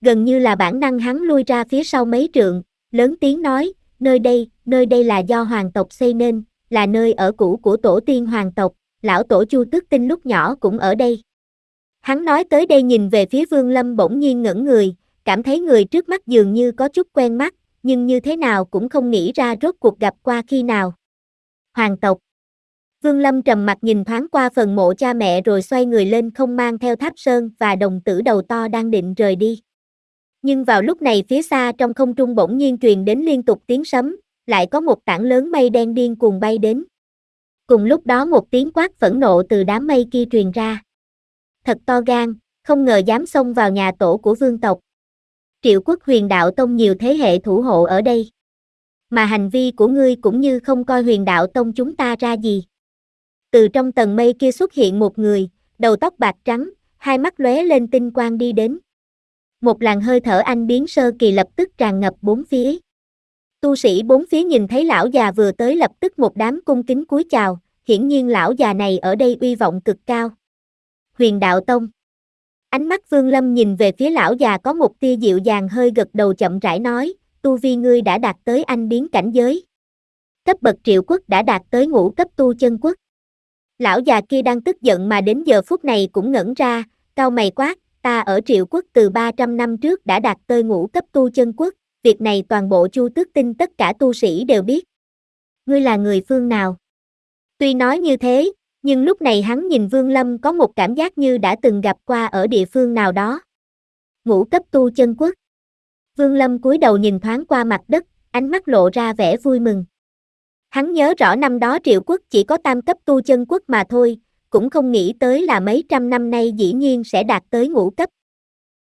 Gần như là bản năng hắn lui ra phía sau mấy trường, lớn tiếng nói, nơi đây, nơi đây là do hoàng tộc xây nên, là nơi ở cũ của tổ tiên hoàng tộc, lão tổ chu tước tinh lúc nhỏ cũng ở đây. Hắn nói tới đây nhìn về phía vương lâm bỗng nhiên ngẩn người, cảm thấy người trước mắt dường như có chút quen mắt, nhưng như thế nào cũng không nghĩ ra rốt cuộc gặp qua khi nào. Hoàng tộc Vương Lâm trầm mặt nhìn thoáng qua phần mộ cha mẹ rồi xoay người lên không mang theo tháp sơn và đồng tử đầu to đang định rời đi. Nhưng vào lúc này phía xa trong không trung bỗng nhiên truyền đến liên tục tiếng sấm, lại có một tảng lớn mây đen điên cuồng bay đến. Cùng lúc đó một tiếng quát phẫn nộ từ đám mây kia truyền ra. Thật to gan, không ngờ dám xông vào nhà tổ của vương tộc, triệu quốc huyền đạo tông nhiều thế hệ thủ hộ ở đây. Mà hành vi của ngươi cũng như không coi huyền đạo tông chúng ta ra gì. Từ trong tầng mây kia xuất hiện một người, đầu tóc bạc trắng, hai mắt lóe lên tinh quang đi đến. Một làn hơi thở anh biến sơ kỳ lập tức tràn ngập bốn phía. Tu sĩ bốn phía nhìn thấy lão già vừa tới lập tức một đám cung kính cúi chào, hiển nhiên lão già này ở đây uy vọng cực cao. Huyền đạo tông Ánh mắt Vương Lâm nhìn về phía lão già có một tia dịu dàng hơi gật đầu chậm rãi nói, tu vi ngươi đã đạt tới anh biến cảnh giới. Cấp bậc triệu quốc đã đạt tới ngũ cấp tu chân quốc. Lão già kia đang tức giận mà đến giờ phút này cũng ngẩn ra, cao mày quát, ta ở triệu quốc từ 300 năm trước đã đạt tới ngũ cấp tu chân quốc, việc này toàn bộ chu tước tinh tất cả tu sĩ đều biết. Ngươi là người phương nào? Tuy nói như thế, nhưng lúc này hắn nhìn Vương Lâm có một cảm giác như đã từng gặp qua ở địa phương nào đó. Ngũ cấp tu chân quốc. Vương Lâm cúi đầu nhìn thoáng qua mặt đất, ánh mắt lộ ra vẻ vui mừng. Hắn nhớ rõ năm đó triệu quốc chỉ có tam cấp tu chân quốc mà thôi, cũng không nghĩ tới là mấy trăm năm nay dĩ nhiên sẽ đạt tới ngũ cấp.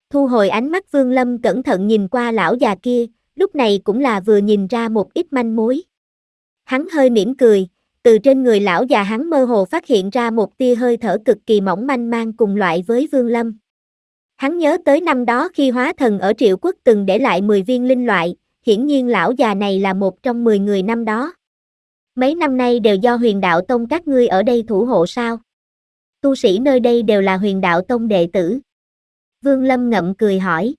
Thu hồi ánh mắt Vương Lâm cẩn thận nhìn qua lão già kia, lúc này cũng là vừa nhìn ra một ít manh mối. Hắn hơi mỉm cười, từ trên người lão già hắn mơ hồ phát hiện ra một tia hơi thở cực kỳ mỏng manh mang cùng loại với Vương Lâm. Hắn nhớ tới năm đó khi hóa thần ở Triệu Quốc từng để lại 10 viên linh loại, hiển nhiên lão già này là một trong 10 người năm đó. Mấy năm nay đều do huyền đạo tông các ngươi ở đây thủ hộ sao? Tu sĩ nơi đây đều là huyền đạo tông đệ tử. Vương Lâm ngậm cười hỏi.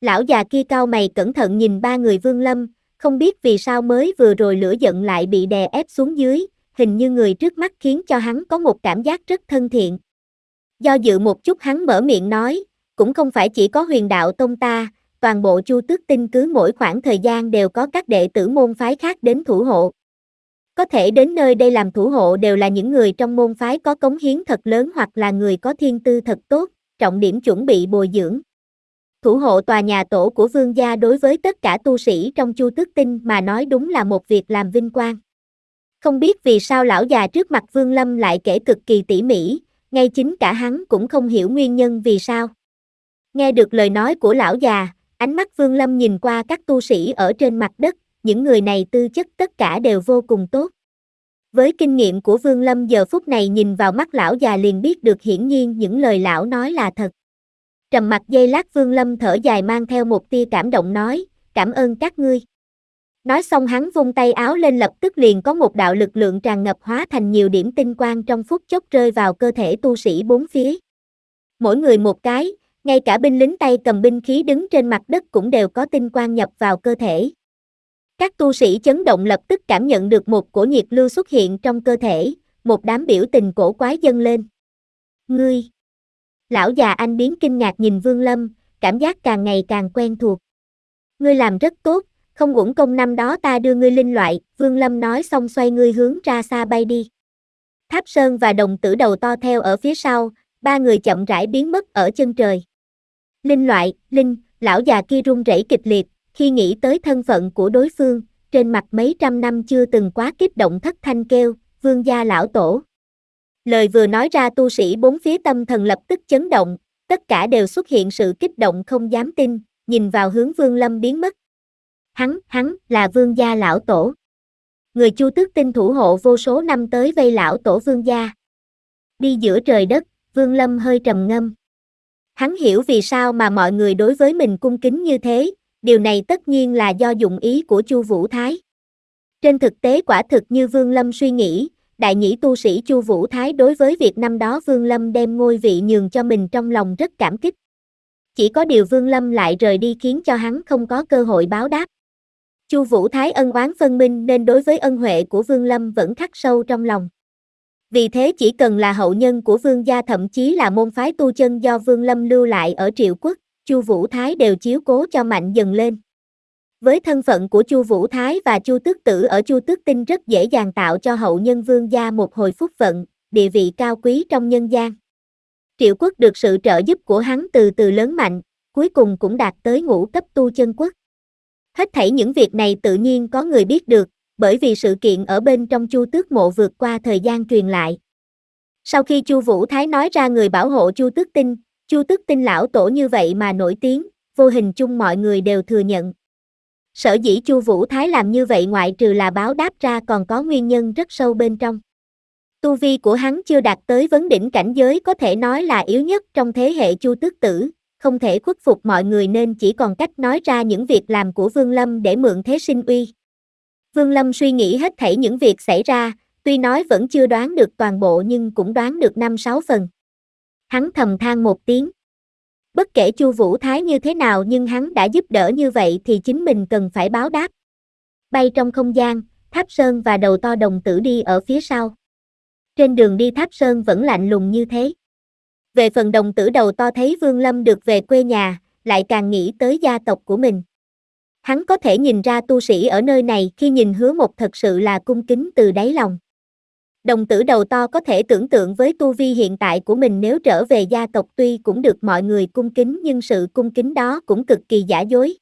Lão già kia cao mày cẩn thận nhìn ba người Vương Lâm, không biết vì sao mới vừa rồi lửa giận lại bị đè ép xuống dưới, hình như người trước mắt khiến cho hắn có một cảm giác rất thân thiện. Do dự một chút hắn mở miệng nói, cũng không phải chỉ có huyền đạo tông ta, toàn bộ chu tước tinh cứ mỗi khoảng thời gian đều có các đệ tử môn phái khác đến thủ hộ. Có thể đến nơi đây làm thủ hộ đều là những người trong môn phái có cống hiến thật lớn hoặc là người có thiên tư thật tốt, trọng điểm chuẩn bị bồi dưỡng thủ hộ tòa nhà tổ của vương gia đối với tất cả tu sĩ trong chu tước tinh mà nói đúng là một việc làm vinh quang. Không biết vì sao lão già trước mặt vương lâm lại kể cực kỳ tỉ mỉ, ngay chính cả hắn cũng không hiểu nguyên nhân vì sao. Nghe được lời nói của lão già, ánh mắt vương lâm nhìn qua các tu sĩ ở trên mặt đất, những người này tư chất tất cả đều vô cùng tốt. Với kinh nghiệm của Vương Lâm giờ phút này nhìn vào mắt lão già liền biết được hiển nhiên những lời lão nói là thật trầm mặt dây lát Vương Lâm thở dài mang theo một tia cảm động nói, cảm ơn các ngươi. Nói xong hắn vung tay áo lên lập tức liền có một đạo lực lượng tràn ngập hóa thành nhiều điểm tinh quang trong phút chốc rơi vào cơ thể tu sĩ bốn phía. Mỗi người một cái, ngay cả binh lính tay cầm binh khí đứng trên mặt đất cũng đều có tinh quang nhập vào cơ thể. Các tu sĩ chấn động lập tức cảm nhận được một cổ nhiệt lưu xuất hiện trong cơ thể, một đám biểu tình cổ quái dâng lên. Ngươi! Lão già anh biến kinh ngạc nhìn Vương Lâm, cảm giác càng ngày càng quen thuộc. Ngươi làm rất tốt, không uổng công năm đó ta đưa ngươi linh loại, Vương Lâm nói xong xoay ngươi hướng ra xa bay đi. Tháp Sơn và đồng tử đầu to theo ở phía sau, ba người chậm rãi biến mất ở chân trời. Linh loại, Linh, lão già kia run rẩy kịch liệt, khi nghĩ tới thân phận của đối phương, trên mặt mấy trăm năm chưa từng quá kích động thất thanh kêu, vương gia lão tổ. Lời vừa nói ra tu sĩ bốn phía tâm thần lập tức chấn động, tất cả đều xuất hiện sự kích động không dám tin, nhìn vào hướng Vương Lâm biến mất. Hắn, hắn, là Vương gia lão tổ. Người Chu Tước Tinh thủ hộ vô số năm tới vây lão tổ Vương gia. Đi giữa trời đất, Vương Lâm hơi trầm ngâm. Hắn hiểu vì sao mà mọi người đối với mình cung kính như thế, điều này tất nhiên là do dụng ý của Chu Vũ Thái. Trên thực tế quả thực như Vương Lâm suy nghĩ, đại nhĩ tu sĩ Chu Vũ Thái đối với việc năm đó Vương Lâm đem ngôi vị nhường cho mình trong lòng rất cảm kích. Chỉ có điều Vương Lâm lại rời đi khiến cho hắn không có cơ hội báo đáp. Chu Vũ Thái ân oán phân minh nên đối với ân huệ của Vương Lâm vẫn khắc sâu trong lòng. Vì thế chỉ cần là hậu nhân của Vương gia thậm chí là môn phái tu chân do Vương Lâm lưu lại ở Triệu Quốc, Chu Vũ Thái đều chiếu cố cho mạnh dần lên. Với thân phận của Chu Vũ Thái và Chu Tước Tử ở Chu Tước Tinh rất dễ dàng tạo cho hậu nhân vương gia một hồi phúc vận, địa vị cao quý trong nhân gian. Triệu quốc được sự trợ giúp của hắn từ từ lớn mạnh, cuối cùng cũng đạt tới ngũ cấp tu chân quốc. Hết thảy những việc này tự nhiên có người biết được, bởi vì sự kiện ở bên trong Chu Tước Mộ vượt qua thời gian truyền lại. Sau khi Chu Vũ Thái nói ra người bảo hộ Chu Tước Tinh, Chu Tước Tinh lão tổ như vậy mà nổi tiếng, vô hình chung mọi người đều thừa nhận, Sở dĩ Chu Vũ Thái làm như vậy ngoại trừ là báo đáp ra còn có nguyên nhân rất sâu bên trong. Tu vi của hắn chưa đạt tới vấn đỉnh cảnh giới có thể nói là yếu nhất trong thế hệ Chu Tước Tử, không thể khuất phục mọi người nên chỉ còn cách nói ra những việc làm của Vương Lâm để mượn thế sinh uy. Vương Lâm suy nghĩ hết thảy những việc xảy ra, tuy nói vẫn chưa đoán được toàn bộ nhưng cũng đoán được năm sáu phần. Hắn thầm than một tiếng. Bất kể Chu Vũ Thái như thế nào nhưng hắn đã giúp đỡ như vậy thì chính mình cần phải báo đáp. Bay trong không gian, Tháp Sơn và đầu to đồng tử đi ở phía sau. Trên đường đi Tháp Sơn vẫn lạnh lùng như thế. Về phần đồng tử đầu to thấy Vương Lâm được về quê nhà, lại càng nghĩ tới gia tộc của mình. Hắn có thể nhìn ra tu sĩ ở nơi này khi nhìn hứa một thật sự là cung kính từ đáy lòng. Đồng tử đầu to có thể tưởng tượng với tu vi hiện tại của mình nếu trở về gia tộc tuy cũng được mọi người cung kính nhưng sự cung kính đó cũng cực kỳ giả dối.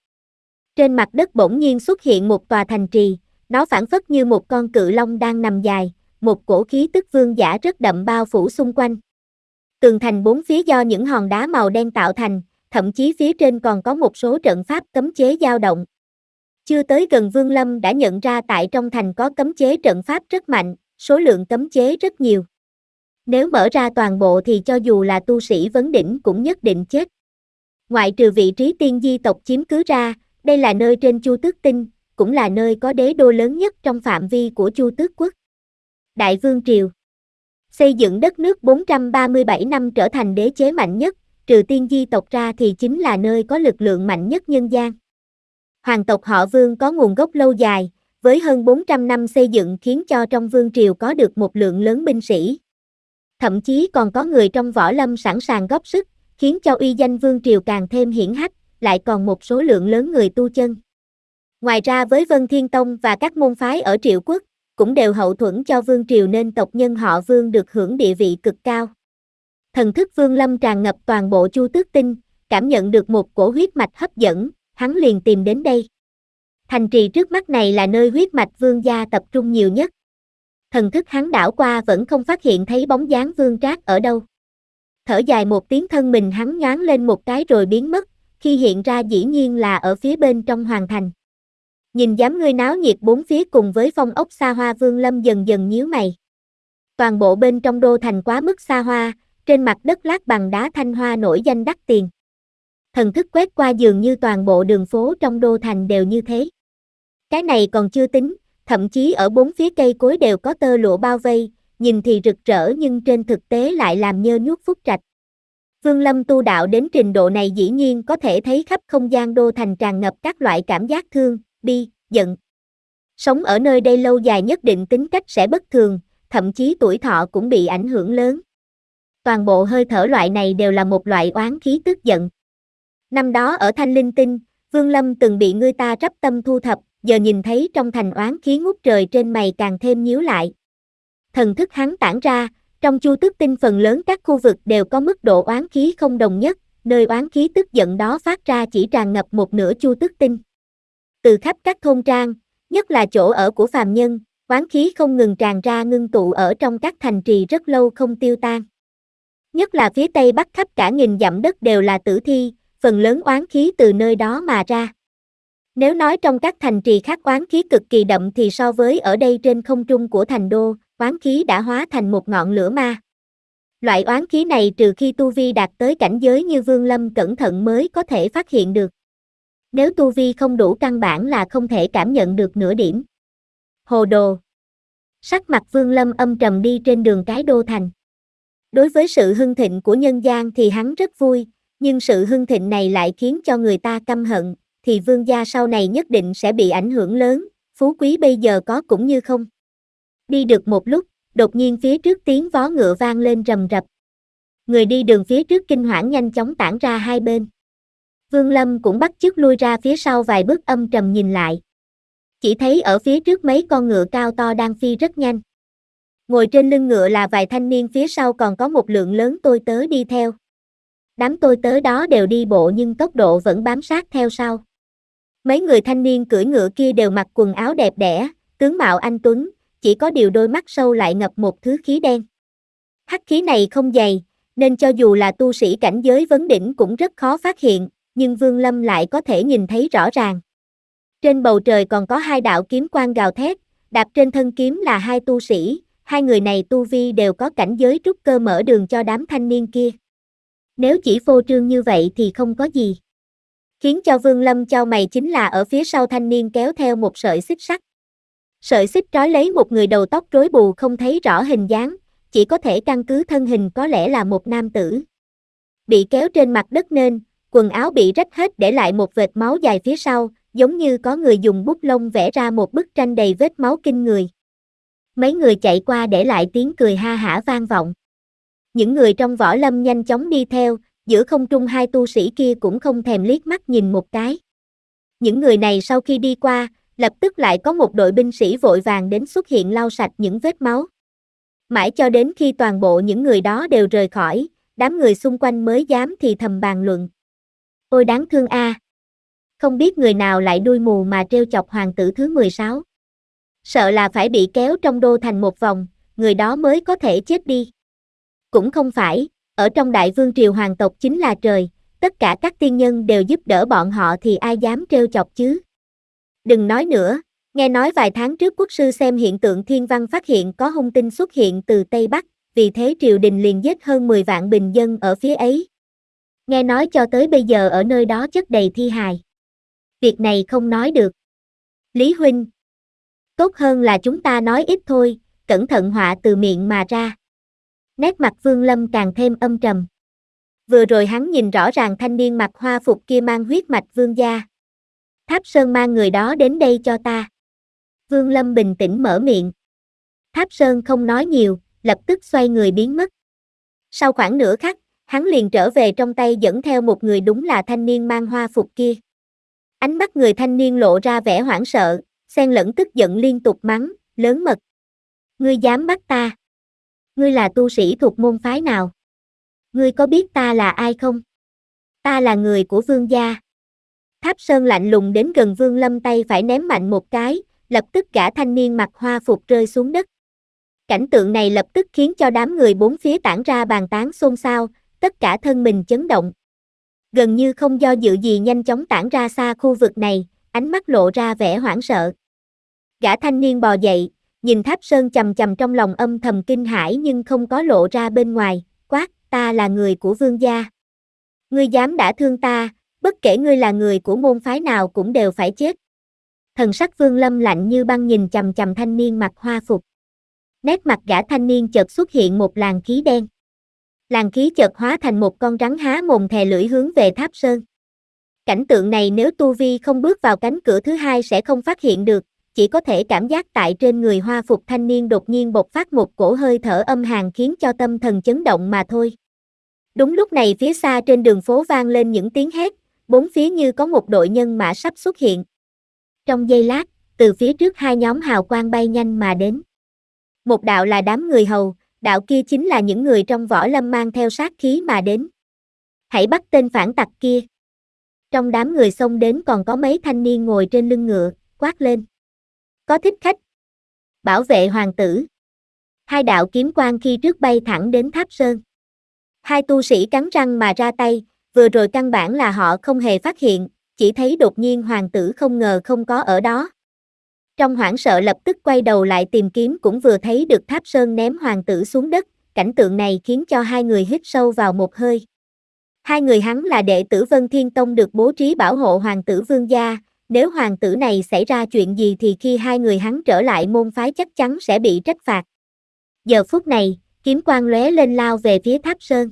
Trên mặt đất bỗng nhiên xuất hiện một tòa thành trì, nó phản phất như một con cự long đang nằm dài, một cổ khí tức vương giả rất đậm bao phủ xung quanh. Tường thành bốn phía do những hòn đá màu đen tạo thành, thậm chí phía trên còn có một số trận pháp cấm chế dao động. Chưa tới gần Vương Lâm đã nhận ra tại trong thành có cấm chế trận pháp rất mạnh, số lượng cấm chế rất nhiều. Nếu mở ra toàn bộ thì cho dù là tu sĩ vấn đỉnh cũng nhất định chết. Ngoại trừ vị trí tiên di tộc chiếm cứ ra, đây là nơi trên Chu Tước Tinh, cũng là nơi có đế đô lớn nhất trong phạm vi của Chu Tước Quốc. Đại Vương Triều Xây dựng đất nước 437 năm trở thành đế chế mạnh nhất, trừ tiên di tộc ra thì chính là nơi có lực lượng mạnh nhất nhân gian. Hoàng tộc họ Vương có nguồn gốc lâu dài, với hơn 400 năm xây dựng khiến cho trong vương triều có được một lượng lớn binh sĩ. Thậm chí còn có người trong võ lâm sẵn sàng góp sức, khiến cho uy danh vương triều càng thêm hiển hách, lại còn một số lượng lớn người tu chân. Ngoài ra với Vân Thiên Tông và các môn phái ở triệu quốc, cũng đều hậu thuẫn cho vương triều nên tộc nhân họ vương được hưởng địa vị cực cao. Thần thức vương lâm tràn ngập toàn bộ chu tước tinh, cảm nhận được một cổ huyết mạch hấp dẫn, hắn liền tìm đến đây. Thành trì trước mắt này là nơi huyết mạch vương gia tập trung nhiều nhất. Thần thức hắn đảo qua vẫn không phát hiện thấy bóng dáng vương trác ở đâu. Thở dài một tiếng thân mình hắn nhoáng lên một cái rồi biến mất, khi hiện ra dĩ nhiên là ở phía bên trong hoàng thành. Nhìn dám ngươi náo nhiệt bốn phía cùng với phong ốc xa hoa vương lâm dần dần nhíu mày. Toàn bộ bên trong đô thành quá mức xa hoa, trên mặt đất lát bằng đá thanh hoa nổi danh đắt tiền. Thần thức quét qua dường như toàn bộ đường phố trong đô thành đều như thế. Cái này còn chưa tính, thậm chí ở bốn phía cây cối đều có tơ lụa bao vây, nhìn thì rực rỡ nhưng trên thực tế lại làm nhơ nhuốc phúc trạch. Vương Lâm tu đạo đến trình độ này dĩ nhiên có thể thấy khắp không gian đô thành tràn ngập các loại cảm giác thương, bi, giận. Sống ở nơi đây lâu dài nhất định tính cách sẽ bất thường, thậm chí tuổi thọ cũng bị ảnh hưởng lớn. Toàn bộ hơi thở loại này đều là một loại oán khí tức giận. Năm đó ở Thanh Linh Tinh, Vương Lâm từng bị người ta rắp tâm thu thập, giờ nhìn thấy trong thành oán khí ngút trời trên mày càng thêm nhíu lại. Thần thức hắn tản ra, trong chu tức tinh phần lớn các khu vực đều có mức độ oán khí không đồng nhất, nơi oán khí tức giận đó phát ra chỉ tràn ngập một nửa chu tức tinh. Từ khắp các thôn trang, nhất là chỗ ở của phàm nhân, oán khí không ngừng tràn ra ngưng tụ ở trong các thành trì rất lâu không tiêu tan. Nhất là phía tây bắc khắp cả nghìn dặm đất đều là tử thi, phần lớn oán khí từ nơi đó mà ra. Nếu nói trong các thành trì khác oán khí cực kỳ đậm thì so với ở đây trên không trung của thành đô, oán khí đã hóa thành một ngọn lửa ma. Loại oán khí này trừ khi tu vi đạt tới cảnh giới như Vương Lâm cẩn thận mới có thể phát hiện được. Nếu tu vi không đủ căn bản là không thể cảm nhận được nửa điểm. Hồ đồ. Sắc mặt Vương Lâm âm trầm đi trên đường cái đô thành. Đối với sự hưng thịnh của nhân gian thì hắn rất vui, nhưng sự hưng thịnh này lại khiến cho người ta căm hận, thì vương gia sau này nhất định sẽ bị ảnh hưởng lớn, phú quý bây giờ có cũng như không. Đi được một lúc, đột nhiên phía trước tiếng vó ngựa vang lên rầm rập. Người đi đường phía trước kinh hoảng nhanh chóng tản ra hai bên. Vương Lâm cũng bắt chước lui ra phía sau vài bước âm trầm nhìn lại. Chỉ thấy ở phía trước mấy con ngựa cao to đang phi rất nhanh. Ngồi trên lưng ngựa là vài thanh niên phía sau còn có một lượng lớn tôi tớ đi theo. Đám tôi tớ đó đều đi bộ nhưng tốc độ vẫn bám sát theo sau. Mấy người thanh niên cưỡi ngựa kia đều mặc quần áo đẹp đẽ, tướng mạo anh Tuấn, chỉ có điều đôi mắt sâu lại ngập một thứ khí đen. Hắc khí này không dày, nên cho dù là tu sĩ cảnh giới vấn đỉnh cũng rất khó phát hiện, nhưng Vương Lâm lại có thể nhìn thấy rõ ràng. Trên bầu trời còn có hai đạo kiếm quang gào thét, đạp trên thân kiếm là hai tu sĩ, hai người này tu vi đều có cảnh giới trúc cơ mở đường cho đám thanh niên kia. Nếu chỉ phô trương như vậy thì không có gì. Khiến cho Vương Lâm trao mày chính là ở phía sau thanh niên kéo theo một sợi xích sắt. Sợi xích trói lấy một người đầu tóc rối bù không thấy rõ hình dáng, chỉ có thể căn cứ thân hình có lẽ là một nam tử. Bị kéo trên mặt đất nên, quần áo bị rách hết để lại một vệt máu dài phía sau, giống như có người dùng bút lông vẽ ra một bức tranh đầy vết máu kinh người. Mấy người chạy qua để lại tiếng cười ha hả vang vọng. Những người trong võ lâm nhanh chóng đi theo, giữa không trung hai tu sĩ kia cũng không thèm liếc mắt nhìn một cái. Những người này sau khi đi qua, lập tức lại có một đội binh sĩ vội vàng đến xuất hiện lau sạch những vết máu. Mãi cho đến khi toàn bộ những người đó đều rời khỏi, đám người xung quanh mới dám thì thầm bàn luận. Ôi đáng thương a, Không biết người nào lại đuôi mù mà treo chọc hoàng tử thứ 16. Sợ là phải bị kéo trong đô thành một vòng, người đó mới có thể chết đi. Cũng không phải, ở trong đại vương triều hoàng tộc chính là trời, tất cả các tiên nhân đều giúp đỡ bọn họ thì ai dám trêu chọc chứ. Đừng nói nữa, nghe nói vài tháng trước quốc sư xem hiện tượng thiên văn phát hiện có hung tinh xuất hiện từ Tây Bắc, vì thế triều đình liền giết hơn 10 vạn bình dân ở phía ấy. Nghe nói cho tới bây giờ ở nơi đó chất đầy thi hài. Việc này không nói được. Lý Huynh. Tốt hơn là chúng ta nói ít thôi, cẩn thận họa từ miệng mà ra nét mặt Vương Lâm càng thêm âm trầm. Vừa rồi hắn nhìn rõ ràng thanh niên mặc hoa phục kia mang huyết mạch vương gia. Tháp Sơn mang người đó đến đây cho ta. Vương Lâm bình tĩnh mở miệng. Tháp Sơn không nói nhiều, lập tức xoay người biến mất. Sau khoảng nửa khắc, hắn liền trở về trong tay dẫn theo một người đúng là thanh niên mang hoa phục kia. Ánh mắt người thanh niên lộ ra vẻ hoảng sợ, xen lẫn tức giận liên tục mắng, lớn mật. Ngươi dám bắt ta. Ngươi là tu sĩ thuộc môn phái nào? Ngươi có biết ta là ai không? Ta là người của vương gia. Tháp Sơn lạnh lùng đến gần vương lâm tay phải ném mạnh một cái, lập tức gã thanh niên mặc hoa phục rơi xuống đất. Cảnh tượng này lập tức khiến cho đám người bốn phía tản ra bàn tán xôn xao, tất cả thân mình chấn động. Gần như không do dự gì nhanh chóng tản ra xa khu vực này, ánh mắt lộ ra vẻ hoảng sợ. Gã thanh niên bò dậy, nhìn tháp sơn chầm chầm trong lòng âm thầm kinh hãi nhưng không có lộ ra bên ngoài, quát, ta là người của vương gia. Ngươi dám đã thương ta, bất kể ngươi là người của môn phái nào cũng đều phải chết. Thần sắc vương lâm lạnh như băng nhìn chầm chầm thanh niên mặc hoa phục. Nét mặt gã thanh niên chợt xuất hiện một làn khí đen. Làn khí chợt hóa thành một con rắn há mồm thè lưỡi hướng về tháp sơn. Cảnh tượng này nếu Tu Vi không bước vào cánh cửa thứ hai sẽ không phát hiện được, chỉ có thể cảm giác tại trên người hoa phục thanh niên đột nhiên bộc phát một cổ hơi thở âm hàn khiến cho tâm thần chấn động mà thôi. Đúng lúc này phía xa trên đường phố vang lên những tiếng hét, bốn phía như có một đội nhân mã sắp xuất hiện. Trong giây lát, từ phía trước hai nhóm hào quang bay nhanh mà đến. Một đạo là đám người hầu, đạo kia chính là những người trong võ lâm mang theo sát khí mà đến. Hãy bắt tên phản tặc kia. Trong đám người xông đến còn có mấy thanh niên ngồi trên lưng ngựa, quát lên. Có thích khách. Bảo vệ hoàng tử. Hai đạo kiếm quang khi trước bay thẳng đến tháp sơn. Hai tu sĩ cắn răng mà ra tay, vừa rồi căn bản là họ không hề phát hiện, chỉ thấy đột nhiên hoàng tử không ngờ không có ở đó. Trong hoảng sợ lập tức quay đầu lại tìm kiếm cũng vừa thấy được tháp sơn ném hoàng tử xuống đất, cảnh tượng này khiến cho hai người hít sâu vào một hơi. Hai người hắn là đệ tử Vân Thiên Tông được bố trí bảo hộ hoàng tử vương gia, nếu hoàng tử này xảy ra chuyện gì thì khi hai người hắn trở lại môn phái chắc chắn sẽ bị trách phạt. Giờ phút này, kiếm quang lóe lên lao về phía tháp sơn.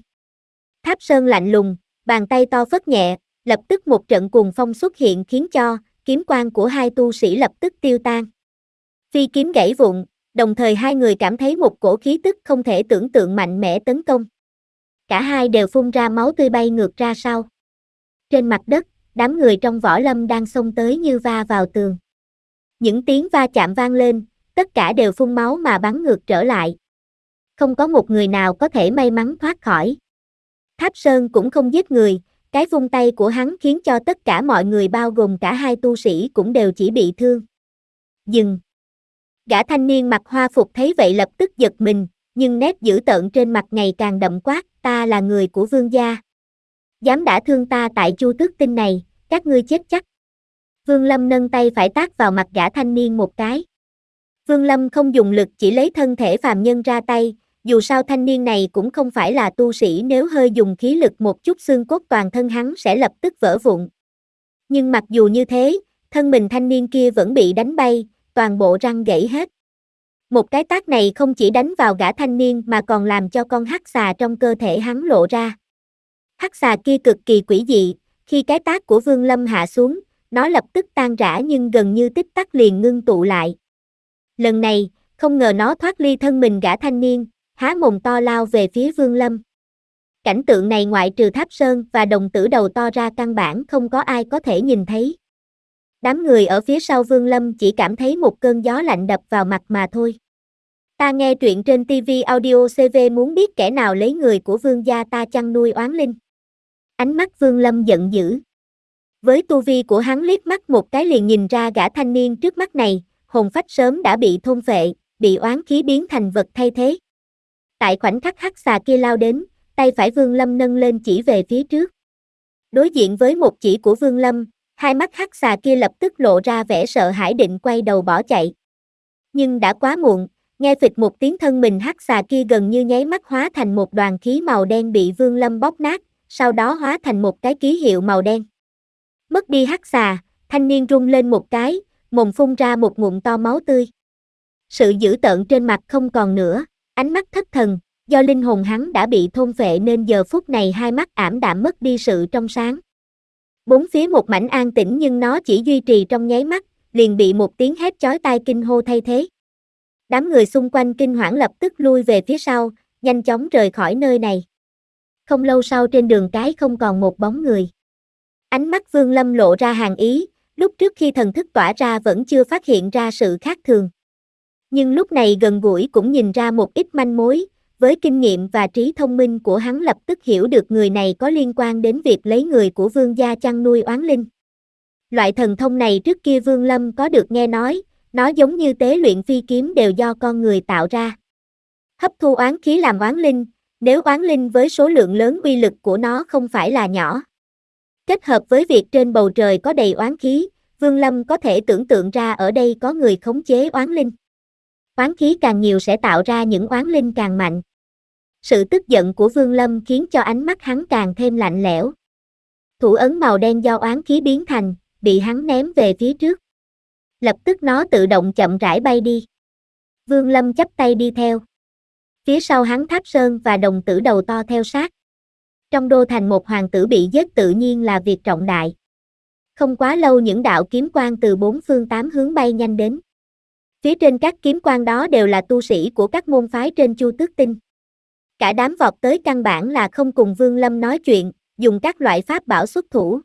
Tháp sơn lạnh lùng, bàn tay to phất nhẹ, lập tức một trận cuồng phong xuất hiện khiến cho kiếm quang của hai tu sĩ lập tức tiêu tan. Phi kiếm gãy vụn, đồng thời hai người cảm thấy một cổ khí tức không thể tưởng tượng mạnh mẽ tấn công. Cả hai đều phun ra máu tươi bay ngược ra sau. Trên mặt đất, đám người trong võ lâm đang xông tới như va vào tường. Những tiếng va chạm vang lên, tất cả đều phun máu mà bắn ngược trở lại. Không có một người nào có thể may mắn thoát khỏi. Tháp Sơn cũng không giết người, cái vung tay của hắn khiến cho tất cả mọi người bao gồm cả hai tu sĩ cũng đều chỉ bị thương. Dừng! Gã thanh niên mặc hoa phục thấy vậy lập tức giật mình, nhưng nét dữ tợn trên mặt ngày càng đậm quát, ta là người của vương gia, dám đã thương ta tại chu tước tinh này, các ngươi chết chắc. Vương Lâm nâng tay phải tác vào mặt gã thanh niên một cái. Vương Lâm không dùng lực chỉ lấy thân thể phàm nhân ra tay, dù sao thanh niên này cũng không phải là tu sĩ nếu hơi dùng khí lực một chút xương cốt toàn thân hắn sẽ lập tức vỡ vụn. Nhưng mặc dù như thế, thân mình thanh niên kia vẫn bị đánh bay, toàn bộ răng gãy hết. Một cái tác này không chỉ đánh vào gã thanh niên mà còn làm cho con hắc xà trong cơ thể hắn lộ ra. Hắc xà kia cực kỳ quỷ dị, khi cái tác của Vương Lâm hạ xuống, nó lập tức tan rã nhưng gần như tích tắc liền ngưng tụ lại. Lần này, không ngờ nó thoát ly thân mình gã thanh niên, há mồm to lao về phía Vương Lâm. Cảnh tượng này ngoại trừ tháp sơn và đồng tử đầu to ra căn bản không có ai có thể nhìn thấy. Đám người ở phía sau Vương Lâm chỉ cảm thấy một cơn gió lạnh đập vào mặt mà thôi. Ta nghe truyện trên TV audio CV muốn biết kẻ nào lấy người của Vương gia ta chăn nuôi oán linh. Ánh mắt Vương Lâm giận dữ. Với tu vi của hắn liếc mắt một cái liền nhìn ra gã thanh niên trước mắt này, hồn phách sớm đã bị thôn phệ, bị oán khí biến thành vật thay thế. Tại khoảnh khắc hắc xà kia lao đến, tay phải Vương Lâm nâng lên chỉ về phía trước. Đối diện với một chỉ của Vương Lâm, hai mắt hắc xà kia lập tức lộ ra vẻ sợ hãi định quay đầu bỏ chạy. Nhưng đã quá muộn, nghe phịch một tiếng thân mình hắc xà kia gần như nháy mắt hóa thành một đoàn khí màu đen bị Vương Lâm bóp nát, sau đó hóa thành một cái ký hiệu màu đen. Mất đi hắc xà, thanh niên rung lên một cái, mồm phun ra một ngụm to máu tươi. Sự dữ tợn trên mặt không còn nữa, ánh mắt thất thần, do linh hồn hắn đã bị thôn phệ nên giờ phút này hai mắt ảm đạm mất đi sự trong sáng. Bốn phía một mảnh an tĩnh nhưng nó chỉ duy trì trong nháy mắt, liền bị một tiếng hét chói tai kinh hô thay thế. Đám người xung quanh kinh hoảng lập tức lui về phía sau, nhanh chóng rời khỏi nơi này không lâu sau trên đường cái không còn một bóng người. Ánh mắt Vương Lâm lộ ra hàng ý, lúc trước khi thần thức tỏa ra vẫn chưa phát hiện ra sự khác thường. Nhưng lúc này gần gũi cũng nhìn ra một ít manh mối, với kinh nghiệm và trí thông minh của hắn lập tức hiểu được người này có liên quan đến việc lấy người của vương gia chăn nuôi oán linh. Loại thần thông này trước kia Vương Lâm có được nghe nói, nó giống như tế luyện phi kiếm đều do con người tạo ra. Hấp thu oán khí làm oán linh, nếu oán linh với số lượng lớn uy lực của nó không phải là nhỏ. Kết hợp với việc trên bầu trời có đầy oán khí, Vương Lâm có thể tưởng tượng ra ở đây có người khống chế oán linh. Oán khí càng nhiều sẽ tạo ra những oán linh càng mạnh. Sự tức giận của Vương Lâm khiến cho ánh mắt hắn càng thêm lạnh lẽo. Thủ ấn màu đen do oán khí biến thành, bị hắn ném về phía trước. Lập tức nó tự động chậm rãi bay đi. Vương Lâm chắp tay đi theo. Phía sau hắn Tháp Sơn và đồng tử đầu to theo sát. Trong đô thành một hoàng tử bị giết tự nhiên là việc trọng đại. Không quá lâu những đạo kiếm quan từ bốn phương tám hướng bay nhanh đến. Phía trên các kiếm quan đó đều là tu sĩ của các môn phái trên Chu Tước Tinh. Cả đám vọt tới căn bản là không cùng Vương Lâm nói chuyện, dùng các loại pháp bảo xuất thủ.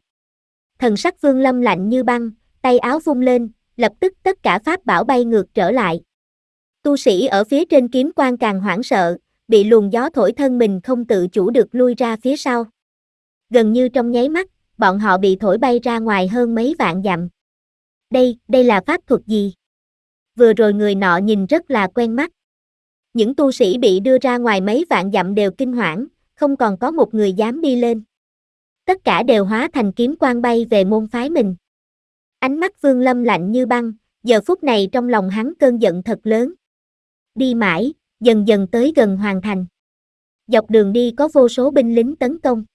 Thần sắc Vương Lâm lạnh như băng, tay áo vung lên, lập tức tất cả pháp bảo bay ngược trở lại. Tu sĩ ở phía trên kiếm quan càng hoảng sợ, bị luồng gió thổi thân mình không tự chủ được lui ra phía sau. Gần như trong nháy mắt, bọn họ bị thổi bay ra ngoài hơn mấy vạn dặm. Đây, đây là pháp thuật gì? Vừa rồi người nọ nhìn rất là quen mắt. Những tu sĩ bị đưa ra ngoài mấy vạn dặm đều kinh hoảng, không còn có một người dám đi lên. Tất cả đều hóa thành kiếm quan bay về môn phái mình. Ánh mắt Vương Lâm lạnh như băng, giờ phút này trong lòng hắn cơn giận thật lớn đi mãi, dần dần tới gần hoàn thành. Dọc đường đi có vô số binh lính tấn công.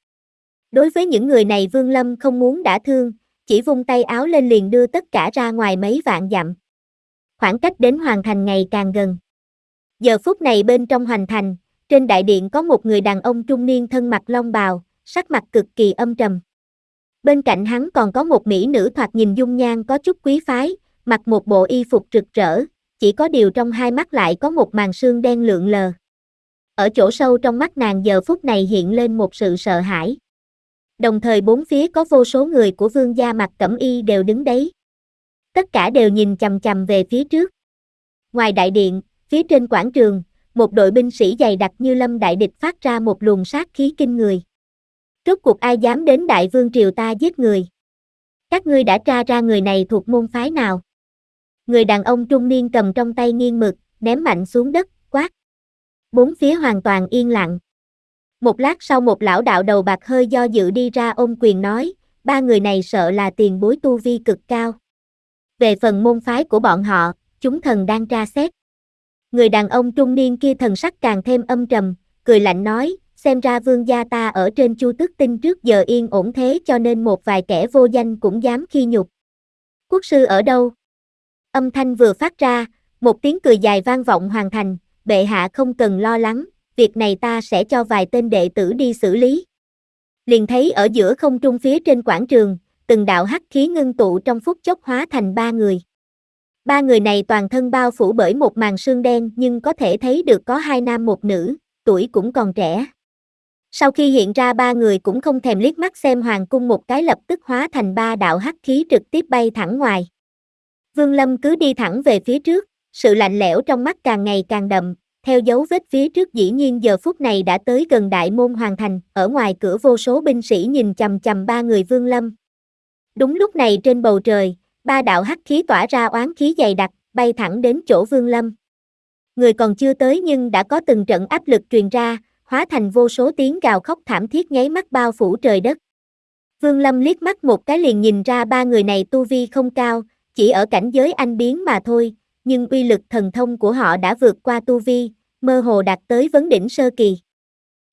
Đối với những người này Vương Lâm không muốn đã thương, chỉ vung tay áo lên liền đưa tất cả ra ngoài mấy vạn dặm. Khoảng cách đến hoàn thành ngày càng gần. Giờ phút này bên trong hoàn thành, trên đại điện có một người đàn ông trung niên thân mặc long bào, sắc mặt cực kỳ âm trầm. Bên cạnh hắn còn có một mỹ nữ thoạt nhìn dung nhan có chút quý phái, mặc một bộ y phục rực rỡ, chỉ có điều trong hai mắt lại có một màn sương đen lượn lờ. Ở chỗ sâu trong mắt nàng giờ phút này hiện lên một sự sợ hãi. Đồng thời bốn phía có vô số người của vương gia mặt cẩm y đều đứng đấy. Tất cả đều nhìn chầm chầm về phía trước. Ngoài đại điện, phía trên quảng trường, một đội binh sĩ dày đặc như lâm đại địch phát ra một luồng sát khí kinh người. Rốt cuộc ai dám đến đại vương triều ta giết người? Các ngươi đã tra ra người này thuộc môn phái nào? người đàn ông trung niên cầm trong tay nghiêng mực, ném mạnh xuống đất, quát. Bốn phía hoàn toàn yên lặng. Một lát sau một lão đạo đầu bạc hơi do dự đi ra ôm quyền nói, ba người này sợ là tiền bối tu vi cực cao. Về phần môn phái của bọn họ, chúng thần đang tra xét. Người đàn ông trung niên kia thần sắc càng thêm âm trầm, cười lạnh nói, xem ra vương gia ta ở trên chu tức tinh trước giờ yên ổn thế cho nên một vài kẻ vô danh cũng dám khi nhục. Quốc sư ở đâu? Âm thanh vừa phát ra, một tiếng cười dài vang vọng hoàn thành, bệ hạ không cần lo lắng, việc này ta sẽ cho vài tên đệ tử đi xử lý. Liền thấy ở giữa không trung phía trên quảng trường, từng đạo hắc khí ngưng tụ trong phút chốc hóa thành ba người. Ba người này toàn thân bao phủ bởi một màn sương đen nhưng có thể thấy được có hai nam một nữ, tuổi cũng còn trẻ. Sau khi hiện ra ba người cũng không thèm liếc mắt xem hoàng cung một cái lập tức hóa thành ba đạo hắc khí trực tiếp bay thẳng ngoài. Vương Lâm cứ đi thẳng về phía trước, sự lạnh lẽo trong mắt càng ngày càng đậm, theo dấu vết phía trước dĩ nhiên giờ phút này đã tới gần đại môn hoàn thành, ở ngoài cửa vô số binh sĩ nhìn chầm chầm ba người Vương Lâm. Đúng lúc này trên bầu trời, ba đạo hắc khí tỏa ra oán khí dày đặc, bay thẳng đến chỗ Vương Lâm. Người còn chưa tới nhưng đã có từng trận áp lực truyền ra, hóa thành vô số tiếng gào khóc thảm thiết nháy mắt bao phủ trời đất. Vương Lâm liếc mắt một cái liền nhìn ra ba người này tu vi không cao, chỉ ở cảnh giới anh biến mà thôi, nhưng uy lực thần thông của họ đã vượt qua tu vi, mơ hồ đạt tới vấn đỉnh sơ kỳ.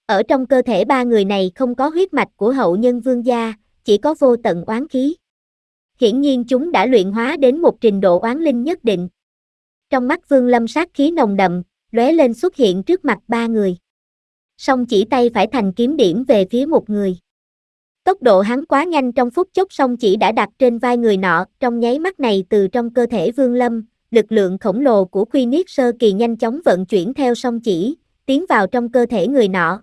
Ở trong cơ thể ba người này không có huyết mạch của hậu nhân vương gia, chỉ có vô tận oán khí. Hiển nhiên chúng đã luyện hóa đến một trình độ oán linh nhất định. Trong mắt vương lâm sát khí nồng đậm, lóe lên xuất hiện trước mặt ba người. Song chỉ tay phải thành kiếm điểm về phía một người. Tốc độ hắn quá nhanh trong phút chốc xong chỉ đã đặt trên vai người nọ, trong nháy mắt này từ trong cơ thể Vương Lâm, lực lượng khổng lồ của Quy Niết Sơ Kỳ nhanh chóng vận chuyển theo song chỉ, tiến vào trong cơ thể người nọ.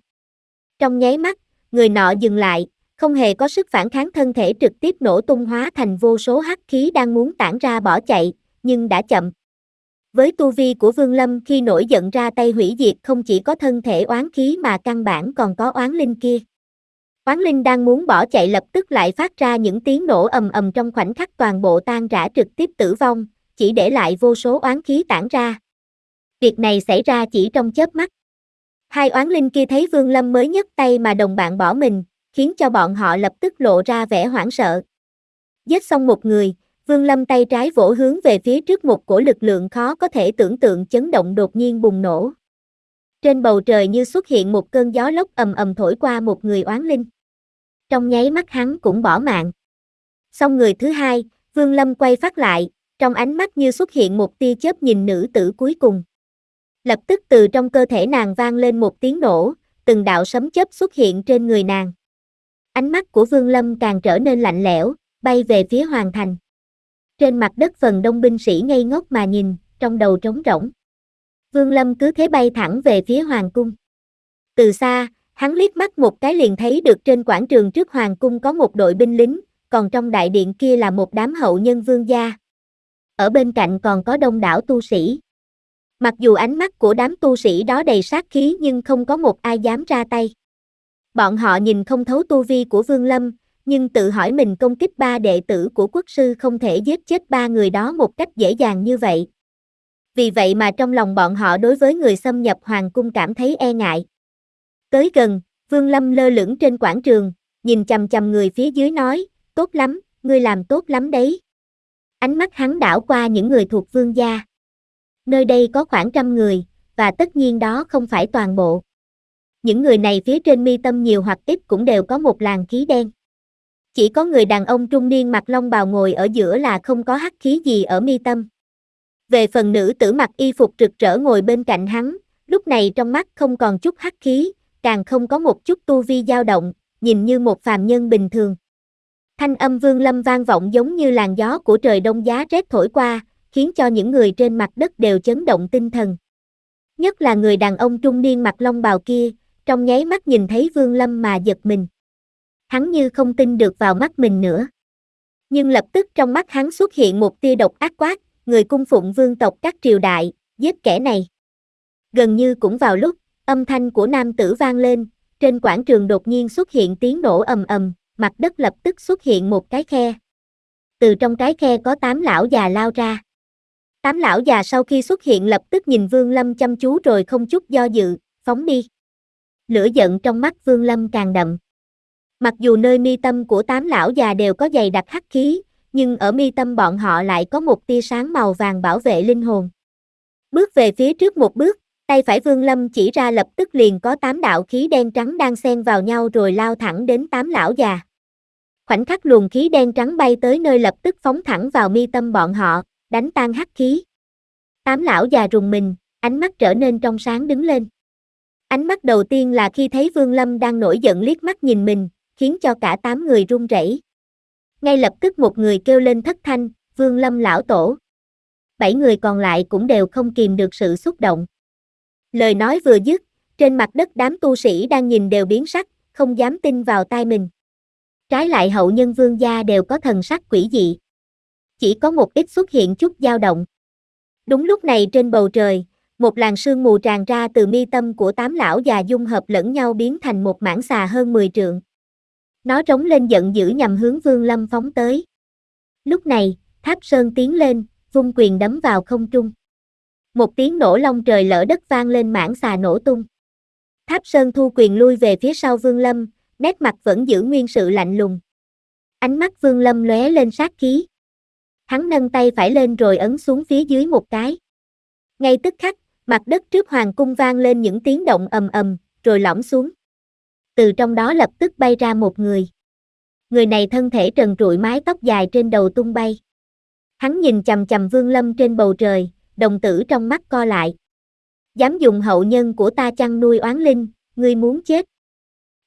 Trong nháy mắt, người nọ dừng lại, không hề có sức phản kháng thân thể trực tiếp nổ tung hóa thành vô số hắc khí đang muốn tản ra bỏ chạy, nhưng đã chậm. Với tu vi của Vương Lâm khi nổi giận ra tay hủy diệt không chỉ có thân thể oán khí mà căn bản còn có oán linh kia. Quán linh đang muốn bỏ chạy lập tức lại phát ra những tiếng nổ ầm ầm trong khoảnh khắc toàn bộ tan rã trực tiếp tử vong, chỉ để lại vô số oán khí tản ra. Việc này xảy ra chỉ trong chớp mắt. Hai oán linh kia thấy Vương Lâm mới nhấc tay mà đồng bạn bỏ mình, khiến cho bọn họ lập tức lộ ra vẻ hoảng sợ. Giết xong một người, Vương Lâm tay trái vỗ hướng về phía trước một cổ lực lượng khó có thể tưởng tượng chấn động đột nhiên bùng nổ. Trên bầu trời như xuất hiện một cơn gió lốc ầm ầm thổi qua một người oán linh trong nháy mắt hắn cũng bỏ mạng. Xong người thứ hai, Vương Lâm quay phát lại, trong ánh mắt như xuất hiện một tia chớp nhìn nữ tử cuối cùng. Lập tức từ trong cơ thể nàng vang lên một tiếng nổ, từng đạo sấm chớp xuất hiện trên người nàng. Ánh mắt của Vương Lâm càng trở nên lạnh lẽo, bay về phía hoàng thành. Trên mặt đất phần đông binh sĩ ngây ngốc mà nhìn, trong đầu trống rỗng. Vương Lâm cứ thế bay thẳng về phía hoàng cung. Từ xa, Hắn liếc mắt một cái liền thấy được trên quảng trường trước hoàng cung có một đội binh lính, còn trong đại điện kia là một đám hậu nhân vương gia. Ở bên cạnh còn có đông đảo tu sĩ. Mặc dù ánh mắt của đám tu sĩ đó đầy sát khí nhưng không có một ai dám ra tay. Bọn họ nhìn không thấu tu vi của Vương Lâm, nhưng tự hỏi mình công kích ba đệ tử của quốc sư không thể giết chết ba người đó một cách dễ dàng như vậy. Vì vậy mà trong lòng bọn họ đối với người xâm nhập hoàng cung cảm thấy e ngại. Tới gần, Vương Lâm lơ lửng trên quảng trường, nhìn chầm chầm người phía dưới nói, tốt lắm, ngươi làm tốt lắm đấy. Ánh mắt hắn đảo qua những người thuộc vương gia. Nơi đây có khoảng trăm người, và tất nhiên đó không phải toàn bộ. Những người này phía trên mi tâm nhiều hoặc ít cũng đều có một làn khí đen. Chỉ có người đàn ông trung niên mặc long bào ngồi ở giữa là không có hắc khí gì ở mi tâm. Về phần nữ tử mặc y phục rực rỡ ngồi bên cạnh hắn, lúc này trong mắt không còn chút hắc khí, càng không có một chút tu vi dao động, nhìn như một phàm nhân bình thường. Thanh âm vương lâm vang vọng giống như làn gió của trời đông giá rét thổi qua, khiến cho những người trên mặt đất đều chấn động tinh thần. Nhất là người đàn ông trung niên mặc long bào kia, trong nháy mắt nhìn thấy vương lâm mà giật mình. Hắn như không tin được vào mắt mình nữa. Nhưng lập tức trong mắt hắn xuất hiện một tia độc ác quát, người cung phụng vương tộc các triều đại, giết kẻ này. Gần như cũng vào lúc, Âm thanh của nam tử vang lên, trên quảng trường đột nhiên xuất hiện tiếng nổ ầm ầm, mặt đất lập tức xuất hiện một cái khe. Từ trong cái khe có tám lão già lao ra. Tám lão già sau khi xuất hiện lập tức nhìn Vương Lâm chăm chú rồi không chút do dự, phóng đi. Lửa giận trong mắt Vương Lâm càng đậm. Mặc dù nơi mi tâm của tám lão già đều có dày đặc hắc khí, nhưng ở mi tâm bọn họ lại có một tia sáng màu vàng bảo vệ linh hồn. Bước về phía trước một bước, Tay phải Vương Lâm chỉ ra lập tức liền có tám đạo khí đen trắng đang xen vào nhau rồi lao thẳng đến tám lão già. Khoảnh khắc luồng khí đen trắng bay tới nơi lập tức phóng thẳng vào mi tâm bọn họ, đánh tan hắc khí. Tám lão già rùng mình, ánh mắt trở nên trong sáng đứng lên. Ánh mắt đầu tiên là khi thấy Vương Lâm đang nổi giận liếc mắt nhìn mình, khiến cho cả tám người run rẩy. Ngay lập tức một người kêu lên thất thanh, Vương Lâm lão tổ. Bảy người còn lại cũng đều không kìm được sự xúc động. Lời nói vừa dứt, trên mặt đất đám tu sĩ đang nhìn đều biến sắc, không dám tin vào tai mình. Trái lại hậu nhân vương gia đều có thần sắc quỷ dị. Chỉ có một ít xuất hiện chút dao động. Đúng lúc này trên bầu trời, một làn sương mù tràn ra từ mi tâm của tám lão già dung hợp lẫn nhau biến thành một mảng xà hơn 10 trượng. Nó trống lên giận dữ nhằm hướng vương lâm phóng tới. Lúc này, tháp sơn tiến lên, vung quyền đấm vào không trung một tiếng nổ long trời lở đất vang lên mảng xà nổ tung. Tháp Sơn thu quyền lui về phía sau Vương Lâm, nét mặt vẫn giữ nguyên sự lạnh lùng. Ánh mắt Vương Lâm lóe lên sát khí. Hắn nâng tay phải lên rồi ấn xuống phía dưới một cái. Ngay tức khắc, mặt đất trước hoàng cung vang lên những tiếng động ầm ầm, rồi lõm xuống. Từ trong đó lập tức bay ra một người. Người này thân thể trần trụi mái tóc dài trên đầu tung bay. Hắn nhìn chầm chầm Vương Lâm trên bầu trời, đồng tử trong mắt co lại. Dám dùng hậu nhân của ta chăn nuôi oán linh, ngươi muốn chết.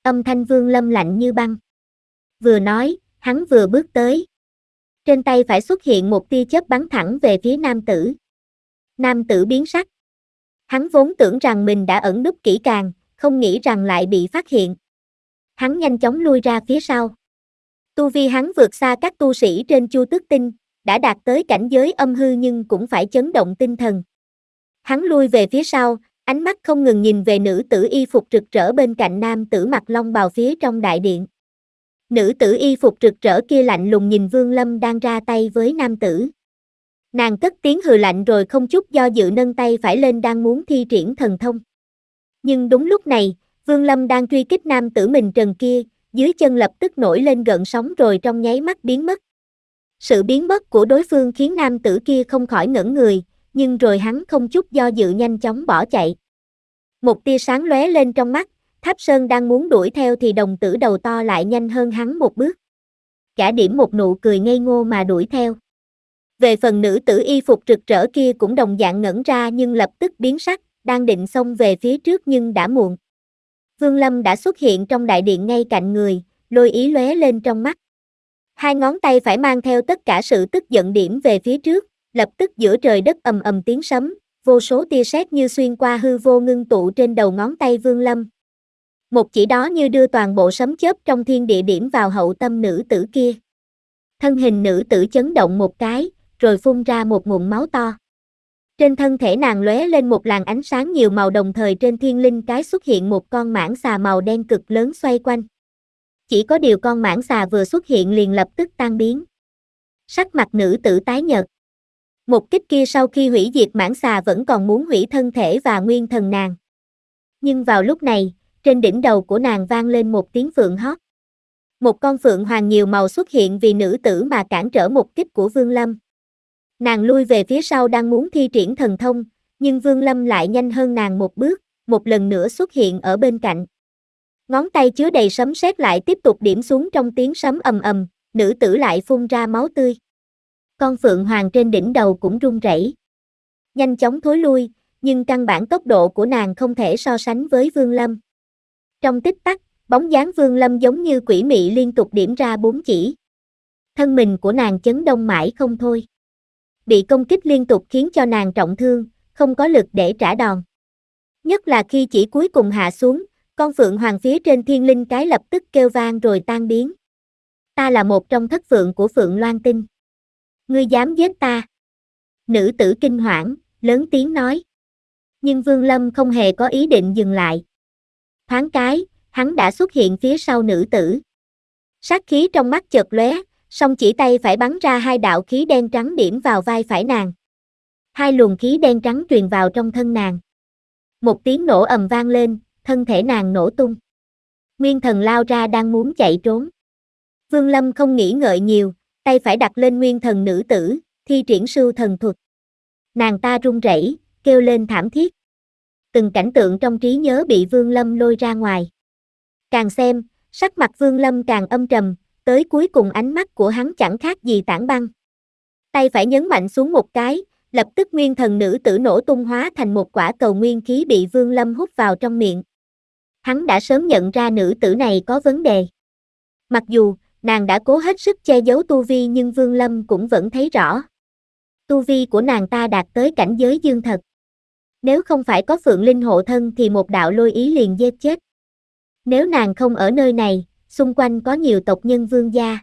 Âm thanh vương lâm lạnh như băng. Vừa nói, hắn vừa bước tới. Trên tay phải xuất hiện một tia chớp bắn thẳng về phía nam tử. Nam tử biến sắc. Hắn vốn tưởng rằng mình đã ẩn núp kỹ càng, không nghĩ rằng lại bị phát hiện. Hắn nhanh chóng lui ra phía sau. Tu vi hắn vượt xa các tu sĩ trên chu tước tinh, đã đạt tới cảnh giới âm hư nhưng cũng phải chấn động tinh thần. Hắn lui về phía sau, ánh mắt không ngừng nhìn về nữ tử y phục rực rỡ bên cạnh nam tử mặt long bào phía trong đại điện. Nữ tử y phục rực rỡ kia lạnh lùng nhìn Vương Lâm đang ra tay với nam tử. Nàng cất tiếng hừ lạnh rồi không chút do dự nâng tay phải lên đang muốn thi triển thần thông. Nhưng đúng lúc này, Vương Lâm đang truy kích nam tử mình trần kia, dưới chân lập tức nổi lên gợn sóng rồi trong nháy mắt biến mất. Sự biến mất của đối phương khiến nam tử kia không khỏi ngẩn người, nhưng rồi hắn không chút do dự nhanh chóng bỏ chạy. Một tia sáng lóe lên trong mắt, Tháp Sơn đang muốn đuổi theo thì đồng tử đầu to lại nhanh hơn hắn một bước. Cả điểm một nụ cười ngây ngô mà đuổi theo. Về phần nữ tử y phục rực rỡ kia cũng đồng dạng ngẩn ra nhưng lập tức biến sắc, đang định xông về phía trước nhưng đã muộn. Vương Lâm đã xuất hiện trong đại điện ngay cạnh người, lôi ý lóe lên trong mắt. Hai ngón tay phải mang theo tất cả sự tức giận điểm về phía trước, lập tức giữa trời đất ầm ầm tiếng sấm, vô số tia sét như xuyên qua hư vô ngưng tụ trên đầu ngón tay Vương Lâm. Một chỉ đó như đưa toàn bộ sấm chớp trong thiên địa điểm vào hậu tâm nữ tử kia. Thân hình nữ tử chấn động một cái, rồi phun ra một nguồn máu to. Trên thân thể nàng lóe lên một làn ánh sáng nhiều màu đồng thời trên thiên linh cái xuất hiện một con mãng xà màu đen cực lớn xoay quanh chỉ có điều con mãng xà vừa xuất hiện liền lập tức tan biến. Sắc mặt nữ tử tái nhợt. Một kích kia sau khi hủy diệt mãng xà vẫn còn muốn hủy thân thể và nguyên thần nàng. Nhưng vào lúc này, trên đỉnh đầu của nàng vang lên một tiếng phượng hót. Một con phượng hoàng nhiều màu xuất hiện vì nữ tử mà cản trở một kích của Vương Lâm. Nàng lui về phía sau đang muốn thi triển thần thông, nhưng Vương Lâm lại nhanh hơn nàng một bước, một lần nữa xuất hiện ở bên cạnh ngón tay chứa đầy sấm sét lại tiếp tục điểm xuống trong tiếng sấm ầm ầm, nữ tử lại phun ra máu tươi. Con phượng hoàng trên đỉnh đầu cũng run rẩy. Nhanh chóng thối lui, nhưng căn bản tốc độ của nàng không thể so sánh với Vương Lâm. Trong tích tắc, bóng dáng Vương Lâm giống như quỷ mị liên tục điểm ra bốn chỉ. Thân mình của nàng chấn đông mãi không thôi. Bị công kích liên tục khiến cho nàng trọng thương, không có lực để trả đòn. Nhất là khi chỉ cuối cùng hạ xuống, con phượng hoàng phía trên thiên linh cái lập tức kêu vang rồi tan biến. Ta là một trong thất phượng của phượng loan tinh. Ngươi dám giết ta. Nữ tử kinh hoảng, lớn tiếng nói. Nhưng Vương Lâm không hề có ý định dừng lại. Thoáng cái, hắn đã xuất hiện phía sau nữ tử. Sát khí trong mắt chợt lóe, song chỉ tay phải bắn ra hai đạo khí đen trắng điểm vào vai phải nàng. Hai luồng khí đen trắng truyền vào trong thân nàng. Một tiếng nổ ầm vang lên, thân thể nàng nổ tung. Nguyên thần lao ra đang muốn chạy trốn. Vương Lâm không nghĩ ngợi nhiều, tay phải đặt lên nguyên thần nữ tử, thi triển sưu thần thuật. Nàng ta run rẩy, kêu lên thảm thiết. Từng cảnh tượng trong trí nhớ bị Vương Lâm lôi ra ngoài. Càng xem, sắc mặt Vương Lâm càng âm trầm, tới cuối cùng ánh mắt của hắn chẳng khác gì tảng băng. Tay phải nhấn mạnh xuống một cái, lập tức nguyên thần nữ tử nổ tung hóa thành một quả cầu nguyên khí bị Vương Lâm hút vào trong miệng hắn đã sớm nhận ra nữ tử này có vấn đề. Mặc dù, nàng đã cố hết sức che giấu tu vi nhưng Vương Lâm cũng vẫn thấy rõ. Tu vi của nàng ta đạt tới cảnh giới dương thật. Nếu không phải có Phượng Linh hộ thân thì một đạo lôi ý liền giết chết. Nếu nàng không ở nơi này, xung quanh có nhiều tộc nhân vương gia.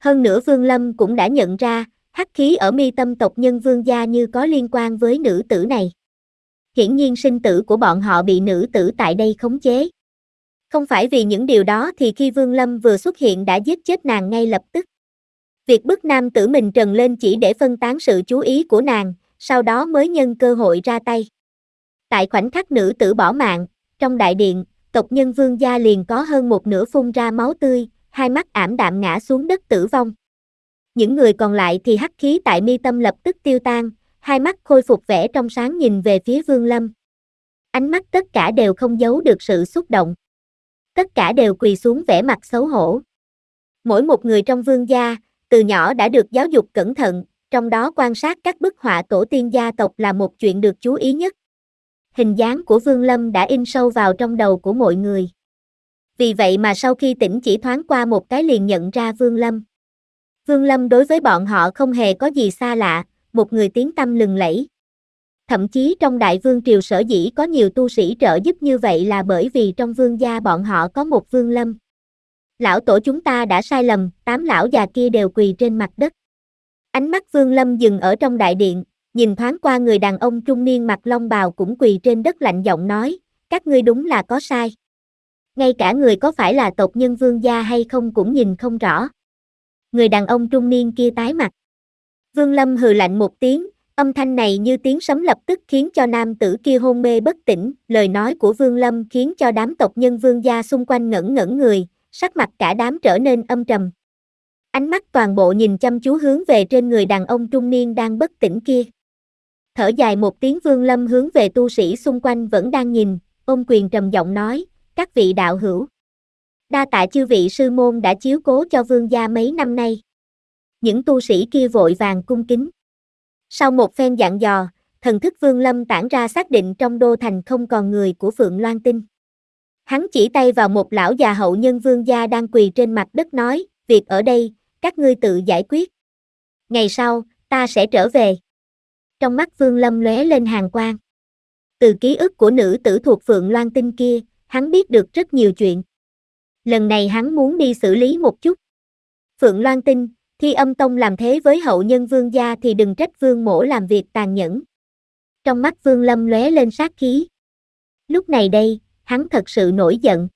Hơn nữa Vương Lâm cũng đã nhận ra, hắc khí ở mi tâm tộc nhân vương gia như có liên quan với nữ tử này hiển nhiên sinh tử của bọn họ bị nữ tử tại đây khống chế. Không phải vì những điều đó thì khi Vương Lâm vừa xuất hiện đã giết chết nàng ngay lập tức. Việc bức nam tử mình trần lên chỉ để phân tán sự chú ý của nàng, sau đó mới nhân cơ hội ra tay. Tại khoảnh khắc nữ tử bỏ mạng, trong đại điện, tộc nhân vương gia liền có hơn một nửa phun ra máu tươi, hai mắt ảm đạm ngã xuống đất tử vong. Những người còn lại thì hắc khí tại mi tâm lập tức tiêu tan, hai mắt khôi phục vẻ trong sáng nhìn về phía Vương Lâm. Ánh mắt tất cả đều không giấu được sự xúc động. Tất cả đều quỳ xuống vẻ mặt xấu hổ. Mỗi một người trong vương gia, từ nhỏ đã được giáo dục cẩn thận, trong đó quan sát các bức họa tổ tiên gia tộc là một chuyện được chú ý nhất. Hình dáng của Vương Lâm đã in sâu vào trong đầu của mọi người. Vì vậy mà sau khi tỉnh chỉ thoáng qua một cái liền nhận ra Vương Lâm. Vương Lâm đối với bọn họ không hề có gì xa lạ, một người tiếng tâm lừng lẫy. Thậm chí trong đại vương triều sở dĩ có nhiều tu sĩ trợ giúp như vậy là bởi vì trong vương gia bọn họ có một vương lâm. Lão tổ chúng ta đã sai lầm, tám lão già kia đều quỳ trên mặt đất. Ánh mắt vương lâm dừng ở trong đại điện, nhìn thoáng qua người đàn ông trung niên mặt long bào cũng quỳ trên đất lạnh giọng nói, các ngươi đúng là có sai. Ngay cả người có phải là tộc nhân vương gia hay không cũng nhìn không rõ. Người đàn ông trung niên kia tái mặt. Vương Lâm hừ lạnh một tiếng, âm thanh này như tiếng sấm lập tức khiến cho nam tử kia hôn mê bất tỉnh, lời nói của Vương Lâm khiến cho đám tộc nhân Vương gia xung quanh ngẩn ngẩn người, sắc mặt cả đám trở nên âm trầm. Ánh mắt toàn bộ nhìn chăm chú hướng về trên người đàn ông trung niên đang bất tỉnh kia. Thở dài một tiếng Vương Lâm hướng về tu sĩ xung quanh vẫn đang nhìn, ôm quyền trầm giọng nói, các vị đạo hữu. Đa tạ chư vị sư môn đã chiếu cố cho Vương gia mấy năm nay những tu sĩ kia vội vàng cung kính. Sau một phen dặn dò, thần thức vương lâm tản ra xác định trong đô thành không còn người của Phượng Loan Tinh. Hắn chỉ tay vào một lão già hậu nhân vương gia đang quỳ trên mặt đất nói, việc ở đây, các ngươi tự giải quyết. Ngày sau, ta sẽ trở về. Trong mắt vương lâm lóe lên hàng quang. Từ ký ức của nữ tử thuộc Phượng Loan Tinh kia, hắn biết được rất nhiều chuyện. Lần này hắn muốn đi xử lý một chút. Phượng Loan Tinh, Thi âm tông làm thế với hậu nhân vương gia thì đừng trách vương mổ làm việc tàn nhẫn. Trong mắt vương lâm lóe lên sát khí. Lúc này đây, hắn thật sự nổi giận.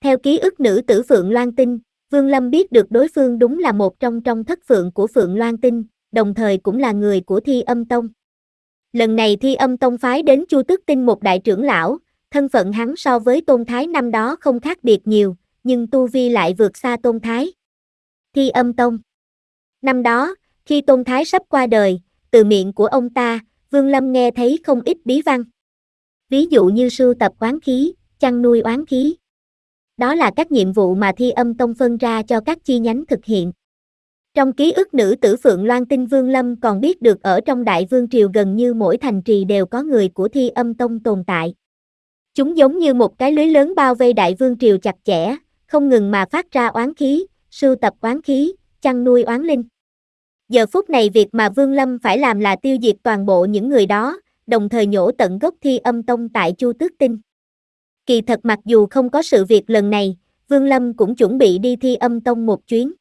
Theo ký ức nữ tử Phượng Loan Tinh, Vương Lâm biết được đối phương đúng là một trong trong thất phượng của Phượng Loan Tinh, đồng thời cũng là người của Thi Âm Tông. Lần này Thi Âm Tông phái đến Chu Tức Tinh một đại trưởng lão, thân phận hắn so với Tôn Thái năm đó không khác biệt nhiều, nhưng tu vi lại vượt xa Tôn Thái. Thi Âm Tông Năm đó, khi Tôn Thái sắp qua đời, từ miệng của ông ta, Vương Lâm nghe thấy không ít bí văn. Ví dụ như sưu tập oán khí, chăn nuôi oán khí. Đó là các nhiệm vụ mà thi âm tông phân ra cho các chi nhánh thực hiện. Trong ký ức nữ tử Phượng Loan Tinh Vương Lâm còn biết được ở trong Đại Vương Triều gần như mỗi thành trì đều có người của thi âm tông tồn tại. Chúng giống như một cái lưới lớn bao vây Đại Vương Triều chặt chẽ, không ngừng mà phát ra oán khí, sưu tập oán khí, chăn nuôi oán linh. Giờ phút này việc mà Vương Lâm phải làm là tiêu diệt toàn bộ những người đó, đồng thời nhổ tận gốc thi âm tông tại Chu Tước Tinh. Kỳ thật mặc dù không có sự việc lần này, Vương Lâm cũng chuẩn bị đi thi âm tông một chuyến.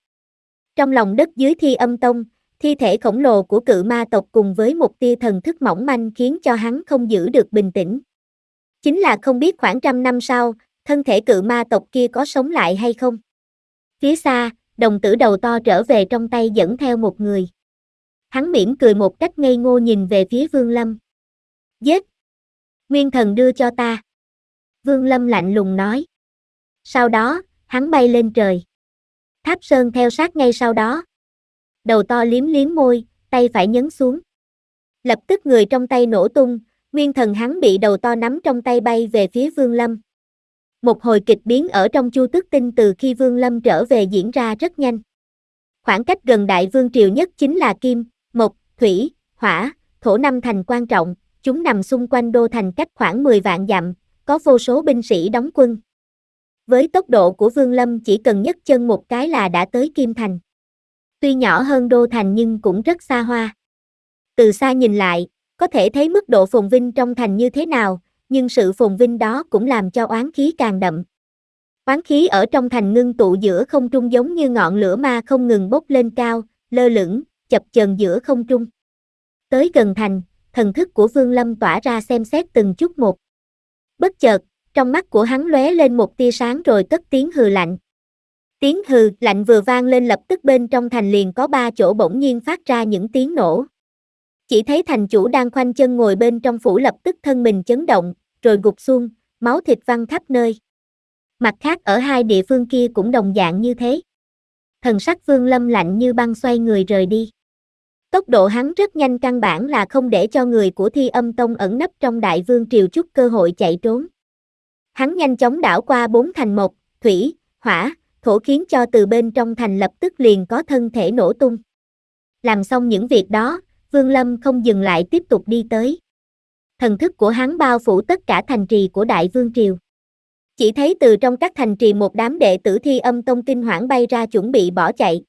Trong lòng đất dưới thi âm tông, thi thể khổng lồ của cự ma tộc cùng với một tia thần thức mỏng manh khiến cho hắn không giữ được bình tĩnh. Chính là không biết khoảng trăm năm sau, thân thể cự ma tộc kia có sống lại hay không. Phía xa, đồng tử đầu to trở về trong tay dẫn theo một người. Hắn mỉm cười một cách ngây ngô nhìn về phía Vương Lâm. Giết! Nguyên thần đưa cho ta. Vương Lâm lạnh lùng nói. Sau đó, hắn bay lên trời. Tháp Sơn theo sát ngay sau đó. Đầu to liếm liếm môi, tay phải nhấn xuống. Lập tức người trong tay nổ tung, nguyên thần hắn bị đầu to nắm trong tay bay về phía Vương Lâm một hồi kịch biến ở trong Chu Tức Tinh từ khi Vương Lâm trở về diễn ra rất nhanh. Khoảng cách gần Đại Vương Triều nhất chính là Kim, Mộc, Thủy, Hỏa, Thổ năm thành quan trọng, chúng nằm xung quanh đô thành cách khoảng 10 vạn dặm, có vô số binh sĩ đóng quân. Với tốc độ của Vương Lâm chỉ cần nhất chân một cái là đã tới Kim Thành. Tuy nhỏ hơn đô thành nhưng cũng rất xa hoa. Từ xa nhìn lại, có thể thấy mức độ phồn vinh trong thành như thế nào, nhưng sự phồn vinh đó cũng làm cho oán khí càng đậm. Oán khí ở trong thành ngưng tụ giữa không trung giống như ngọn lửa ma không ngừng bốc lên cao, lơ lửng, chập chờn giữa không trung. Tới gần thành, thần thức của Vương Lâm tỏa ra xem xét từng chút một. Bất chợt, trong mắt của hắn lóe lên một tia sáng rồi cất tiếng hừ lạnh. Tiếng hừ lạnh vừa vang lên lập tức bên trong thành liền có ba chỗ bỗng nhiên phát ra những tiếng nổ. Chỉ thấy thành chủ đang khoanh chân ngồi bên trong phủ lập tức thân mình chấn động, rồi gục xuống, máu thịt văng khắp nơi. Mặt khác ở hai địa phương kia cũng đồng dạng như thế. Thần sắc Vương Lâm lạnh như băng xoay người rời đi. Tốc độ hắn rất nhanh căn bản là không để cho người của thi âm tông ẩn nấp trong đại vương triều chút cơ hội chạy trốn. Hắn nhanh chóng đảo qua bốn thành một, thủy, hỏa, thổ khiến cho từ bên trong thành lập tức liền có thân thể nổ tung. Làm xong những việc đó, Vương Lâm không dừng lại tiếp tục đi tới thần thức của hắn bao phủ tất cả thành trì của Đại Vương Triều. Chỉ thấy từ trong các thành trì một đám đệ tử thi âm tông kinh hoảng bay ra chuẩn bị bỏ chạy.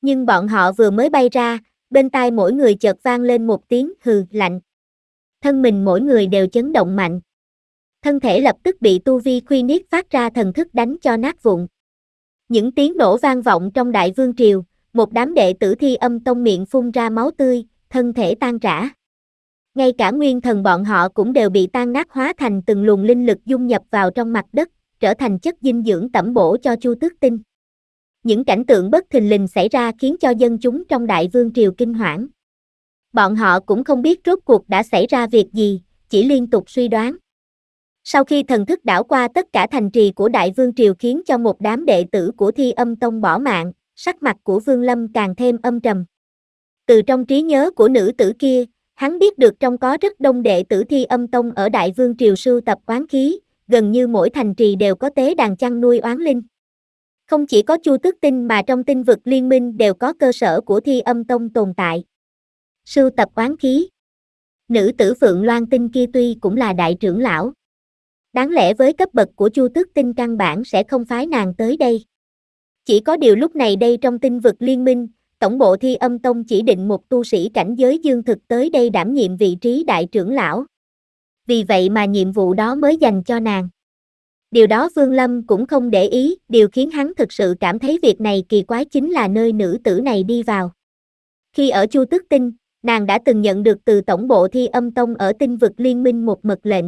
Nhưng bọn họ vừa mới bay ra, bên tai mỗi người chợt vang lên một tiếng hừ lạnh. Thân mình mỗi người đều chấn động mạnh. Thân thể lập tức bị tu vi khuy niết phát ra thần thức đánh cho nát vụn. Những tiếng nổ vang vọng trong đại vương triều, một đám đệ tử thi âm tông miệng phun ra máu tươi, thân thể tan rã ngay cả nguyên thần bọn họ cũng đều bị tan nát hóa thành từng luồng linh lực dung nhập vào trong mặt đất, trở thành chất dinh dưỡng tẩm bổ cho Chu Tước Tinh. Những cảnh tượng bất thình lình xảy ra khiến cho dân chúng trong đại vương triều kinh hoảng. Bọn họ cũng không biết rốt cuộc đã xảy ra việc gì, chỉ liên tục suy đoán. Sau khi thần thức đảo qua tất cả thành trì của Đại Vương Triều khiến cho một đám đệ tử của Thi Âm Tông bỏ mạng, sắc mặt của Vương Lâm càng thêm âm trầm. Từ trong trí nhớ của nữ tử kia, Hắn biết được trong có rất đông đệ tử thi âm tông ở Đại Vương Triều sưu tập quán khí, gần như mỗi thành trì đều có tế đàn chăn nuôi oán linh. Không chỉ có Chu Tước Tinh mà trong tinh vực liên minh đều có cơ sở của thi âm tông tồn tại. Sưu tập quán khí Nữ tử Phượng Loan Tinh kia tuy cũng là đại trưởng lão. Đáng lẽ với cấp bậc của Chu Tước Tinh căn bản sẽ không phái nàng tới đây. Chỉ có điều lúc này đây trong tinh vực liên minh, Tổng bộ Thi Âm Tông chỉ định một tu sĩ cảnh giới dương thực tới đây đảm nhiệm vị trí đại trưởng lão. Vì vậy mà nhiệm vụ đó mới dành cho nàng. Điều đó Vương Lâm cũng không để ý, điều khiến hắn thực sự cảm thấy việc này kỳ quái chính là nơi nữ tử này đi vào. Khi ở Chu Tức Tinh, nàng đã từng nhận được từ tổng bộ Thi Âm Tông ở tinh vực liên minh một mật lệnh.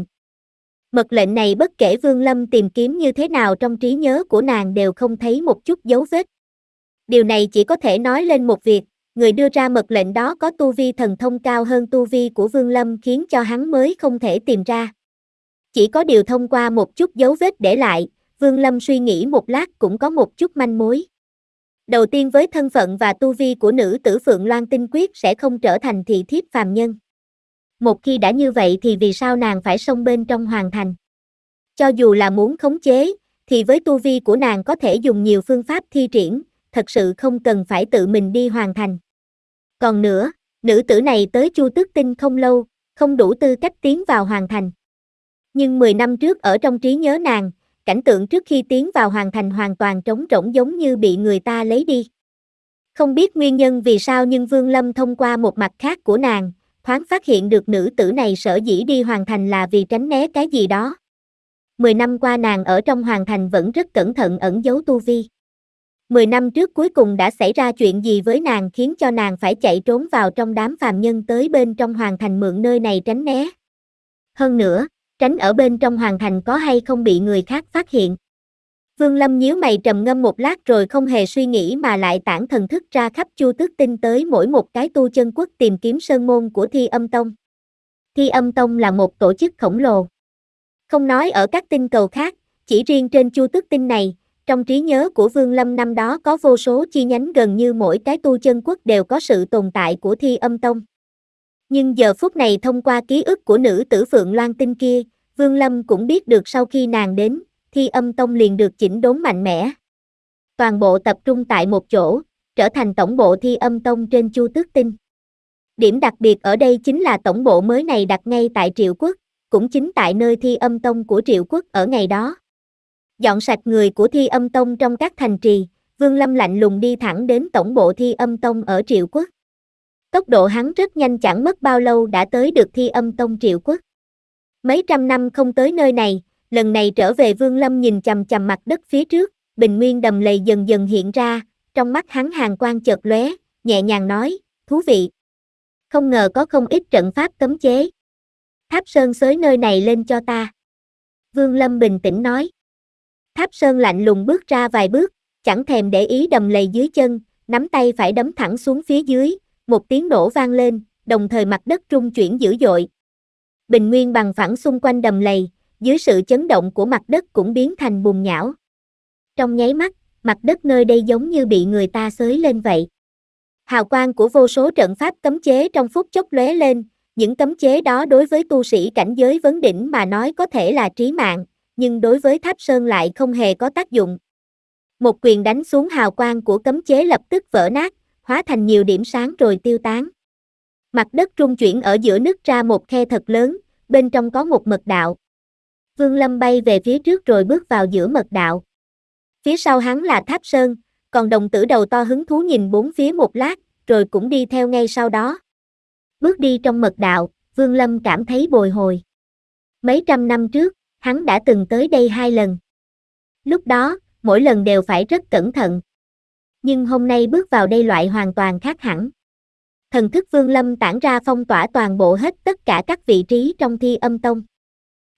Mật lệnh này bất kể Vương Lâm tìm kiếm như thế nào trong trí nhớ của nàng đều không thấy một chút dấu vết. Điều này chỉ có thể nói lên một việc, người đưa ra mật lệnh đó có tu vi thần thông cao hơn tu vi của Vương Lâm khiến cho hắn mới không thể tìm ra. Chỉ có điều thông qua một chút dấu vết để lại, Vương Lâm suy nghĩ một lát cũng có một chút manh mối. Đầu tiên với thân phận và tu vi của nữ tử Phượng Loan tinh quyết sẽ không trở thành thị thiếp phàm nhân. Một khi đã như vậy thì vì sao nàng phải xông bên trong hoàng thành? Cho dù là muốn khống chế, thì với tu vi của nàng có thể dùng nhiều phương pháp thi triển, thật sự không cần phải tự mình đi hoàn thành. Còn nữa, nữ tử này tới Chu Tước Tinh không lâu, không đủ tư cách tiến vào hoàn thành. Nhưng 10 năm trước ở trong trí nhớ nàng, cảnh tượng trước khi tiến vào hoàn thành hoàn toàn trống rỗng giống như bị người ta lấy đi. Không biết nguyên nhân vì sao nhưng Vương Lâm thông qua một mặt khác của nàng, thoáng phát hiện được nữ tử này sở dĩ đi hoàn thành là vì tránh né cái gì đó. Mười năm qua nàng ở trong hoàn thành vẫn rất cẩn thận ẩn giấu tu vi. 10 năm trước cuối cùng đã xảy ra chuyện gì với nàng khiến cho nàng phải chạy trốn vào trong đám phàm nhân tới bên trong hoàng thành mượn nơi này tránh né. Hơn nữa, tránh ở bên trong hoàng thành có hay không bị người khác phát hiện. Vương Lâm nhíu mày trầm ngâm một lát rồi không hề suy nghĩ mà lại tản thần thức ra khắp chu tước tinh tới mỗi một cái tu chân quốc tìm kiếm sơn môn của Thi Âm Tông. Thi Âm Tông là một tổ chức khổng lồ. Không nói ở các tinh cầu khác, chỉ riêng trên chu tước tinh này, trong trí nhớ của Vương Lâm năm đó có vô số chi nhánh gần như mỗi cái tu chân quốc đều có sự tồn tại của thi âm tông. Nhưng giờ phút này thông qua ký ức của nữ tử Phượng Loan Tinh kia, Vương Lâm cũng biết được sau khi nàng đến, thi âm tông liền được chỉnh đốn mạnh mẽ. Toàn bộ tập trung tại một chỗ, trở thành tổng bộ thi âm tông trên Chu Tước Tinh. Điểm đặc biệt ở đây chính là tổng bộ mới này đặt ngay tại Triệu Quốc, cũng chính tại nơi thi âm tông của Triệu Quốc ở ngày đó dọn sạch người của thi âm tông trong các thành trì, Vương Lâm lạnh lùng đi thẳng đến tổng bộ thi âm tông ở Triệu Quốc. Tốc độ hắn rất nhanh chẳng mất bao lâu đã tới được thi âm tông Triệu Quốc. Mấy trăm năm không tới nơi này, lần này trở về Vương Lâm nhìn chầm chầm mặt đất phía trước, bình nguyên đầm lầy dần dần hiện ra, trong mắt hắn hàng quan chợt lóe, nhẹ nhàng nói, thú vị. Không ngờ có không ít trận pháp cấm chế. Tháp sơn xới nơi này lên cho ta. Vương Lâm bình tĩnh nói. Tháp Sơn lạnh lùng bước ra vài bước, chẳng thèm để ý đầm lầy dưới chân, nắm tay phải đấm thẳng xuống phía dưới, một tiếng nổ vang lên, đồng thời mặt đất trung chuyển dữ dội. Bình nguyên bằng phẳng xung quanh đầm lầy, dưới sự chấn động của mặt đất cũng biến thành bùn nhão. Trong nháy mắt, mặt đất nơi đây giống như bị người ta xới lên vậy. Hào quang của vô số trận pháp cấm chế trong phút chốc lóe lên, những cấm chế đó đối với tu sĩ cảnh giới vấn đỉnh mà nói có thể là trí mạng nhưng đối với tháp sơn lại không hề có tác dụng. Một quyền đánh xuống hào quang của cấm chế lập tức vỡ nát, hóa thành nhiều điểm sáng rồi tiêu tán. Mặt đất trung chuyển ở giữa nứt ra một khe thật lớn, bên trong có một mật đạo. Vương Lâm bay về phía trước rồi bước vào giữa mật đạo. Phía sau hắn là tháp sơn, còn đồng tử đầu to hứng thú nhìn bốn phía một lát, rồi cũng đi theo ngay sau đó. Bước đi trong mật đạo, Vương Lâm cảm thấy bồi hồi. Mấy trăm năm trước, hắn đã từng tới đây hai lần. Lúc đó, mỗi lần đều phải rất cẩn thận. Nhưng hôm nay bước vào đây loại hoàn toàn khác hẳn. Thần thức Vương Lâm tản ra phong tỏa toàn bộ hết tất cả các vị trí trong thi âm tông.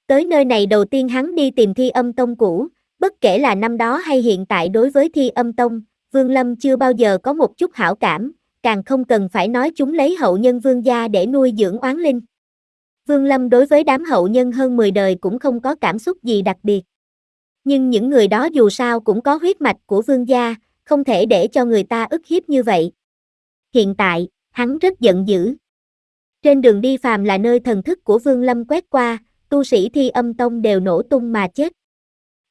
Tới nơi này đầu tiên hắn đi tìm thi âm tông cũ, bất kể là năm đó hay hiện tại đối với thi âm tông, Vương Lâm chưa bao giờ có một chút hảo cảm, càng không cần phải nói chúng lấy hậu nhân Vương gia để nuôi dưỡng oán linh. Vương Lâm đối với đám hậu nhân hơn 10 đời cũng không có cảm xúc gì đặc biệt. Nhưng những người đó dù sao cũng có huyết mạch của vương gia, không thể để cho người ta ức hiếp như vậy. Hiện tại, hắn rất giận dữ. Trên đường đi phàm là nơi thần thức của Vương Lâm quét qua, tu sĩ thi âm tông đều nổ tung mà chết.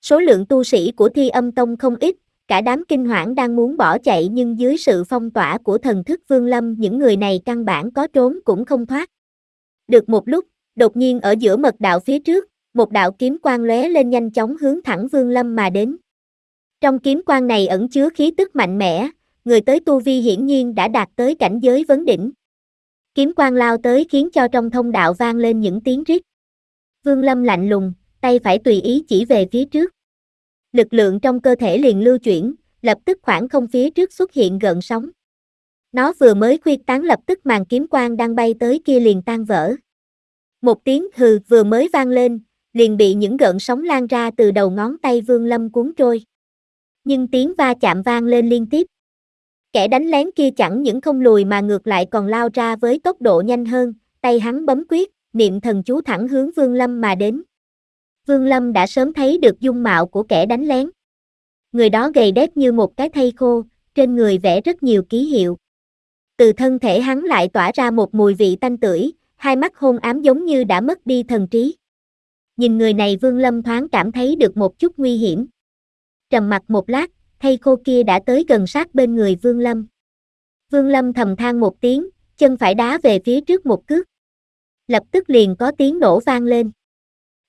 Số lượng tu sĩ của thi âm tông không ít, cả đám kinh hoảng đang muốn bỏ chạy nhưng dưới sự phong tỏa của thần thức Vương Lâm những người này căn bản có trốn cũng không thoát. Được một lúc, đột nhiên ở giữa mật đạo phía trước, một đạo kiếm quang lóe lên nhanh chóng hướng thẳng Vương Lâm mà đến. Trong kiếm quang này ẩn chứa khí tức mạnh mẽ, người tới tu vi hiển nhiên đã đạt tới cảnh giới vấn đỉnh. Kiếm quang lao tới khiến cho trong thông đạo vang lên những tiếng rít. Vương Lâm lạnh lùng, tay phải tùy ý chỉ về phía trước. Lực lượng trong cơ thể liền lưu chuyển, lập tức khoảng không phía trước xuất hiện gợn sóng. Nó vừa mới khuyên tán lập tức màn kiếm quang đang bay tới kia liền tan vỡ. Một tiếng hừ vừa mới vang lên, liền bị những gợn sóng lan ra từ đầu ngón tay Vương Lâm cuốn trôi. Nhưng tiếng va chạm vang lên liên tiếp. Kẻ đánh lén kia chẳng những không lùi mà ngược lại còn lao ra với tốc độ nhanh hơn, tay hắn bấm quyết, niệm thần chú thẳng hướng Vương Lâm mà đến. Vương Lâm đã sớm thấy được dung mạo của kẻ đánh lén. Người đó gầy đét như một cái thây khô, trên người vẽ rất nhiều ký hiệu từ thân thể hắn lại tỏa ra một mùi vị tanh tưởi, hai mắt hôn ám giống như đã mất đi thần trí. Nhìn người này Vương Lâm thoáng cảm thấy được một chút nguy hiểm. Trầm mặt một lát, thây khô kia đã tới gần sát bên người Vương Lâm. Vương Lâm thầm than một tiếng, chân phải đá về phía trước một cước. Lập tức liền có tiếng nổ vang lên.